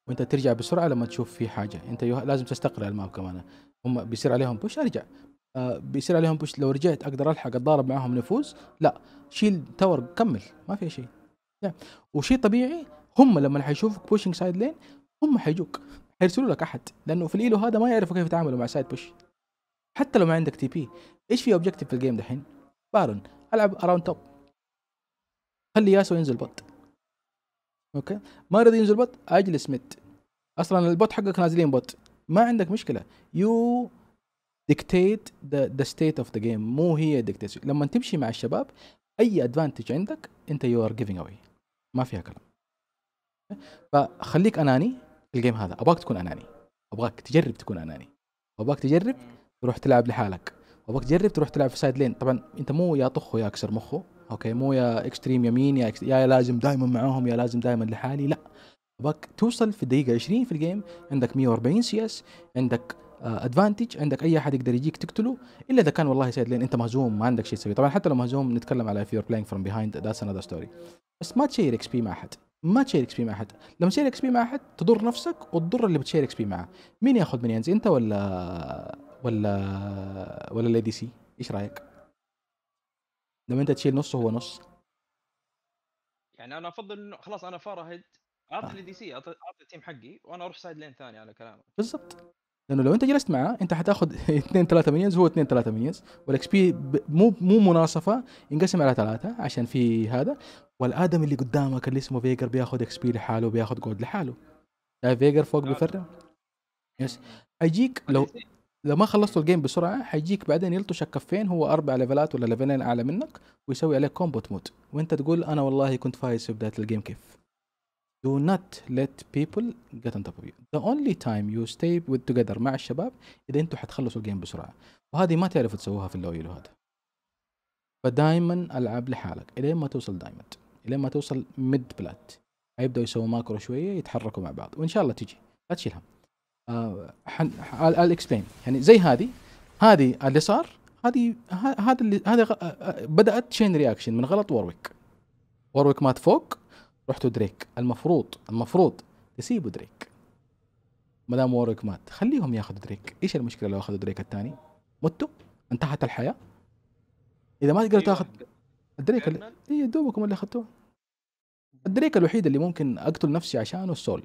وانت ترجع بسرعه لما تشوف في حاجه انت يو... لازم تستقر الماب كمان هم بيصير عليهم بوش ارجع آه بيصير عليهم بوش لو رجعت اقدر الحق اتضارب معاهم نفوز لا شيل تاور كمل ما في شيء وشيء طبيعي هم لما حيشوفك بوشنج سايد لين هم حيجوك حيرسلوا لك احد لانه في الايلو هذا ما يعرفوا كيف يتعاملوا مع سايد بوش حتى لو ما عندك تي بي ايش في اوبجيكتيف في الجيم دحين بارون العب اراوند توب خلي ياسو ينزل بط اوكي ما يريد ينزل بوت اجلس مت اصلا البوت حقك نازلين بوت ما عندك مشكله يو ديكتيت ذا ستيت اوف ذا جيم مو هي ديكتيت لما تمشي مع الشباب اي ادفانتج عندك انت يو ار جيفينج اواي ما فيها كلام فخليك اناني في الجيم هذا ابغاك تكون اناني ابغاك تجرب تكون اناني ابغاك تجرب تروح تلعب لحالك ابغاك تجرب تروح تلعب في سايد لين طبعا انت مو يا طخه يا اكسر مخه اوكي مو يا اكستريم يمين يا يا لازم دائما معاهم يا لازم دائما لحالي لا ابغاك توصل في الدقيقه 20 في الجيم عندك 140 سي اس عندك ادفانتج آه، عندك اي احد يقدر يجيك تقتله الا اذا كان والله سيد لين انت مهزوم ما عندك شيء تسوي طبعا حتى لو مهزوم نتكلم على فيور بلاينج فروم بيهايند ذاتس انذر ستوري بس ما تشير اكس بي مع احد ما تشير اكس بي مع احد لما تشير اكس بي مع احد تضر نفسك وتضر اللي بتشير اكس بي معه مين ياخذ من ينزل انت ولا ولا ولا الاي دي سي ايش رايك لما انت تشيل نص هو نص يعني انا افضل انه خلاص انا فارهد آه. اعطي آه. دي سي اعطي التيم حقي وانا اروح سايد لين ثاني على كلامك بالضبط لانه لو انت جلست معاه انت حتاخذ 2 3 مليونز هو 2 3 مليونز والاكس بي مو مو مناصفه ينقسم على ثلاثه عشان في هذا والادم اللي قدامك اللي اسمه فيجر بياخذ اكس بي لحاله وبياخذ جولد لحاله فيجر فوق بيفرق يس اجيك لو لو ما خلصتوا الجيم بسرعه هيجيك بعدين يلطشك كفين هو اربع ليفلات ولا ليفلين اعلى منك ويسوي عليك كومبو تموت وانت تقول انا والله كنت فايز في بدايه الجيم كيف Do not let people get on top of you. The only time you stay with together مع الشباب إذا أنتم حتخلصوا الجيم بسرعة، وهذه ما تعرفوا تسووها في اللويل هذا. فدايما ألعب لحالك إلين ما توصل دايموند، إلين ما توصل ميد بلات. هيبدأوا يسووا ماكرو شوية يتحركوا مع بعض، وإن شاء الله تجي، لا تشيل هم. آه، I'll explain يعني زي هذه هذه اللي صار هذه هذا اللي هذا آه، آه، بدات تشين رياكشن من غلط وورويك وورويك مات فوق رحتوا دريك المفروض المفروض تسيبوا دريك ما دام وورويك مات خليهم ياخذوا دريك ايش المشكله لو اخذوا دريك الثاني متوا انتهت الحياه اذا ما تقدر أيوة. تاخذ الدريك اللي هي إيه، دوبكم اللي اخذتوه الدريك الوحيد اللي ممكن اقتل نفسي عشانه السول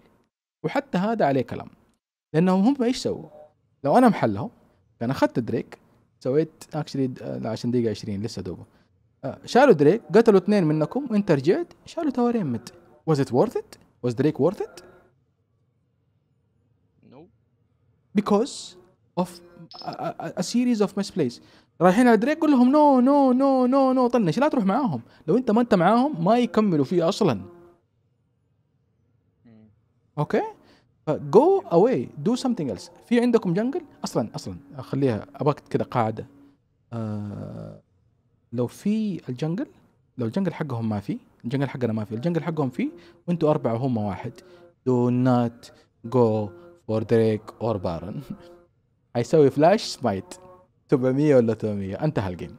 وحتى هذا عليه كلام لانهم هم ايش سووا؟ لو انا محلهم كان اخذت دريك سويت اكشلي آه، عشان دقيقه 20 لسه دوبه آه، شالوا دريك قتلوا اثنين منكم وانت رجعت شالوا تاورين مد was it worth it was دريك worth it no because of a, سيريز اوف series of رايحين على دريك قول لهم نو نو نو نو نو طنش لا تروح معاهم لو انت ما انت معاهم ما يكملوا فيه اصلا اوكي okay? فجو اواي دو سمثينج ايلس في عندكم جنجل اصلا اصلا اخليها ابغاك كذا قاعده آه لو في الجنجل لو الجنجل حقهم ما في الجنجل حقنا ما في الجنجل حقهم في وانتوا اربعه وهم واحد دو نوت جو فور دريك اور بارن حيسوي فلاش سمايت 700 ولا 800 انتهى الجيم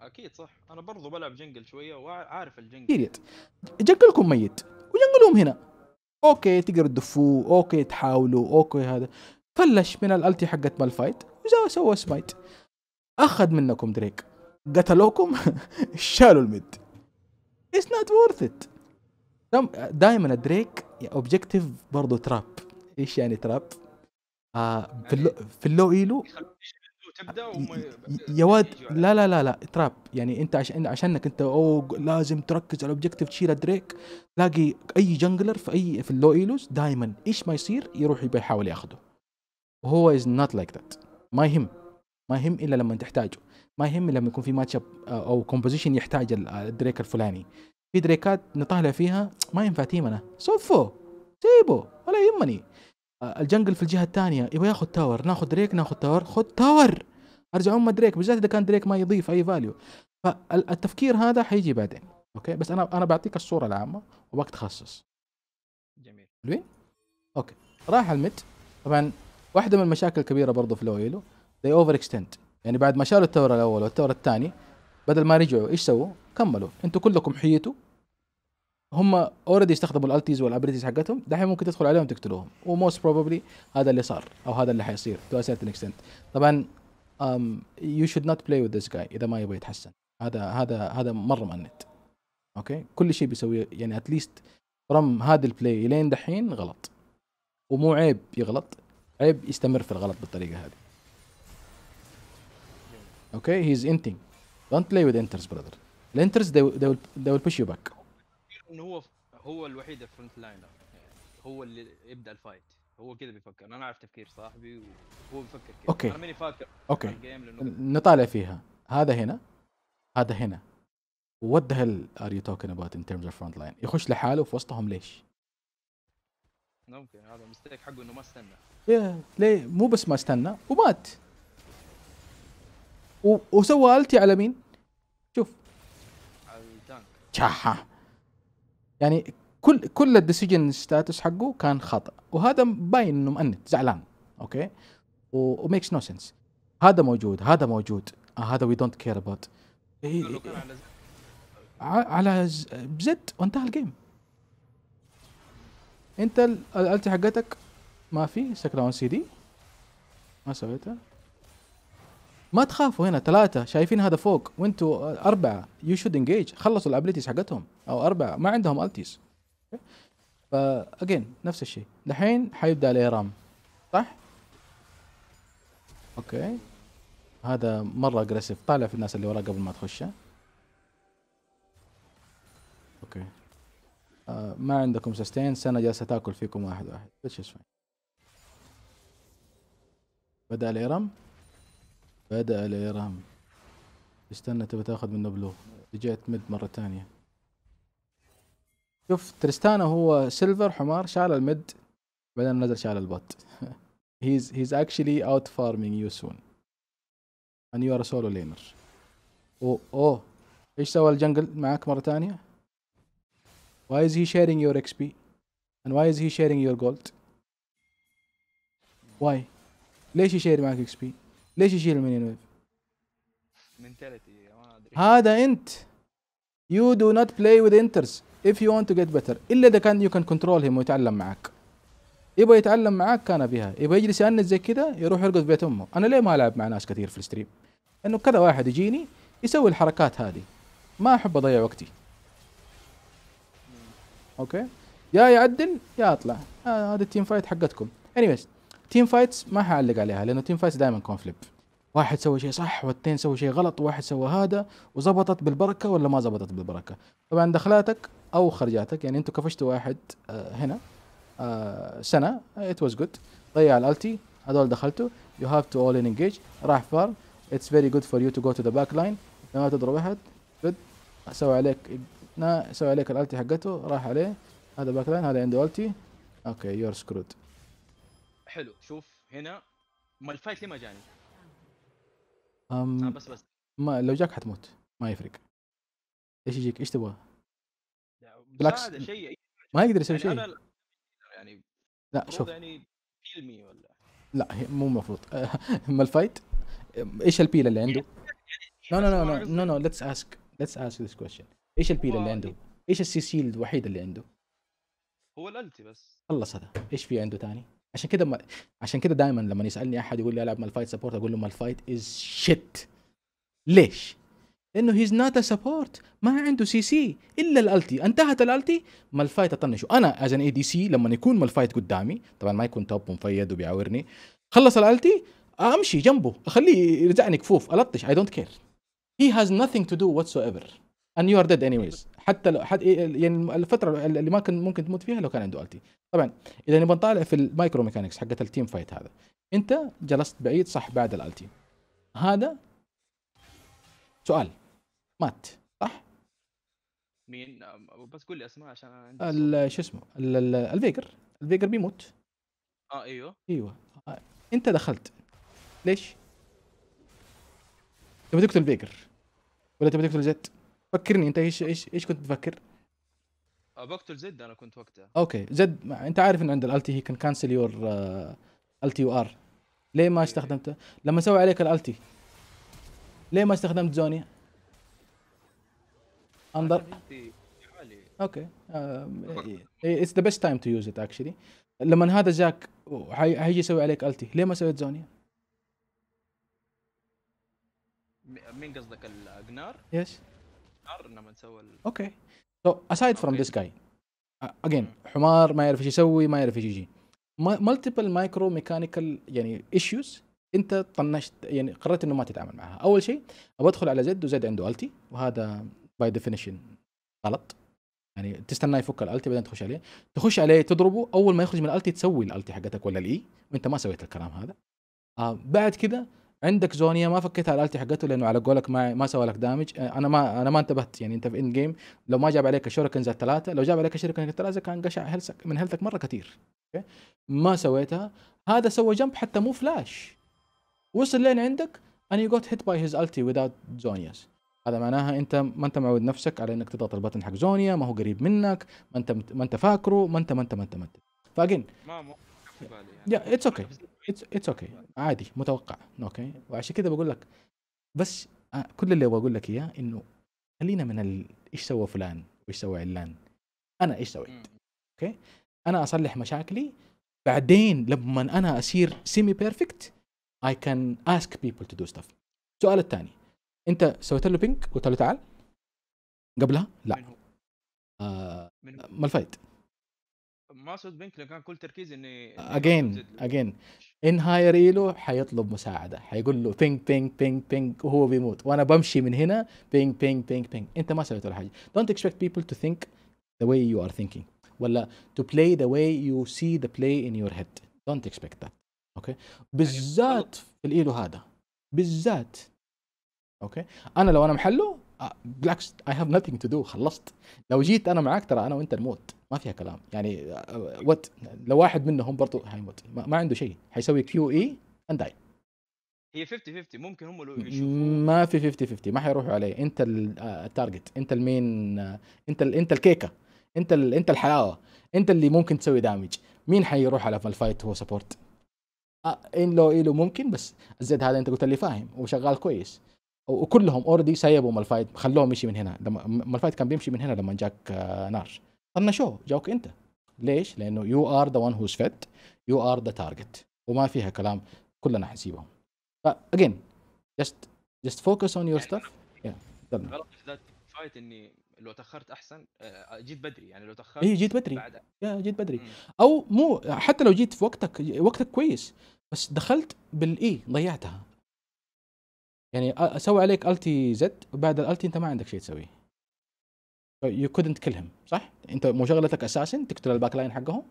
اكيد صح انا برضو بلعب جنجل شويه وعارف الجنجل جنجلكم ميت وجنجلهم هنا اوكي تقدروا تدفوه اوكي تحاولوا اوكي هذا فلش من الالتي حقت مالفايت فايت سوى سمايت اخذ منكم دريك قتلوكم <laughs> شالوا الميد اتس نوت وورث ات دائما دريك اوبجيكتيف برضه تراب ايش يعني تراب؟ آه في يعني اللو في اللو ايلو يا واد لا لا لا لا تراب يعني انت عشان عشانك انت اوه لازم تركز على الاوبجيكتيف تشيل دريك تلاقي اي جنجلر في اي في اللو ايلوز دائما ايش ما يصير يروح يحاول ياخذه وهو از نوت لايك ذات ما يهم ما يهم الا لما تحتاجه ما يهم لما يكون في ماتش او كومبوزيشن يحتاج الدريك الفلاني في دريكات نطالع فيها ما ينفع تيمنا صفه سيبه ولا يهمني الجنجل في الجهه الثانيه يبغى ياخذ تاور ناخذ دريك ناخذ تاور خذ تاور ارجع ام دريك بالذات اذا كان دريك ما يضيف اي فاليو فالتفكير هذا حيجي بعدين اوكي بس انا انا بعطيك الصوره العامه وبقت تخصص جميل حلوين اوكي راح الميد طبعا واحده من المشاكل الكبيره برضه في لويلو زي اوفر اكستنت يعني بعد ما شالوا التور الاول والتور الثاني بدل ما رجعوا ايش سووا؟ كملوا انتوا كلكم حيتوا هم اوريدي استخدموا الالتيز والابيلتيز حقتهم دحين ممكن تدخل عليهم تقتلوهم وموست بروبلي هذا اللي صار او هذا اللي حيصير تو سيرتن اكستنت طبعا يو شود نوت بلاي وذ ذيس جاي اذا ما يبغى يتحسن هذا هذا هذا مره مأنت اوكي كل شيء بيسويه يعني اتليست رم هذا البلاي لين دحين غلط ومو عيب يغلط عيب يستمر في الغلط بالطريقه هذه اوكي هيز انتينج دونت بلاي وذ انترز براذر الانترز they will, they will push you back انه هو هو الوحيد الفرونت لاينر هو اللي يبدا الفايت هو كذا بيفكر انا اعرف تفكير صاحبي وهو بيفكر كذا اوكي انا ماني فاكر اوكي نطالع فيها هذا هنا هذا هنا وات ذا هيل ار يو توكن اباوت ان ترمز اوف فرونت لاين يخش لحاله في وسطهم ليش؟ ممكن هذا مستيك حقه انه ما استنى يا ليه مو بس ما استنى ومات و... وسوى التي على مين؟ شوف على التانك يعني كل كل الديسيجن ستاتس حقه كان خاطئ وهذا باين انه مأنت زعلان اوكي وميكس نو سنس هذا موجود هذا موجود آه، هذا وي دونت كير اباوت على زد وانتهى الجيم انت الالتي حقتك ما في سكراون سي دي ما سويتها ما تخافوا هنا ثلاثة شايفين هذا فوق وانتوا آه، أربعة يو شود انجيج خلصوا الابيلتيز حقتهم او اربعه ما عندهم التيز فا اجين نفس الشيء دحين حيبدا عليه رام صح اوكي هذا مره اجريسيف طالع في الناس اللي وراه قبل ما تخشه اوكي آه ما عندكم سستين سنه جالسه تاكل فيكم واحد واحد which is بدأ الإرم بدأ الإرم استنى تبي تاخذ منه بلو رجعت مد مرة ثانية شوف تريستانا هو سيلفر حمار شال المد بعدين نزل شال البط he's he's actually out farming you soon and you are a solo laner اوه اوه ايش سوى الجنجل معك مرة ثانية why is he sharing your XP and why is he sharing your gold why ليش يشير معك XP ليش يشيل المينين ويف منتاليتي هذا انت you do not play with enters if you want to get better الا اذا كان you can control him ويتعلم معك يبغى يتعلم معاك كان فيها يبغى يجلس يأنس زي كذا يروح يرقد بيت امه انا ليه ما العب مع ناس كثير في الستريم انه كذا واحد يجيني يسوي الحركات هذه ما احب اضيع وقتي اوكي يا يعدل يا اطلع هذا آه التيم فايت حقتكم anyways تيم فايتس ما حعلق عليها لانه تيم فايتس دائما كونفليب واحد سوى شيء صح والثاني سوى شيء غلط وواحد سوى هذا وزبطت بالبركه ولا ما زبطت بالبركه طبعا دخلاتك او خرجاتك يعني انتوا كفشتوا واحد آه، هنا آه، سنه ات واز جود ضيع الالتي هذول دخلتوا يو هاف تو اول ان انجيج راح فار اتس فيري جود فور يو تو جو تو ذا باك لاين لما تضرب احد جود سوى عليك سوى عليك الالتي حقته راح عليه هذا باك لاين هذا عنده التي اوكي يور سكرود حلو شوف هنا ما الفايت ليه ما جاني؟ أم آه، بس بس ما لو جاك حتموت ما يفرق ايش يجيك ايش تبغى؟ بالعكس هذا شيء ما يقدر يسوي يعني شيء يعني لا شوف يعني علمي ولا لا مو المفروض <laughs> ما الفايت ايش البيل اللي عنده؟ لا لا لا لا لا ليتس اسك ليتس اسك ذيس كويشن ايش يعني البيل اللي آه، عنده؟ إيه. ايش السي سي الوحيد اللي عنده؟ هو الالتي بس خلص هذا ايش في عنده ثاني؟ عشان كذا ما... عشان كذا دائما لما يسالني احد يقول لي العب مال فايت سبورت اقول له مال فايت از شيت ليش؟ انه هيز نوت سبورت ما عنده سي سي الا الالتي انتهت الالتي مالفايت اطنشه انا از ان اي دي سي لما يكون مالفايت قدامي طبعا ما يكون توب ومفيد وبيعاورني خلص الالتي امشي جنبه اخليه يرزعني كفوف الطش اي دونت كير هي هاز nothing تو دو واتس ايفر يو ار ديد اني ويز حتى لو حتى يعني الفتره اللي ما كان ممكن تموت فيها لو كان عنده التي طبعا اذا نبغى نطالع في المايكرو ميكانكس حقت التيم فايت هذا انت جلست بعيد صح بعد الالتي هذا سؤال مات صح؟ مين بس قول لي اسماء عشان انا شو اسمه الفيجر الفيجر بيموت اه ايوه ايوه آه. انت دخلت ليش؟ تبي تقتل فيجر ولا تبي تقتل زد؟ فكرني انت ايش ايش ايش كنت تفكر؟ آه، بقتل زد انا كنت وقتها اوكي زد ما... انت عارف انه عند الالتي هي كان كانسل آه، يور التي يو ار ليه ما إيه. استخدمته؟ لما سوى عليك الالتي ليه ما استخدمت زونيا؟ انظر اوكي اتس ذا بيست تايم تو يوز ات اكشلي لما هذا جاك حيجي يسوي عليك التي ليه ما سويت زونيا؟ مين قصدك الاجنار؟ يس اجنار لما نسوي اوكي سو اسايد فروم ذيس جاي اجين حمار ما يعرف ايش يسوي ما يعرف ايش يجي مالتيبل مايكرو ميكانيكال يعني ايشوز انت طنشت يعني قررت انه ما تتعامل معها اول شيء ادخل على زد وزد عنده التي وهذا باي ديفينيشن غلط يعني تستنى يفك الالتي بعدين تخش عليه تخش عليه تضربه اول ما يخرج من الالتي تسوي الالتي حقتك ولا الاي وانت ما سويت الكلام هذا آه بعد كذا عندك زونيا ما فكيتها على الالتي حقته لانه على قولك ما ما سوى لك دامج آه، انا ما انا ما انتبهت يعني انت في ان جيم لو ما جاب عليك الشوركنز الثلاثه لو جاب عليك الشوركنز الثلاثه كان قشع هلسك من هيلثك مره كثير ما سويتها هذا سوى جنب حتى مو فلاش وصل لين عندك and you got hit by his ulti without زونياس هذا معناها انت ما انت معود نفسك على انك تضغط البطن حق زونيا ما هو قريب منك ما انت ما انت فاكره ما انت ما انت ما انت ما انت فاجين ما يا اتس اوكي اتس اوكي عادي متوقع اوكي وعشان كذا بقول لك بس آه، كل اللي ابغى اقول لك اياه انه خلينا من ال... ايش سوى فلان وايش سوى علان انا ايش سويت اوكي انا اصلح مشاكلي بعدين لما انا اصير سيمي بيرفكت I can ask people to do stuff السؤال الثاني انت سويت له بينك قلت له تعال قبلها لا من هو؟ آه ما الفايد ما سويت بينك لان كان كل تركيزي اني اجين اجين ان هاير له حيطلب مساعده حيقول له بينك بينك بينك بينك وهو بيموت وانا بمشي من هنا بينك بينك بينك بينك انت ما سويت ولا حاجه don't expect people to think the way you are thinking ولا to play the way you see the play in your head don't expect that اوكي يعني بالذات في الايلو هذا بالذات اوكي انا لو انا محله آه، بالعكس اي هاف نثينج تو دو خلصت لو جيت انا معاك ترى انا وانت نموت ما فيها كلام يعني وات آه، آه، لو واحد منهم برضه حيموت ما, ما عنده شيء حيسوي كيو اي اند داي هي 50 50 ممكن هم لو يشوفوا ما في 50 50 ما حيروحوا عليه انت التارجت انت المين انت الـ انت الكيكه انت انت الحلاوه انت اللي ممكن تسوي دامج مين حيروح على الفايت هو سبورت آه، ان لو ايلو ممكن بس الزد هذا انت قلت لي فاهم وشغال كويس وكلهم اوريدي سايبوا مالفايت خلوهم يمشي من هنا لما مالفايت كان بيمشي من هنا لما جاك آه، نار طنشوه جاوك انت ليش؟ لانه يو ار ذا وان هوز فيت يو ار ذا تارجت وما فيها كلام كلنا حنسيبهم فاجين جست جست فوكس اون يور ستاف غلط في ذات فايت اني لو تاخرت احسن آه، جيت بدري يعني لو تاخرت اي جيت بدري بعد... جيت بدري مم. او مو حتى لو جيت في وقتك وقتك كويس بس دخلت بالاي ضيعتها يعني اسوي عليك التي زد وبعد الالتي انت ما عندك شيء تسويه يو كودنت كيل هيم صح؟ انت مو شغلتك اساسا تقتل الباك لاين حقهم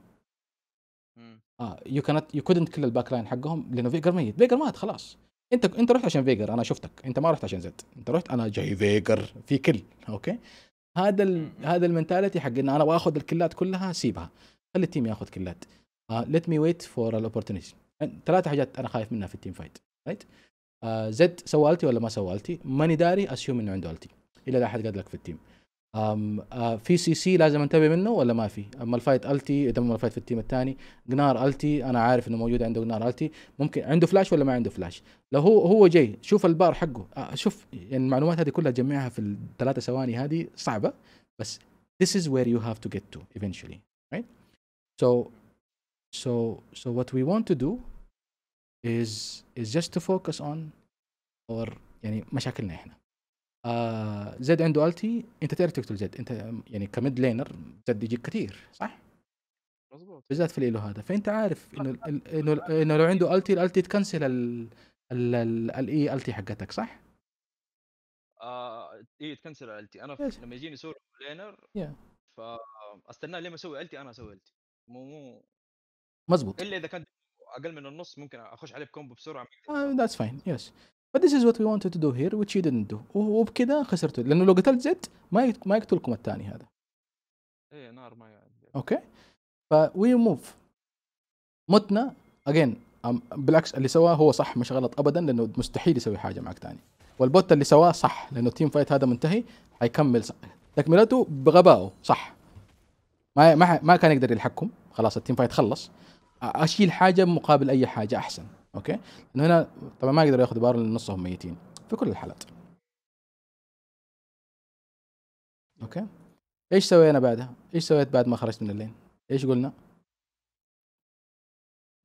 اه يو كانت يو كودنت كيل الباك لاين حقهم لانه فيجر ميت فيجر مات خلاص انت انت رحت عشان فيجر انا شفتك انت ما رحت عشان زد انت رحت انا جاي فيجر في كل اوكي هذا الـ هذا المنتاليتي حق ان انا ابغى اخذ الكلات كلها سيبها خلي التيم ياخذ كلات ليت مي ويت فور الاوبورتونيتي ثلاث حاجات انا خايف منها في التيم فايت آه، رايت زد سوى التي ولا ما سوى التي ماني داري اسيوم انه عنده التي الا لا احد قال لك في التيم آه، في سي سي لازم انتبه منه ولا ما في؟ اما الفايت التي اذا ما فايت في التيم الثاني جنار التي انا عارف انه موجود عنده جنار التي ممكن عنده فلاش ولا ما عنده فلاش؟ لو هو هو جاي شوف البار حقه آه، شوف يعني المعلومات هذه كلها تجمعها في الثلاثه ثواني هذه صعبه بس this is where you have to get to eventually right so so so what we want to do is is just to focus on or يعني مشاكلنا احنا آه زد عنده التي انت تعرف تقتل زد انت يعني كميد لينر زد يجيك كثير صح؟ مظبوط بالذات في الايلو هذا فانت عارف انه انه لو عنده التي الالتي تكنسل الاي التي حقتك صح؟ آه اي تكنسل الالتي انا لما يجيني سولو لينر فاستنى فاستناه لما اسوي التي انا اسوي التي مو مو مظبوط الا اذا كان اقل من النص ممكن اخش عليه بكومبو بسرعه ذاتس فاين يس But this is what we wanted to do here, which you didn't do وبكذا خسرته لانه لو قتلت زد ما ما يقتلكم الثاني هذا ايه نار ما يعني. اوكي ف we موف متنا اجين um، بالعكس اللي سواه هو صح مش غلط ابدا لانه مستحيل يسوي حاجه معك ثاني والبوت اللي سواه صح لانه التيم فايت هذا منتهي حيكمل صح. تكملته بغبائه صح ما ما كان يقدر يلحقكم خلاص التيم فايت خلص اشيل حاجه مقابل اي حاجه احسن اوكي لانه هنا طبعا ما يقدروا ياخذوا بار لان نصهم ميتين في كل الحالات اوكي ايش سوينا بعدها ايش سويت بعد ما خرجت من اللين ايش قلنا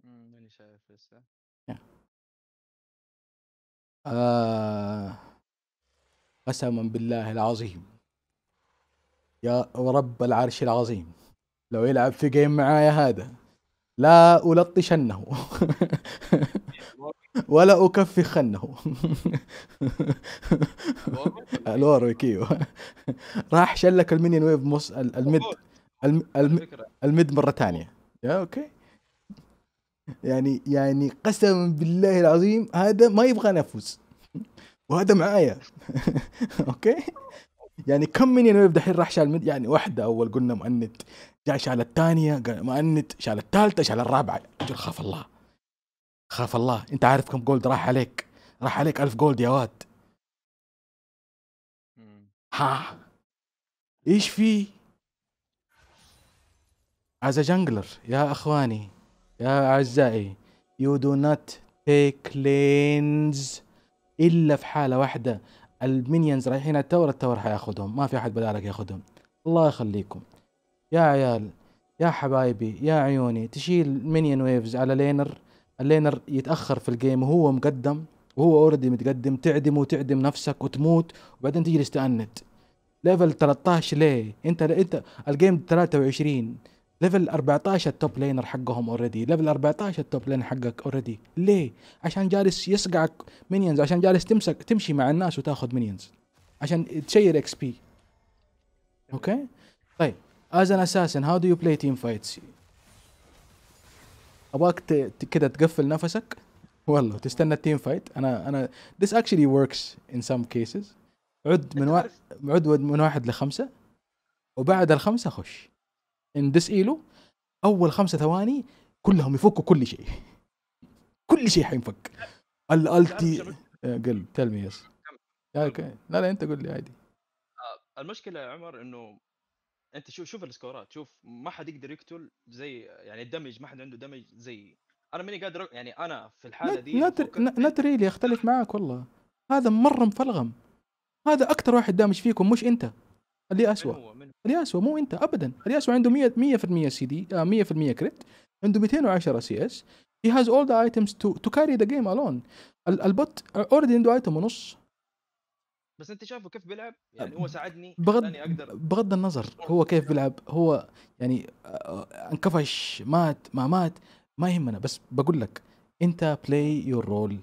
ماني شايف لسه آه قسما بالله العظيم يا رب العرش العظيم لو يلعب في جيم معايا هذا لا ألطشنه <laughs> ولا خنه الور كيو راح شلك المينيون ويف مص... المد المد مرة ثانية يا اوكي يعني يعني قسما بالله العظيم هذا ما يبغى نفوز وهذا معايا <laughs> اوكي يعني كم مينيون ويف دحين راح شال مد يعني واحدة أول قلنا مؤنت جاء شال الثانية مؤنت شال الثالثة شال الرابعة رجل خاف الله خاف الله انت عارف كم جولد راح عليك راح عليك ألف جولد يا واد ها ايش في از جانجلر يا اخواني يا اعزائي يو دو نوت تيك لينز الا في حاله واحده المينيونز رايحين على التور التور حياخذهم ما في احد بدالك ياخذهم الله يخليكم يا عيال يا حبايبي يا عيوني تشيل مينيون ويفز على لينر اللينر يتاخر في الجيم وهو مقدم وهو اوريدي متقدم تعدمه وتعدم نفسك وتموت وبعدين تجلس تأند ليفل 13 ليه؟ انت انت الجيم 23 ليفل 14 التوب لينر حقهم اوريدي ليفل 14 التوب لينر حقك اوريدي ليه عشان جالس يسقعك مينيونز عشان جالس تمسك تمشي مع الناس وتاخذ مينيونز عشان تشير اكس بي اوكي طيب از ان اساسن هاو دو يو بلاي تيم فايتس ابغاك كده تقفل نفسك والله تستنى التيم فايت انا انا this actually works in some cases عد من واحد عد من واحد لخمسه وبعد الخمسه خش ان ديس ايلو اول خمسه ثواني كلهم يفكوا كل شيء كل شيء حينفك الالتي قل تلمي يس لا لا انت قول لي عادي آه، المشكله يا عمر انه انت شوف شوف السكورات شوف ما حد يقدر يقتل زي يعني الدمج ما حد عنده دمج زي انا ماني قادر يعني انا في الحاله دي نت نت ريلي اختلف آه. معاك والله هذا مره مفلغم هذا اكثر واحد دامج فيكم مش انت اللي اسوء اللي اسوء مو انت ابدا اللي اسوء عنده 100 100% سي دي 100% كريت عنده 210 سي اس هي هاز اول ذا ايتمز تو تو كاري ذا جيم الون البوت اوريدي عنده ايتم ونص بس انت شايفه كيف بيلعب يعني هو ساعدني بغض اقدر بغض النظر هو كيف بيلعب هو يعني آه، انكفش مات ما مات ما يهمنا بس بقول لك انت بلاي يور رول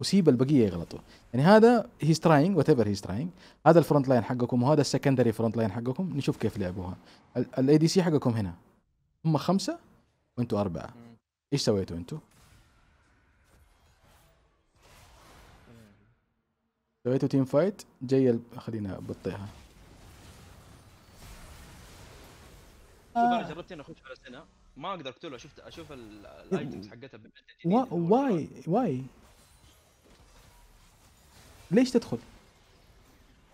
وسيب البقيه يغلطوا يعني هذا هيز تراينج وات ايفر هيز تراينج هذا الفرونت لاين حقكم وهذا السكندري فرونت لاين حقكم نشوف كيف لعبوها الاي دي سي حقكم هنا هم خمسه وانتم اربعه ايش سويتوا انتم؟ سويته تيم فايت جاي خلينا بطيها آه. شوف انا جربت اني اخش على سنه ما اقدر اقتله شفت اشوف الايتمز حقتها واي واي ليش تدخل؟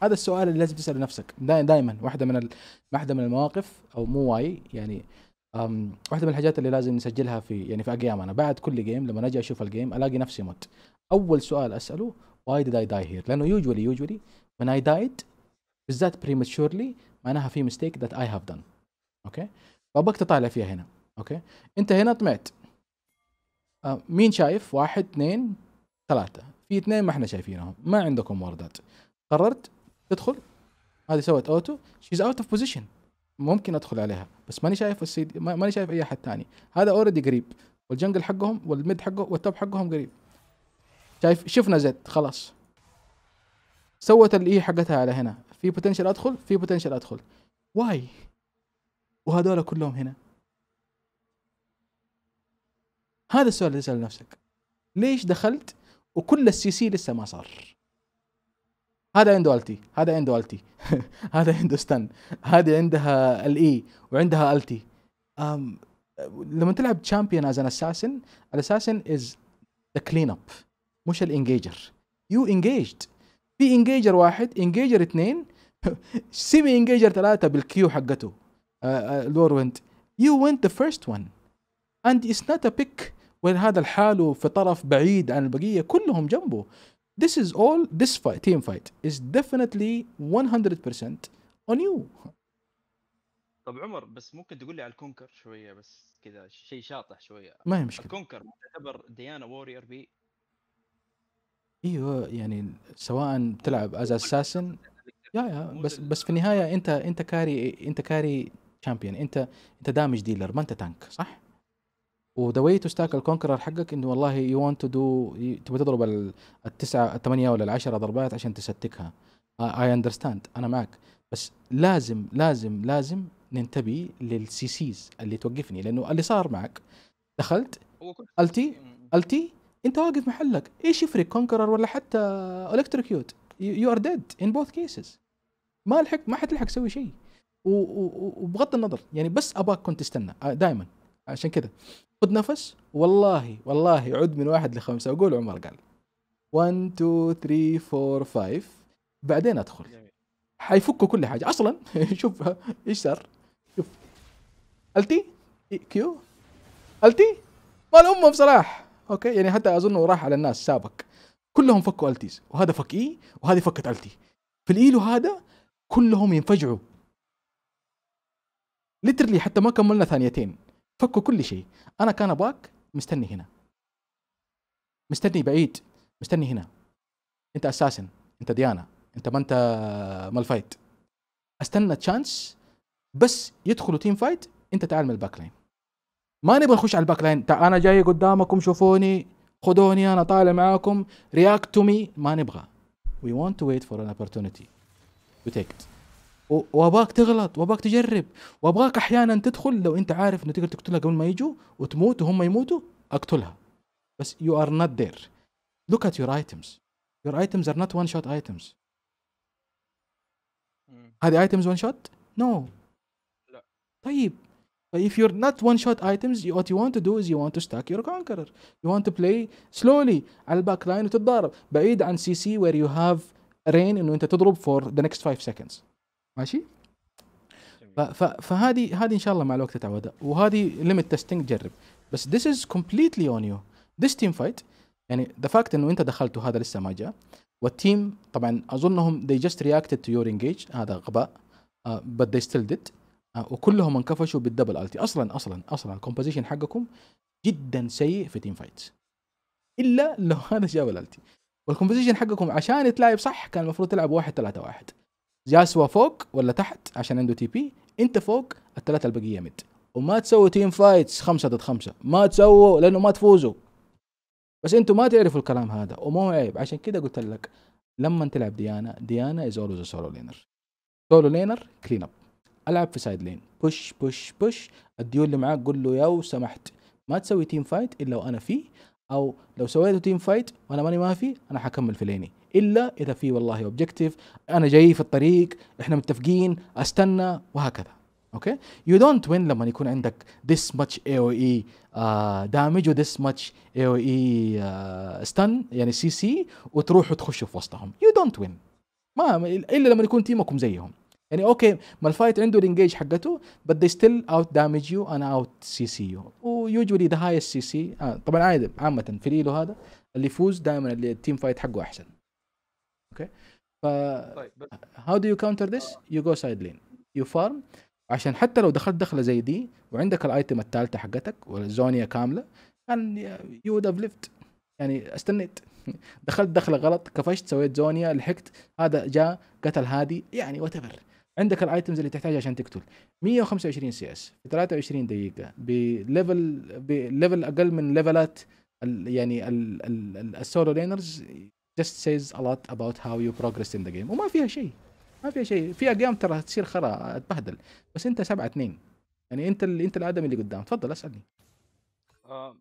هذا السؤال اللي لازم تساله نفسك دائما واحده من ال... واحده من المواقف او مو واي يعني أم واحده من الحاجات اللي لازم نسجلها في يعني في اجيام انا بعد كل جيم لما اجي اشوف الجيم الاقي نفسي مت اول سؤال اساله why did I die here لانه usually usually when I died بالذات prematurely معناها في mistake that I have done اوكي فابغاك تطالع فيها هنا اوكي انت هنا طمعت uh, مين شايف واحد اثنين ثلاثة في اثنين ما احنا شايفينهم ما عندكم واردات قررت تدخل هذه سوت اوتو شيز اوت اوف بوزيشن ممكن ادخل عليها بس ماني شايف السيد ماني شايف اي احد ثاني هذا اوريدي قريب والجنجل حقهم والميد حقه والتوب حقهم قريب شايف شفنا زد خلاص سوت الاي e حقتها على هنا في بوتنشال ادخل في بوتنشال ادخل واي وهذول كلهم هنا هذا السؤال اللي تسأل نفسك ليش دخلت وكل السي سي لسه ما صار هذا عنده التي هذا عنده التي <laughs> هذا عنده ستان هذه عندها الاي e وعندها التي أم لما تلعب تشامبيون از ان اساسن الاساسن از ذا كلين اب مش الانجيجر يو انجيجد في انجيجر واحد انجيجر اثنين <laughs> سيمي انجيجر ثلاثه بالكيو حقته آه، آه، لور وينت يو وينت ذا فيرست وان اند اتس نوت ا بيك هذا لحاله في طرف بعيد عن البقيه كلهم جنبه this is all this fight team fight is definitely 100% on you طب عمر بس ممكن تقول لي على الكونكر شويه بس كذا شيء شاطح شويه ما هي مشكله الكونكر تعتبر ديانا وورير بي ايوه يعني سواء بتلعب از اساسن يا يا بس بس في النهايه انت انت كاري انت كاري شامبيون انت انت دامج ديلر ما انت تانك صح؟ وذا واي تو ستاك الكونكرر حقك انه والله يو ونت تو دو تبغى تضرب التسعه الثمانيه ولا العشره ضربات عشان تستكها اي اندرستاند انا معك بس لازم لازم لازم ننتبه للسي سيز اللي توقفني لانه اللي صار معك دخلت التي التي انت واقف محلك ايش يفرق كونكرر ولا حتى الكتروكيوت يو ار ديد ان بوث كيسز ما لحق ما حتلحق تسوي شيء وبغض النظر يعني بس ابغاك كنت تستنى آه، دائما عشان كذا خذ نفس والله والله عد من واحد لخمسه وقول عمر قال 1 2 3 4 5 بعدين ادخل حيفكوا كل حاجه اصلا <laughs> شوف ايش صار شوف التي كيو التي مال امه صراحه اوكي يعني حتى اظنه راح على الناس سابق كلهم فكوا التيز وهذا فك اي وهذه فكت التي في الايلو هذا كلهم ينفجعوا ليترلي حتى ما كملنا ثانيتين فكوا كل شيء انا كان ابغاك مستني هنا مستني بعيد مستني هنا انت اساسن انت ديانا انت ما انت مالفايت استنى تشانس بس يدخلوا تيم فايت انت تعال من الباك لاين ما نبغى نخش على الباك لاين انا جاي قدامكم شوفوني خذوني انا طالع معاكم رياكت تو مي ما نبغى وي ونت تو ويت فور ان اوبورتونيتي تو تيك واباك تغلط واباك تجرب وابغاك احيانا تدخل لو انت عارف انه تقدر تقتلها قبل ما يجوا وتموت وهم يموتوا اقتلها بس يو ار نوت ذير لوك ات يور ايتمز يور ايتمز ار نوت وان شوت ايتمز هذه ايتمز وان شوت؟ نو لا طيب if you're not one shot items what you want to do is you want to stack your conqueror you want to play slowly على الباك لاين وتتضارب بعيد عن سي سي where you have rain انه انت تضرب for the next 5 seconds ماشي فهذه هذه ان شاء الله مع الوقت تتعودها وهذه ليميت تستنج جرب بس this is completely on you this team fight يعني the fact انه انت دخلت وهذا لسه ما جاء والتيم طبعا اظنهم they just reacted to your engage هذا غباء uh, but they still did آه، وكلهم انكفشوا بالدبل التي اصلا اصلا اصلا الكومبوزيشن حقكم جدا سيء في تيم فايتس الا لو <laughs> هذا جاب الالتي والكومبوزيشن حقكم عشان تلعب صح كان المفروض تلعب واحد ثلاثة واحد جاسوا فوق ولا تحت عشان عنده تي بي انت فوق الثلاثة البقية مد وما تسووا تيم فايتس خمسة ضد خمسة ما تسووا لأنه ما تفوزوا بس انتم ما تعرفوا الكلام هذا ومو عيب عشان كده قلت لك لما تلعب ديانا ديانا از اولويز سولو لينر سولو لينر كلين اب العب في سايد لين بوش بوش بوش الديو اللي معاك قول له لو سمحت ما تسوي تيم فايت الا وانا فيه او لو سويته تيم فايت وانا ماني ما في انا حكمل في ليني الا اذا في والله اوبجيكتيف انا جاي في الطريق احنا متفقين استنى وهكذا اوكي يو دونت وين لما يكون عندك ذس ماتش اي او اي دامج وذس ماتش اي او اي ستن يعني سي سي وتروح وتخش في وسطهم يو دونت وين ما الا لما يكون تيمكم زيهم يعني اوكي ما الفايت عنده الانجيج حقته بس they ستيل اوت دامج يو انا اوت سي سي يو ويوجولي ذا هايست سي سي طبعا عادي عامه في ليلو هذا اللي يفوز دائما اللي التيم فايت حقه احسن اوكي ف هاو دو يو كاونتر ذس يو جو سايد لين يو فارم عشان حتى لو دخلت دخله زي دي وعندك الايتم الثالثه حقتك والزونيا كامله كان يو ود هاف ليفت يعني استنيت <laughs> دخلت دخله غلط كفشت سويت زونيا لحقت هذا جاء قتل هادي يعني وات ايفر عندك الايتمز اللي تحتاجها عشان تقتل 125 سي اس في 23 دقيقه بليفل بليفل اقل من ليفلات يعني السولو لينرز just says a lot about how you progressed in the game وما فيها شيء ما فيها شيء في ايام ترى تصير خرا اتبهدل بس انت 7 2 يعني انت ال... انت الادمي اللي قدام تفضل اسالني آه،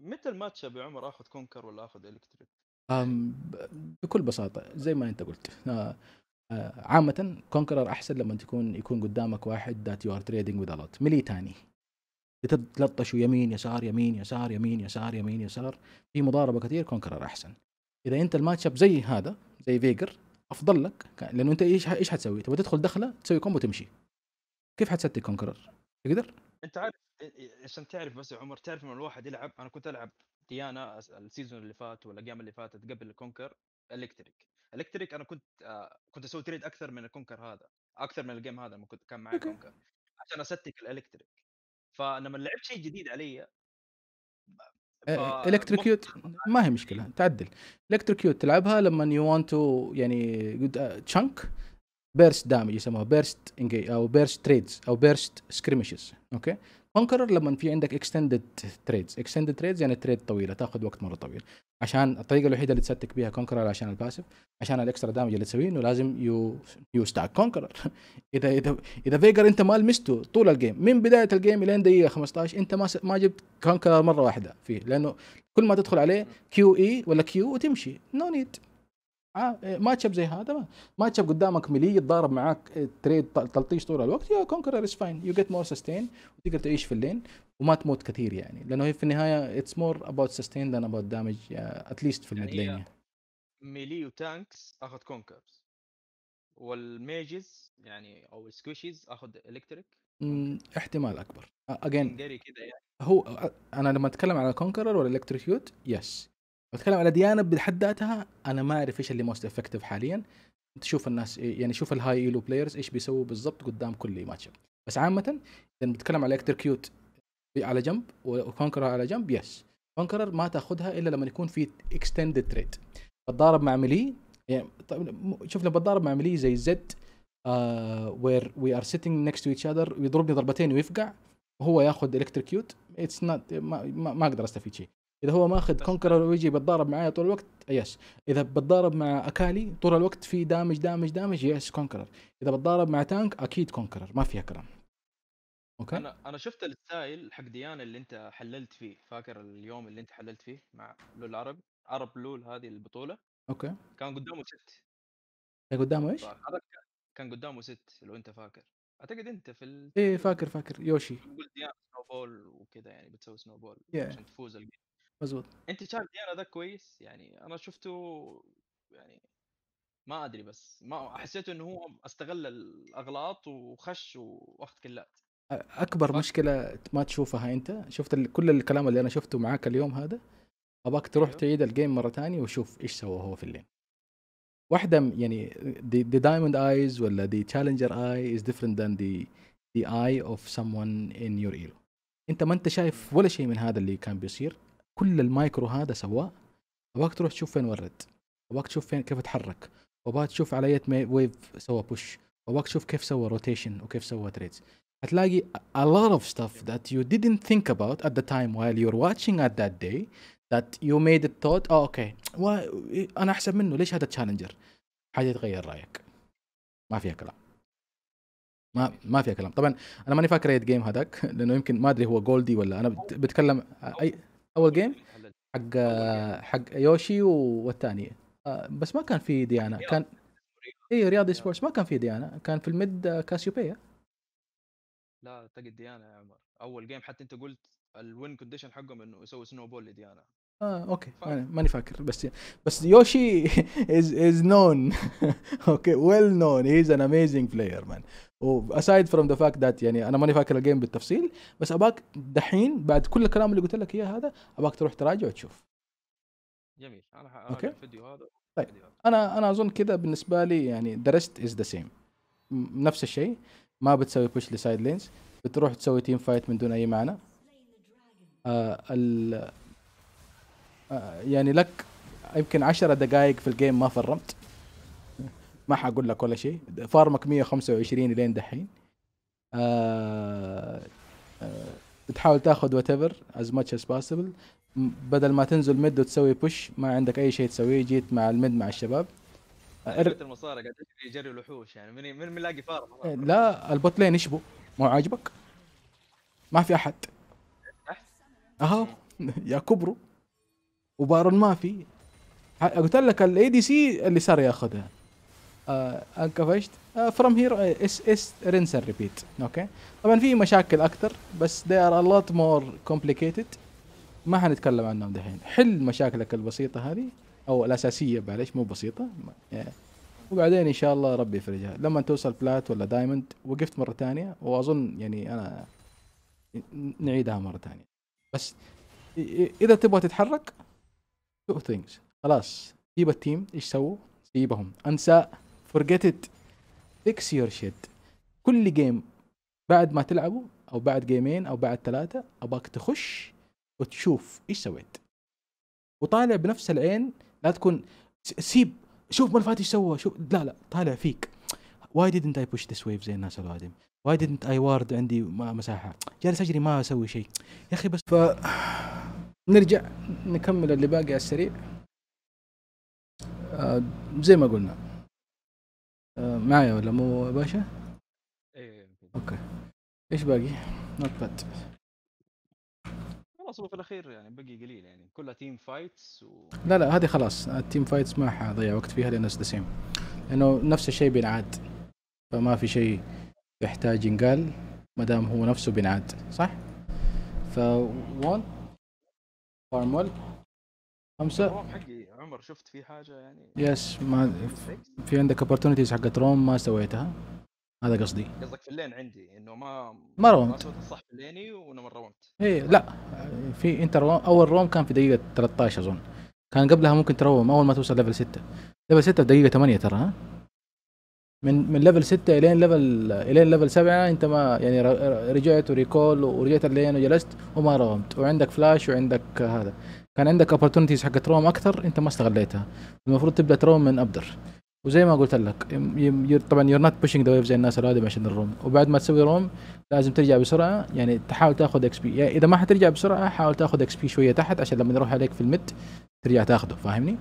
متى الماتش ابو عمر اخذ كونكر ولا اخذ الكتريك؟ بكل بساطه زي ما انت قلت آه، آه، عامة كونكرر احسن لما تكون يكون قدامك واحد ذات يو ار تريدنج وذ الوت ملي تاني تتلطشوا يمين يسار يمين يسار يمين يسار يمين يسار في مضاربة كثير كونكرر احسن اذا انت الماتش اب زي هذا زي فيجر افضل لك لانه انت ايش ايش حتسوي؟ تبغى تدخل دخله تسوي كومبو تمشي كيف حتستي كونكرر؟ تقدر؟ انت عارف عشان تعرف بس يا عمر تعرف لما الواحد يلعب انا كنت العب ديانا السيزون اللي فات ولا اللي فاتت قبل الكونكر الكتريك الكتريك انا كنت آه كنت اسوي تريد اكثر من الكونكر هذا اكثر من الجيم هذا لما كنت كان معي كونكر عشان اسدك الالكتريك فلما لعبت شيء جديد علي الكتريكيوت ما هي مشكله تعدل الكتريكيوت تلعبها لما يو وانت تو يعني تشانك بيرست دامج يسموها بيرست انجي او بيرست تريدز او بيرست سكريمشز اوكي كونكرر لما في عندك اكستندد تريدز اكستندد تريدز يعني تريد طويله تاخذ وقت مره طويل عشان الطريقه الوحيده اللي تستك بيها كونكرر عشان الباسف عشان الاكسترا دامج اللي تسويه انه لازم يو يو ستاك كونكرر اذا اذا اذا فيجر انت ما لمسته طول الجيم من بدايه الجيم لين دقيقه 15 انت ما س... ما جبت كونكرر مره واحده فيه لانه كل ما تدخل عليه كيو اي ولا كيو وتمشي نو نيد آه، إيه، ما تشب زي هذا ما تشب قدامك ملي يتضارب معاك إيه، تريد تلطيش طول الوقت يا كونكرر از فاين يو جيت مور سستين وتقدر تعيش في اللين وما تموت كثير يعني لانه هي في النهايه اتس مور اباوت سستين ذان اباوت دامج اتليست في الميدلين ميلي وتانكس اخذ كونكرز والميجز يعني او سكوشيز اخذ الكتريك احتمال اكبر اجين يعني. هو انا لما اتكلم على كونكرر ولا الكتريكيوت يس اتكلم على ديانا بحد ذاتها انا ما اعرف ايش اللي موست افكتيف حاليا تشوف الناس يعني شوف الهاي ايلو بلايرز ايش بيسووا بالضبط قدام كل ماتش بس عامه اذا بنتكلم على الكتريكيوت على جنب وكونكرر على جنب يس كونكرر ما تاخذها الا لما يكون في اكستندد تريد بتضارب مع ملي يعني طيب، شوف لما بتضارب مع ملي زي زد وير وي ار سيتنج نكست تو ايتش اذر ويضربني ضربتين ويفقع وهو ياخذ الكتريكيوت اتس نوت ما, اقدر استفيد شيء اذا هو ماخذ كونكرر ويجي بتضارب معايا طول الوقت يس اذا بتضارب مع اكالي طول الوقت في دامج دامج دامج يس كونكرر اذا بتضارب مع تانك اكيد كونكرر ما فيها كلام اوكي انا انا شفت الستايل حق ديانا اللي انت حللت فيه فاكر اليوم اللي انت حللت فيه مع لول العربي عرب لول هذه البطوله اوكي كان قدامه ست كان قدامه ايش؟ كان قدامه ست لو انت فاكر اعتقد انت في ال... ايه فاكر فاكر يوشي قلت ديانا سنو بول وكذا يعني بتسوي سنو بول yeah. عشان تفوز الجيم مزبوط انت شايف ديانا ذا كويس يعني انا شفته يعني ما ادري بس ما حسيت انه هو استغل الاغلاط وخش واخذ كلات اكبر أه. مشكله ما تشوفها انت شفت كل الكلام اللي انا شفته معاك اليوم هذا اباك تروح أيوه. تعيد الجيم مره ثانيه وشوف ايش سوى هو في الليل واحده يعني دي دايموند ايز ولا دي تشالنجر اي از ديفرنت ذان دي دي اي اوف سمون ان يور ايرو انت ما انت شايف ولا شيء من هذا اللي كان بيصير كل المايكرو هذا سواه ابغاك تروح تشوف فين ورد ابغاك تشوف فين كيف اتحرك ابغاك تشوف على اي ويف سوى بوش ابغاك تشوف كيف سوى روتيشن وكيف سوى تريدز هتلاقي a lot of stuff that you didn't think about at the time while you're watching at that day that you made it thought oh okay و... انا احسن منه ليش هذا تشالنجر حاجه تغير رايك ما فيها كلام ما ما فيها كلام طبعا انا ماني فاكر اي جيم هذاك لانه يمكن ما ادري هو جولدي ولا انا بتكلم اي اول جيم حق حق يوشي والثاني آه، بس ما كان في ديانا كان اي رياضي سبورتس ما كان في ديانا كان في الميد كاسيوبيا آه، لا تجد ديانا يا عمر اول جيم حتى انت قلت الوين كونديشن حقهم انه يسوي سنو بول لديانا اه اوكي ماني فاكر بس بس يوشي از از نون اوكي ويل نون هيز ان اميزنج بلاير مان واسايد فروم ذا فاكت ذات يعني انا ماني فاكر الجيم بالتفصيل بس اباك دحين بعد كل الكلام اللي قلت لك اياه هذا اباك تروح تراجع وتشوف جميل انا okay. الفيديو هذا طيب انا انا اظن كذا بالنسبه لي يعني ذا از ذا سيم نفس الشيء ما بتسوي بوش لسايد لينز بتروح تسوي تيم فايت من دون اي معنى آه ال آه يعني لك يمكن 10 دقائق في الجيم ما فرمت <laughs> ما حقول لك ولا شيء فارمك 125 لين دحين آه آه بتحاول تاخذ وات ايفر از ماتش از بدل ما تنزل ميد وتسوي بوش ما عندك اي شيء تسويه جيت مع الميد مع الشباب أه، ار... المصارى قاعد يجري الوحوش يعني من من ملاقي فار لا البوت لين يشبو مو عاجبك ما في احد اهو <laughs> يا كبروا وبارون ما في قلت لك الاي دي سي اللي صار ياخذها أه، انكفشت فروم هير اس اس رينس ريبيت اوكي طبعا في مشاكل اكثر بس دي ار ا لوت مور كومبليكيتد ما حنتكلم عنهم دحين حل مشاكلك البسيطه هذه او الاساسيه معلش مو بسيطه آه. وبعدين ان شاء الله ربي يفرجها لما توصل بلات ولا دايموند وقفت مره ثانيه واظن يعني انا نعيدها مره ثانيه بس اذا تبغى تتحرك تو ثينجز خلاص سيب التيم ايش سووا؟ سيبهم انسى فورجيت ات فيكس يور شيت كل جيم بعد ما تلعبه او بعد جيمين او بعد ثلاثه اباك تخش وتشوف ايش سويت وطالع بنفس العين لا تكون سيب شوف ما فات ايش سوى شوف لا لا طالع فيك واي didn't اي بوش ذس ويف زي الناس الوادم واي didn't اي وارد عندي مساحه جالس اجري ما اسوي شيء يا اخي بس ف نرجع نكمل اللي باقي على السريع آه زي ما قلنا آه معايا ولا مو باشا؟ ايه اوكي ايش باقي؟ نوت باد وصلوا في الاخير يعني بقي قليل يعني كلها تيم فايتس و... لا لا هذه خلاص التيم فايتس ما حضيع وقت فيها لانه سلسيم لانه نفس الشيء بينعاد فما في شيء يحتاج ينقال ما دام هو نفسه بينعاد صح؟ ف 1 فارمول خمسة حقي عمر شفت في حاجة يعني يس ما في عندك اوبورتونيتيز حقت روم ما سويتها هذا قصدي قصدك في اللين عندي انه ما ما رومت ما صح في الليني ونمر رومت اي لا في انت روم اول روم كان في دقيقه 13 اظن كان قبلها ممكن تروم اول ما توصل ليفل 6 ليفل 6 في دقيقه 8 ترى ها من من ليفل 6 الين ليفل الين ليفل 7 انت ما يعني رجعت وريكول ورجعت اللين وجلست وما رومت وعندك فلاش وعندك هذا كان عندك اوبورتونيتيز حقت روم اكثر انت ما استغليتها المفروض تبدا تروم من ابدر وزي ما قلت لك طبعا يور نوت بوشينج ذا ويف زي الناس الرادم عشان الروم وبعد ما تسوي روم لازم ترجع بسرعه يعني تحاول تاخذ اكس بي يعني اذا ما حترجع بسرعه حاول تاخذ اكس بي شويه تحت عشان لما يروح عليك في المت ترجع تاخذه فاهمني؟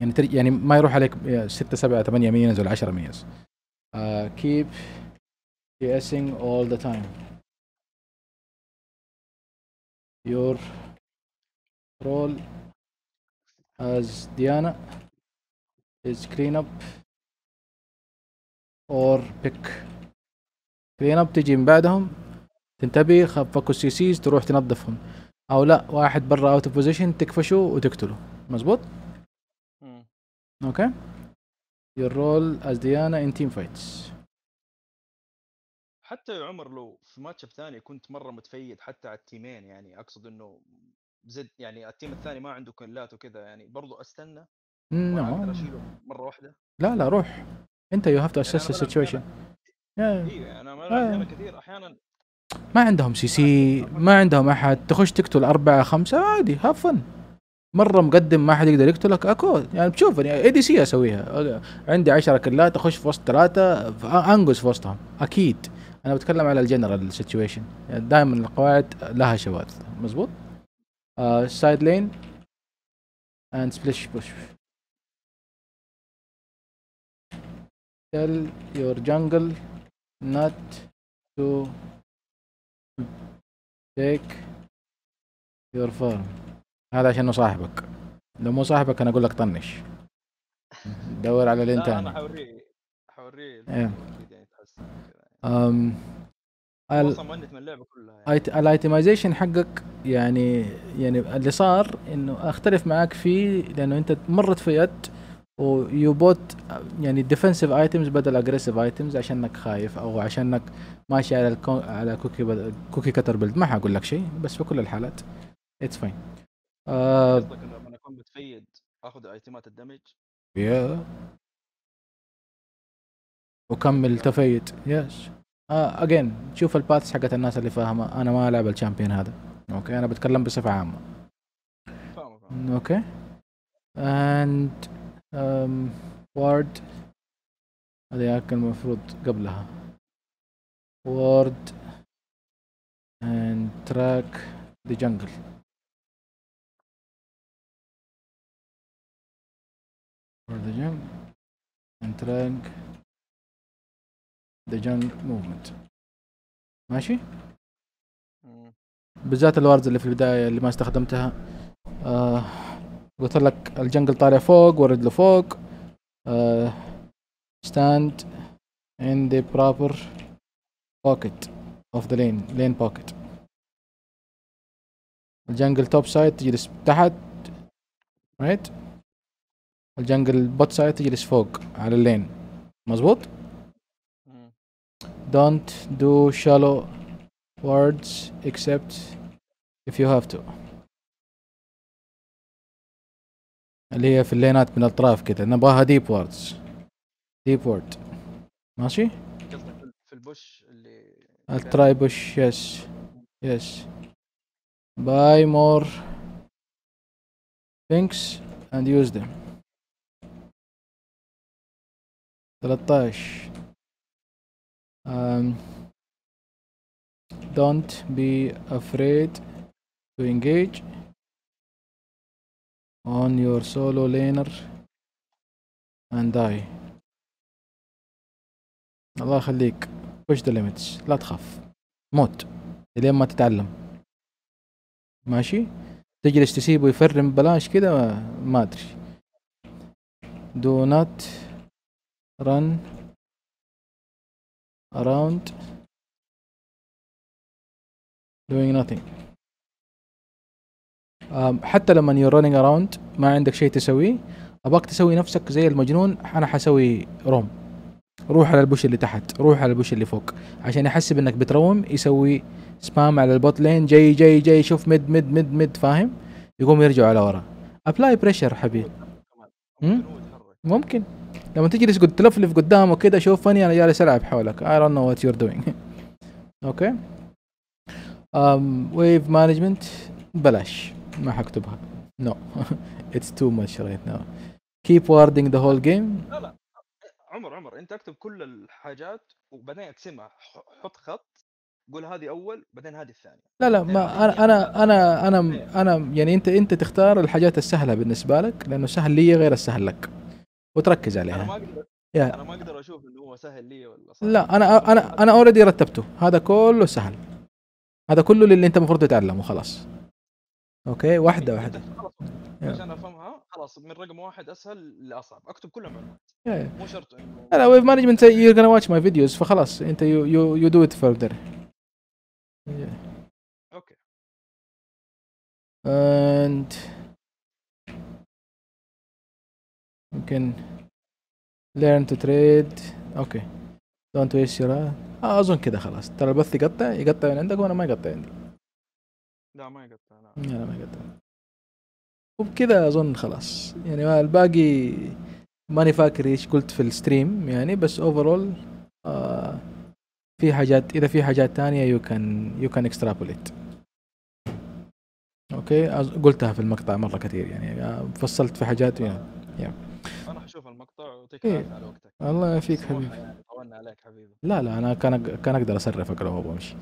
يعني ترجع يعني ما يروح عليك 6 7 8 مينز ولا 10 مينز كيب آه، guessing اول ذا تايم your role as Diana is clean up or pick clean up تجي من بعدهم تنتبه خفكوا السي سيز تروح تنظفهم او لا واحد برا اوت اوف بوزيشن تكفشه وتقتله مزبوط اوكي your role as ديانا in team fights حتى يا عمر لو في ماتش ثاني كنت مره متفيد حتى على التيمين يعني اقصد انه زد يعني التيم الثاني ما عنده كلات وكذا يعني برضو استنى نو no. مره واحده لا لا روح انت يو هاف تو اسس السيتويشن انا ما انا كثير احيانا ما عندهم سي سي ما عندهم احد تخش تقتل اربعه خمسه عادي هاف فن مره مقدم ما حد يقدر يقتلك اكو يعني بتشوف يعني اي دي سي اسويها عندي 10 كلات اخش في وسط ثلاثه انقز في وسطهم اكيد انا بتكلم على الجنرال سيتويشن يعني دائما القواعد لها شواذ مزبوط سايد لين اند سبلش بوش tell your jungle not to take your farm هذا عشان صاحبك لو مو صاحبك انا اقول لك طنش دور على لين ثاني انا حوريه حوريه إيه. يعني, يعني. مهنت من اللعبه كلها يعني. الايتمايزيشن حقك يعني يعني اللي صار انه اختلف معاك فيه لانه انت مرت في يد ويو بوت يعني ديفنسيف ايتمز بدل اجريسيف ايتمز عشانك خايف او عشانك ماشي على الكو على كوكي بد... كوكي كتر بيلد ما حاقول لك شيء بس في كل الحالات اتس آه، فاين قصدك انه لما اكون متفيد اخذ ايتمات الدمج يا وكمل تفيد يس اجين آه، شوف الباتس حقت الناس اللي فاهمه انا ما العب الشامبيون هذا اوكي انا بتكلم بصفه عامه اوكي اند وارد هذه آية كان المفروض قبلها وارد and track the jungle for the jungle and track the jungle movement ماشي بالذات الواردز اللي في البدايه اللي ما استخدمتها آه قلت لك الجنجل طالع فوق ورد لفوق أه stand in the proper pocket of the lane lane pocket الجنجل توب سايد تجلس تحت right الجنجل بوت سايد تجلس فوق على اللين مظبوط don't do shallow words except if you have to اللي هي في اللينات من الاطراف كذا نبغاها ديب ووردز ديب وورد ماشي في البوش اللي التراي بوش يس يس باي مور ثينكس اند يوز them 13 um, don't be afraid to engage on your solo laner and die الله يخليك push the limits لا تخاف موت الين ما تتعلم ماشي تجلس تسيبه ويفرم ببلاش كذا ما ادري do not run around doing nothing حتى لما يو رننج اراوند ما عندك شيء تسويه ابغاك تسوي نفسك زي المجنون انا حسوي روم روح على البوش اللي تحت روح على البوش اللي فوق عشان يحسب انك بتروم يسوي سبام على البوت لين جاي جاي جاي شوف مد مد مد مد فاهم يقوم يرجعوا على ورا ابلاي بريشر حبيبي ممكن لما تجلس قد تلفلف قدامه كده فني انا جالس العب حولك اي دونت نو وات يو ار دوينج اوكي ويف مانجمنت بلاش ما حكتبها نو اتس تو ماتش رايت ناو كيب واردنج ذا هول جيم لا لا عمر عمر انت اكتب كل الحاجات وبعدين اقسمها حط خط قول هذه اول بعدين هذه الثانيه لا لا ما انا انا انا انا انا يعني انت انت تختار الحاجات السهله بالنسبه لك لانه سهل لي غير السهل لك وتركز عليها انا ما اقدر yeah. انا ما اقدر اشوف انه هو سهل لي ولا صح لا انا انا انا اوريدي رتبته هذا كله سهل هذا كله اللي انت المفروض تتعلمه خلاص اوكي واحده واحده عشان افهمها خلاص من رقم واحد اسهل لاصعب اكتب كل المعلومات مو شرط انه لا ويف مانجمنت يو gonna واتش ماي فيديوز فخلاص انت يو يو دو ات فردر اوكي اند يمكن learn to trade اوكي دونت ويست يور اظن كده خلاص ترى البث يقطع يقطع من عندك وانا ما يقطع عندي لا ما يقطع لا ما قدم وبكذا اظن خلاص يعني الباقي ماني فاكر ايش قلت في الستريم يعني بس اوفرول آه في حاجات اذا في حاجات تانية يو كان يو كان اكسترابوليت اوكي قلتها في المقطع مره كثير يعني آه، فصلت في حاجات يعني. يعني. انا اشوف المقطع واعطيك إيه. على وقتك الله يعافيك حبيبي طولنا عليك حبيبي لا لا انا كان كان اقدر اسرفك لو ابغى امشي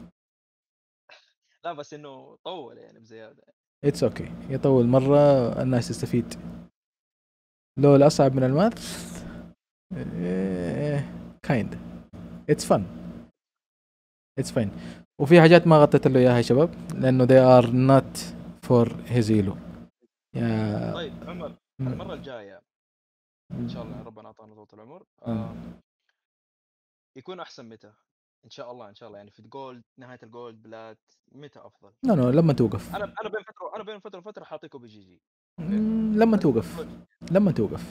لا بس انه طول يعني بزياده اتس اوكي okay. يطول مره الناس تستفيد لو الاصعب من الماث كايند اتس فن اتس فاين وفي حاجات ما غطيت له اياها يا شباب لانه they are not for his elo يا طيب عمر المره الجايه ان شاء الله ربنا اعطانا طول العمر آه يكون احسن متى؟ ان شاء الله ان شاء الله يعني في الجولد نهايه الجولد بلات متى افضل؟ لا لا لما توقف انا انا بين فتره انا بين فتره وفتره حاعطيكم بي جي جي إيه. لما توقف لما توقف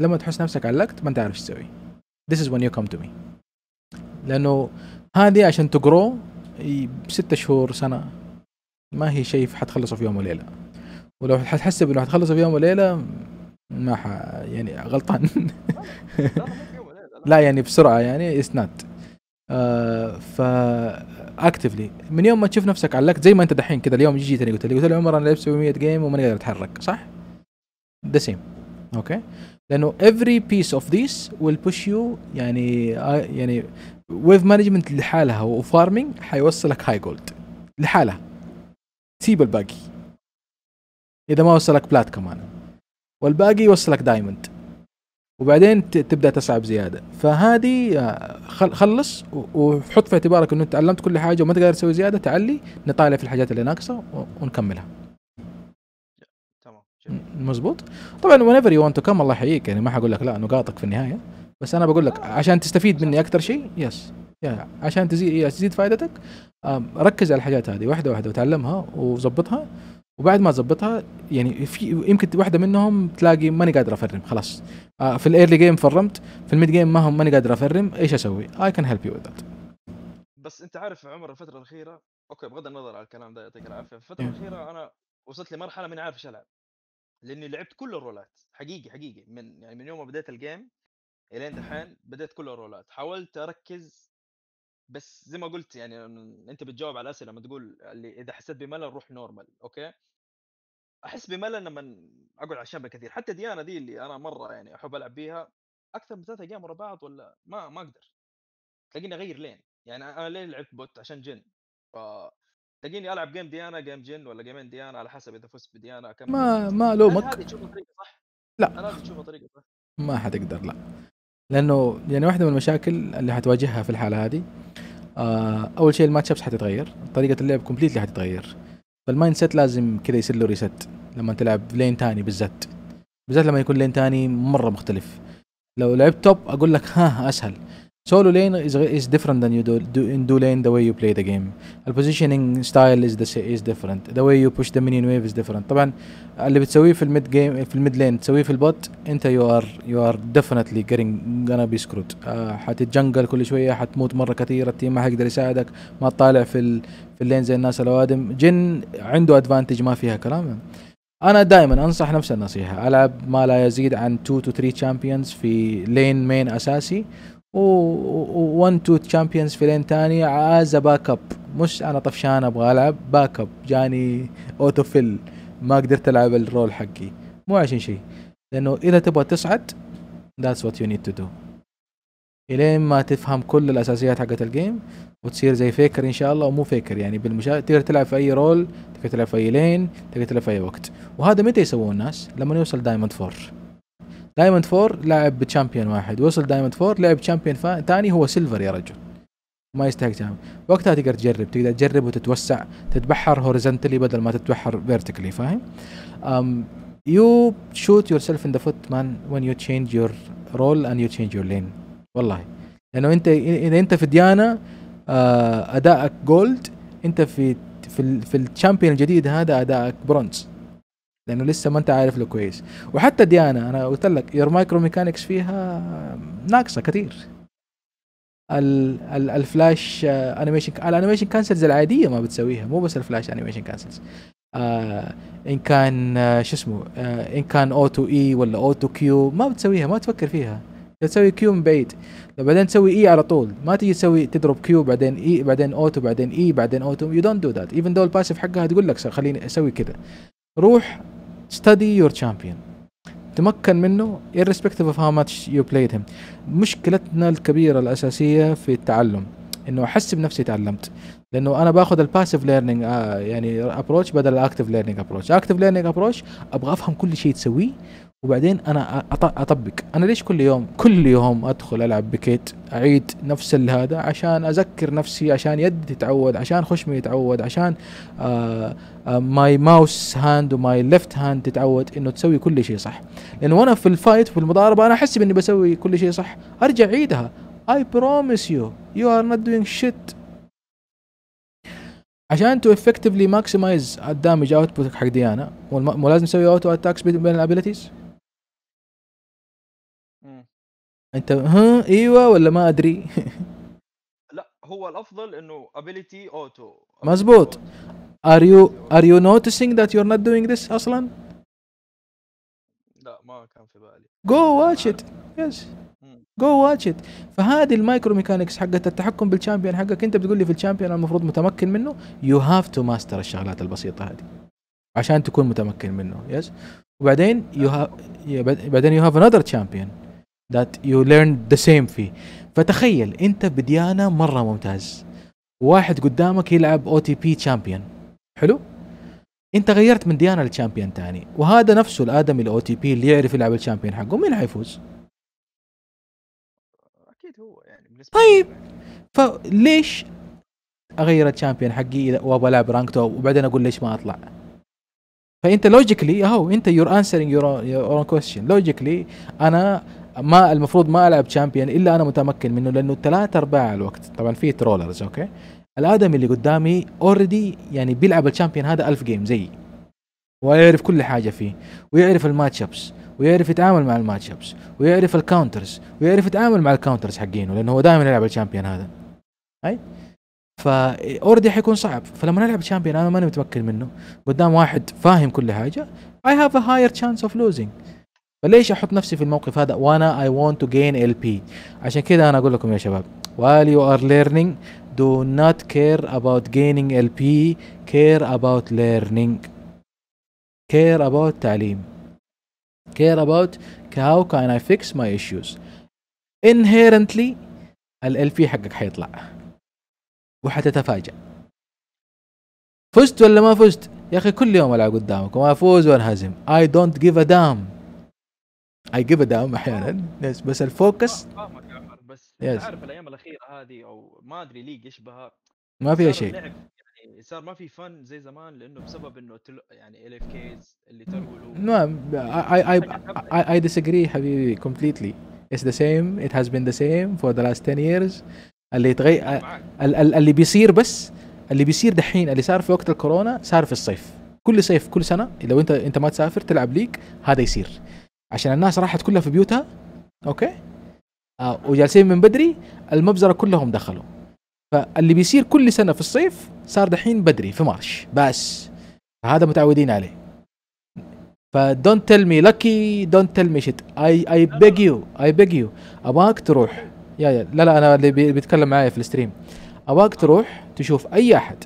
لما تحس نفسك علقت ما انت عارف ايش تسوي This is when you come to me لانه هذه عشان تقرو ستة شهور سنه ما هي شيء حتخلصه في يوم وليله ولو حتحسب انه حتخلصه في يوم وليله ما ح... يعني غلطان لا يعني بسرعه يعني اسناد آه، فا اكتفلي من يوم ما تشوف نفسك علقت زي ما انت دحين كذا اليوم جيت قلت لي قلت له عمر انا لعبت 700 جيم وماني قادر اتحرك صح؟ ذا سيم اوكي لانه every piece of this will push you يعني آه، يعني ويف مانجمنت لحالها وفارمنج حيوصلك هاي جولد لحالها سيب الباقي اذا ما وصلك بلات كمان والباقي يوصلك دايموند وبعدين تبدا تصعب زياده فهذه آه، خلص وحط في اعتبارك انه تعلمت كل حاجه وما تقدر تسوي زياده تعلي نطالع في الحاجات اللي ناقصه ونكملها تمام مزبوط طبعا whenever you want to come الله يحييك يعني ما حقول لك لا نقاطك في النهايه بس انا بقول لك آه. عشان تستفيد مني اكثر شيء يس يعني عشان تزيد تزيد فائدتك ركز على الحاجات هذه واحده واحده وتعلمها وظبطها وبعد ما ظبطها يعني في يمكن واحده منهم تلاقي ماني قادر افرم خلاص آه، في الايرلي جيم فرمت في الميد جيم ما هم ماني قادر افرم ايش اسوي؟ اي كان هيلب يو ذات بس انت عارف عمر الفتره الاخيره اوكي بغض النظر على الكلام ده يعطيك العافيه الفتره إيه. الاخيره انا وصلت لمرحله ماني عارف ايش العب لاني لعبت كل الرولات حقيقي حقيقي من يعني من يوم ما بديت الجيم الين دحين بديت كل الرولات حاولت اركز بس زي ما قلت يعني انت بتجاوب على اسئله لما تقول اللي اذا حسيت بملل روح نورمال اوكي احس بملل لما اقعد على الشبكه كثير حتى ديانا دي اللي انا مره يعني احب العب بيها اكثر من ثلاثة ايام ورا بعض ولا ما ما اقدر تلاقيني اغير لين يعني انا لين لعبت بوت عشان جن ف تلاقيني العب جيم ديانا جيم جن ولا جيمين ديانا على حسب اذا فزت بديانا كم ما ما لومك هذه تشوفها طريقه صح؟ لا انا تشوفها طريقه صح ما حتقدر لا لانه يعني واحده من المشاكل اللي حتواجهها في الحاله هذه آه، اول شيء الماتش ابس حتتغير طريقه اللعب كومبليتلي حتتغير فالمايند سيت لازم كذا يصير له ريست لما تلعب لين ثاني بالذات بالذات لما يكون لين ثاني مره مختلف لو لعبت توب اقول لك ها اسهل Solo lane is, is different than you do, do in dual lane the way you play the game. The positioning style is the is different. The way you push the minion wave is different. طبعا اللي بتسويه في الميد جيم في الميد لين تسويه في البوت انت يو ار يو ار ديفنتلي getting غانا بي سكروت، حتتجنجل كل شويه حتموت مره كثير التيم ما حيقدر يساعدك ما تطالع في ال في اللين زي الناس الاوادم جن عنده ادفانتج ما فيها كلام. انا دائما انصح نفس النصيحه العب ما لا يزيد عن 2 تو 3 تشامبيونز في لين مين اساسي و1 2 تشامبيونز لين ثاني از باك اب مش انا طفشان ابغى العب باك اب جاني اوتو فيل ما قدرت العب الرول حقي مو عشان شيء لانه اذا تبغى تصعد ذاتس وات يو نيد تو دو الين ما تفهم كل الاساسيات حقت الجيم وتصير زي فيكر ان شاء الله ومو فيكر يعني بالمشا... تقدر تلعب في اي رول تقدر تلعب في اي لين تقدر تلعب في اي وقت وهذا متى يسووه الناس لما يوصل دايموند فور دايموند فور لاعب بشامبيون واحد وصل دايموند فور لعب شامبيون ثاني هو سيلفر يا رجل ما يستحق تعمل وقتها تقدر تجرب تقدر تجرب وتتوسع تتبحر هوريزنتلي بدل ما تتبحر فيرتيكلي فاهم يو شوت يور سيلف ان ذا فوت مان وين يو تشينج يور رول اند يو تشينج يور لين والله لانه انت اذا انت في ديانا آه، ادائك جولد انت في في, في الشامبيون الجديد هذا ادائك برونز لانه لسه ما انت عارف له كويس وحتى ديانا انا قلت لك يور مايكرو ميكانكس فيها ناقصه كثير ال ال الفلاش انيميشن الانيميشن كانسلز العاديه ما بتسويها مو بس الفلاش انيميشن كانسلز آه ان كان آه، شو اسمه آه ان كان اوتو اي e ولا اوتو كيو ما بتسويها ما تفكر فيها تسوي كيو من بعيد بعدين تسوي اي e على طول ما تيجي تسوي تضرب كيو بعدين اي e، بعدين اوتو بعدين اي بعدين اوتو يو دونت دو ذات ايفن دو الباسف حقها تقول لك خليني اسوي كذا روح ستدي يور تشامبيون تمكن منه irrespective of how much you played him مشكلتنا الكبيرة الأساسية في التعلم انه احس بنفسي تعلمت لانه انا باخذ الباسيف آه، ليرنينج يعني ابروتش بدل الاكتف ليرنينج ابروتش اكتف ليرنينج ابروتش ابغى افهم كل شيء تسويه وبعدين انا اطبق انا ليش كل يوم كل يوم ادخل العب بكيت اعيد نفس هذا عشان اذكر نفسي عشان يدي تتعود عشان خشمي يتعود عشان ماي ماوس هاند وماي ليفت هاند تتعود انه تسوي كل شيء صح لانه وانا في الفايت في المضاربه انا احس اني بسوي كل شيء صح ارجع عيدها اي بروميس يو يو ار نوت دوينج شيت عشان تو افكتفلي ماكسمايز الدامج اوتبوت حق ديانا مو لازم تسوي اوتو اتاكس بين الابيلتيز انت ها ايوه ولا ما ادري <laughs> لا هو الافضل انه ability auto مزبوط are you are you noticing that you're not doing this اصلا لا ما كان في بالي go watch it yes جو واتش ات فهذه المايكرو ميكانكس حقت التحكم بالشامبيون حقك انت بتقول لي في الشامبيون المفروض متمكن منه يو هاف تو ماستر الشغلات البسيطه هذه عشان تكون متمكن منه يس وبعدين يو هاف أه. بعدين يو هاف انذر تشامبيون that you learn the same فيه فتخيل انت بديانه مره ممتاز واحد قدامك يلعب او تي بي تشامبيون حلو انت غيرت من ديانه لتشامبيون ثاني وهذا نفسه الادمي الاو تي بي اللي يعرف يلعب الشامبيون حقه مين حيفوز؟ اكيد هو يعني بالنسبه طيب فليش اغير الشامبيون حقي وابغى العب رانك توب وبعدين اقول ليش ما اطلع؟ فانت لوجيكلي اهو انت يور انسرينج يور اون كويستشن لوجيكلي انا ما المفروض ما العب شامبيون الا انا متمكن منه لانه ثلاث ارباع الوقت طبعا في ترولرز اوكي الادمي اللي قدامي اوريدي يعني بيلعب الشامبيون هذا ألف جيم زيي ويعرف كل حاجة فيه ويعرف الماتش ابس ويعرف يتعامل مع الماتش ابس ويعرف الكاونترز ويعرف يتعامل مع الكاونترز حقينه لانه هو دائما يلعب الشامبيون هذا اي فا اوريدي حيكون صعب فلما نلعب شامبيون انا ماني متمكن منه قدام واحد فاهم كل حاجه اي هاف ا هاير تشانس اوف لوزينج فليش احط نفسي في الموقف هذا وانا اي ونت تو جين ال بي عشان كذا انا اقول لكم يا شباب while you are learning do not care about gaining ال بي care about learning care about تعليم care about how can I fix my issues inherently ال ال بي حقك حيطلع وحتتفاجئ فزت ولا ما فزت يا اخي كل يوم العب قدامكم افوز وانهزم I don't give a damn اي جيف داون احيانا يس بس الفوكس آه، آه، بس يس. عارف الايام الاخيره هذه او ما ادري ليج ايش بها ما فيها شيء يعني صار ما في فن زي زمان لانه بسبب انه تل... يعني ال اف كيز اللي له نعم اي اي اي ديسجري حبيبي كومبليتلي اتس ذا سيم ات هاز بين ذا سيم فور ذا لاست 10 ييرز اللي يتغير اللي بيصير بس اللي بيصير دحين اللي صار في وقت الكورونا صار في الصيف كل صيف كل سنه لو انت انت ما تسافر تلعب ليك هذا يصير عشان الناس راحت كلها في بيوتها اوكي آه وجالسين من بدري المبزره كلهم دخلوا فاللي بيصير كل سنه في الصيف صار دحين بدري في مارش بس هذا متعودين عليه فدونت تيل مي لكي دونت تيل مي شيت اي اي بيج يو اي بيج يو اباك تروح يا يا لا لا انا اللي بيتكلم معايا في الستريم اباك تروح تشوف اي احد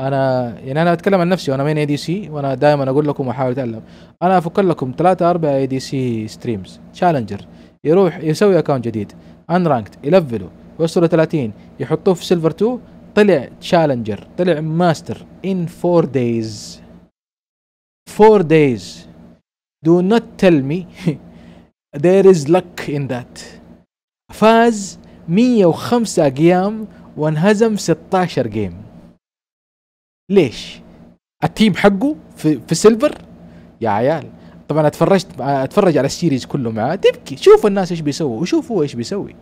انا يعني انا اتكلم عن نفسي وانا مين اي دي سي وانا دائما اقول لكم واحاول اتعلم انا افك لكم ثلاثة اربعة اي دي سي ستريمز تشالنجر يروح يسوي اكونت جديد ان رانكت يلفله يوصله 30 يحطوه في سيلفر 2 طلع تشالنجر طلع ماستر ان 4 دايز 4 دايز دو نوت تيل مي ذير از لك ان ذات فاز 105 جيم وانهزم 16 جيم ليش؟ التيم حقه في, في سيلفر يا عيال طبعا اتفرجت اتفرج على السيريز كله معاه تبكي شوف الناس ايش بيسووا وشوف هو ايش بيسوي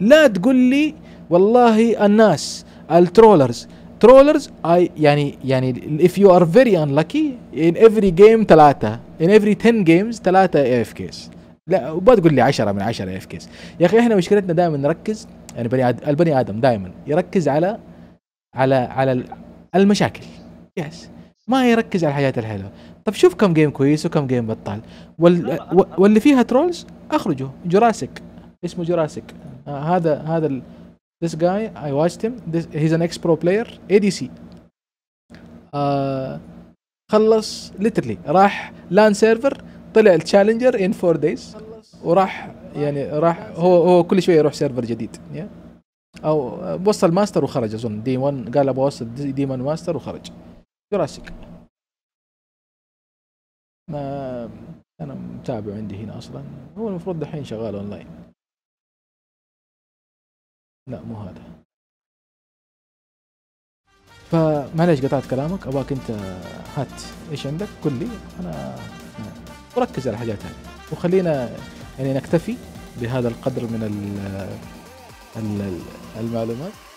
لا تقول لي والله الناس الترولرز ترولرز اي يعني يعني يو ار فيري ان لاكي ان افري جيم ثلاثة ان افري 10 جيمز ثلاثة اف كيس لا وما تقول لي 10 من 10 اف كيس يا اخي احنا مشكلتنا دائما نركز يعني بني آدم البني ادم دائما يركز على على على المشاكل يس ما يركز على الحاجات الحلوه طب شوف كم جيم كويس وكم جيم بطال وال... واللي فيها ترولز اخرجه جوراسيك اسمه جوراسيك آه هذا هذا ال... this guy I watched him this... he's an ex pro player ADC آه... خلص ليترلي راح لان سيرفر طلع التشالنجر ان فور دايز وراح يعني راح هو هو كل شويه يروح سيرفر جديد yeah. او وصل ماستر وخرج اظن دي 1 قال ابغى اوصل دي 1 ماستر وخرج جراسيك ما انا متابع عندي هنا اصلا هو المفروض دحين شغال اونلاين لا مو هذا فمعليش قطعت كلامك ابغاك انت هات ايش عندك قل لي انا وركز على الحاجات هذه وخلينا يعني نكتفي بهذا القدر من المعلومات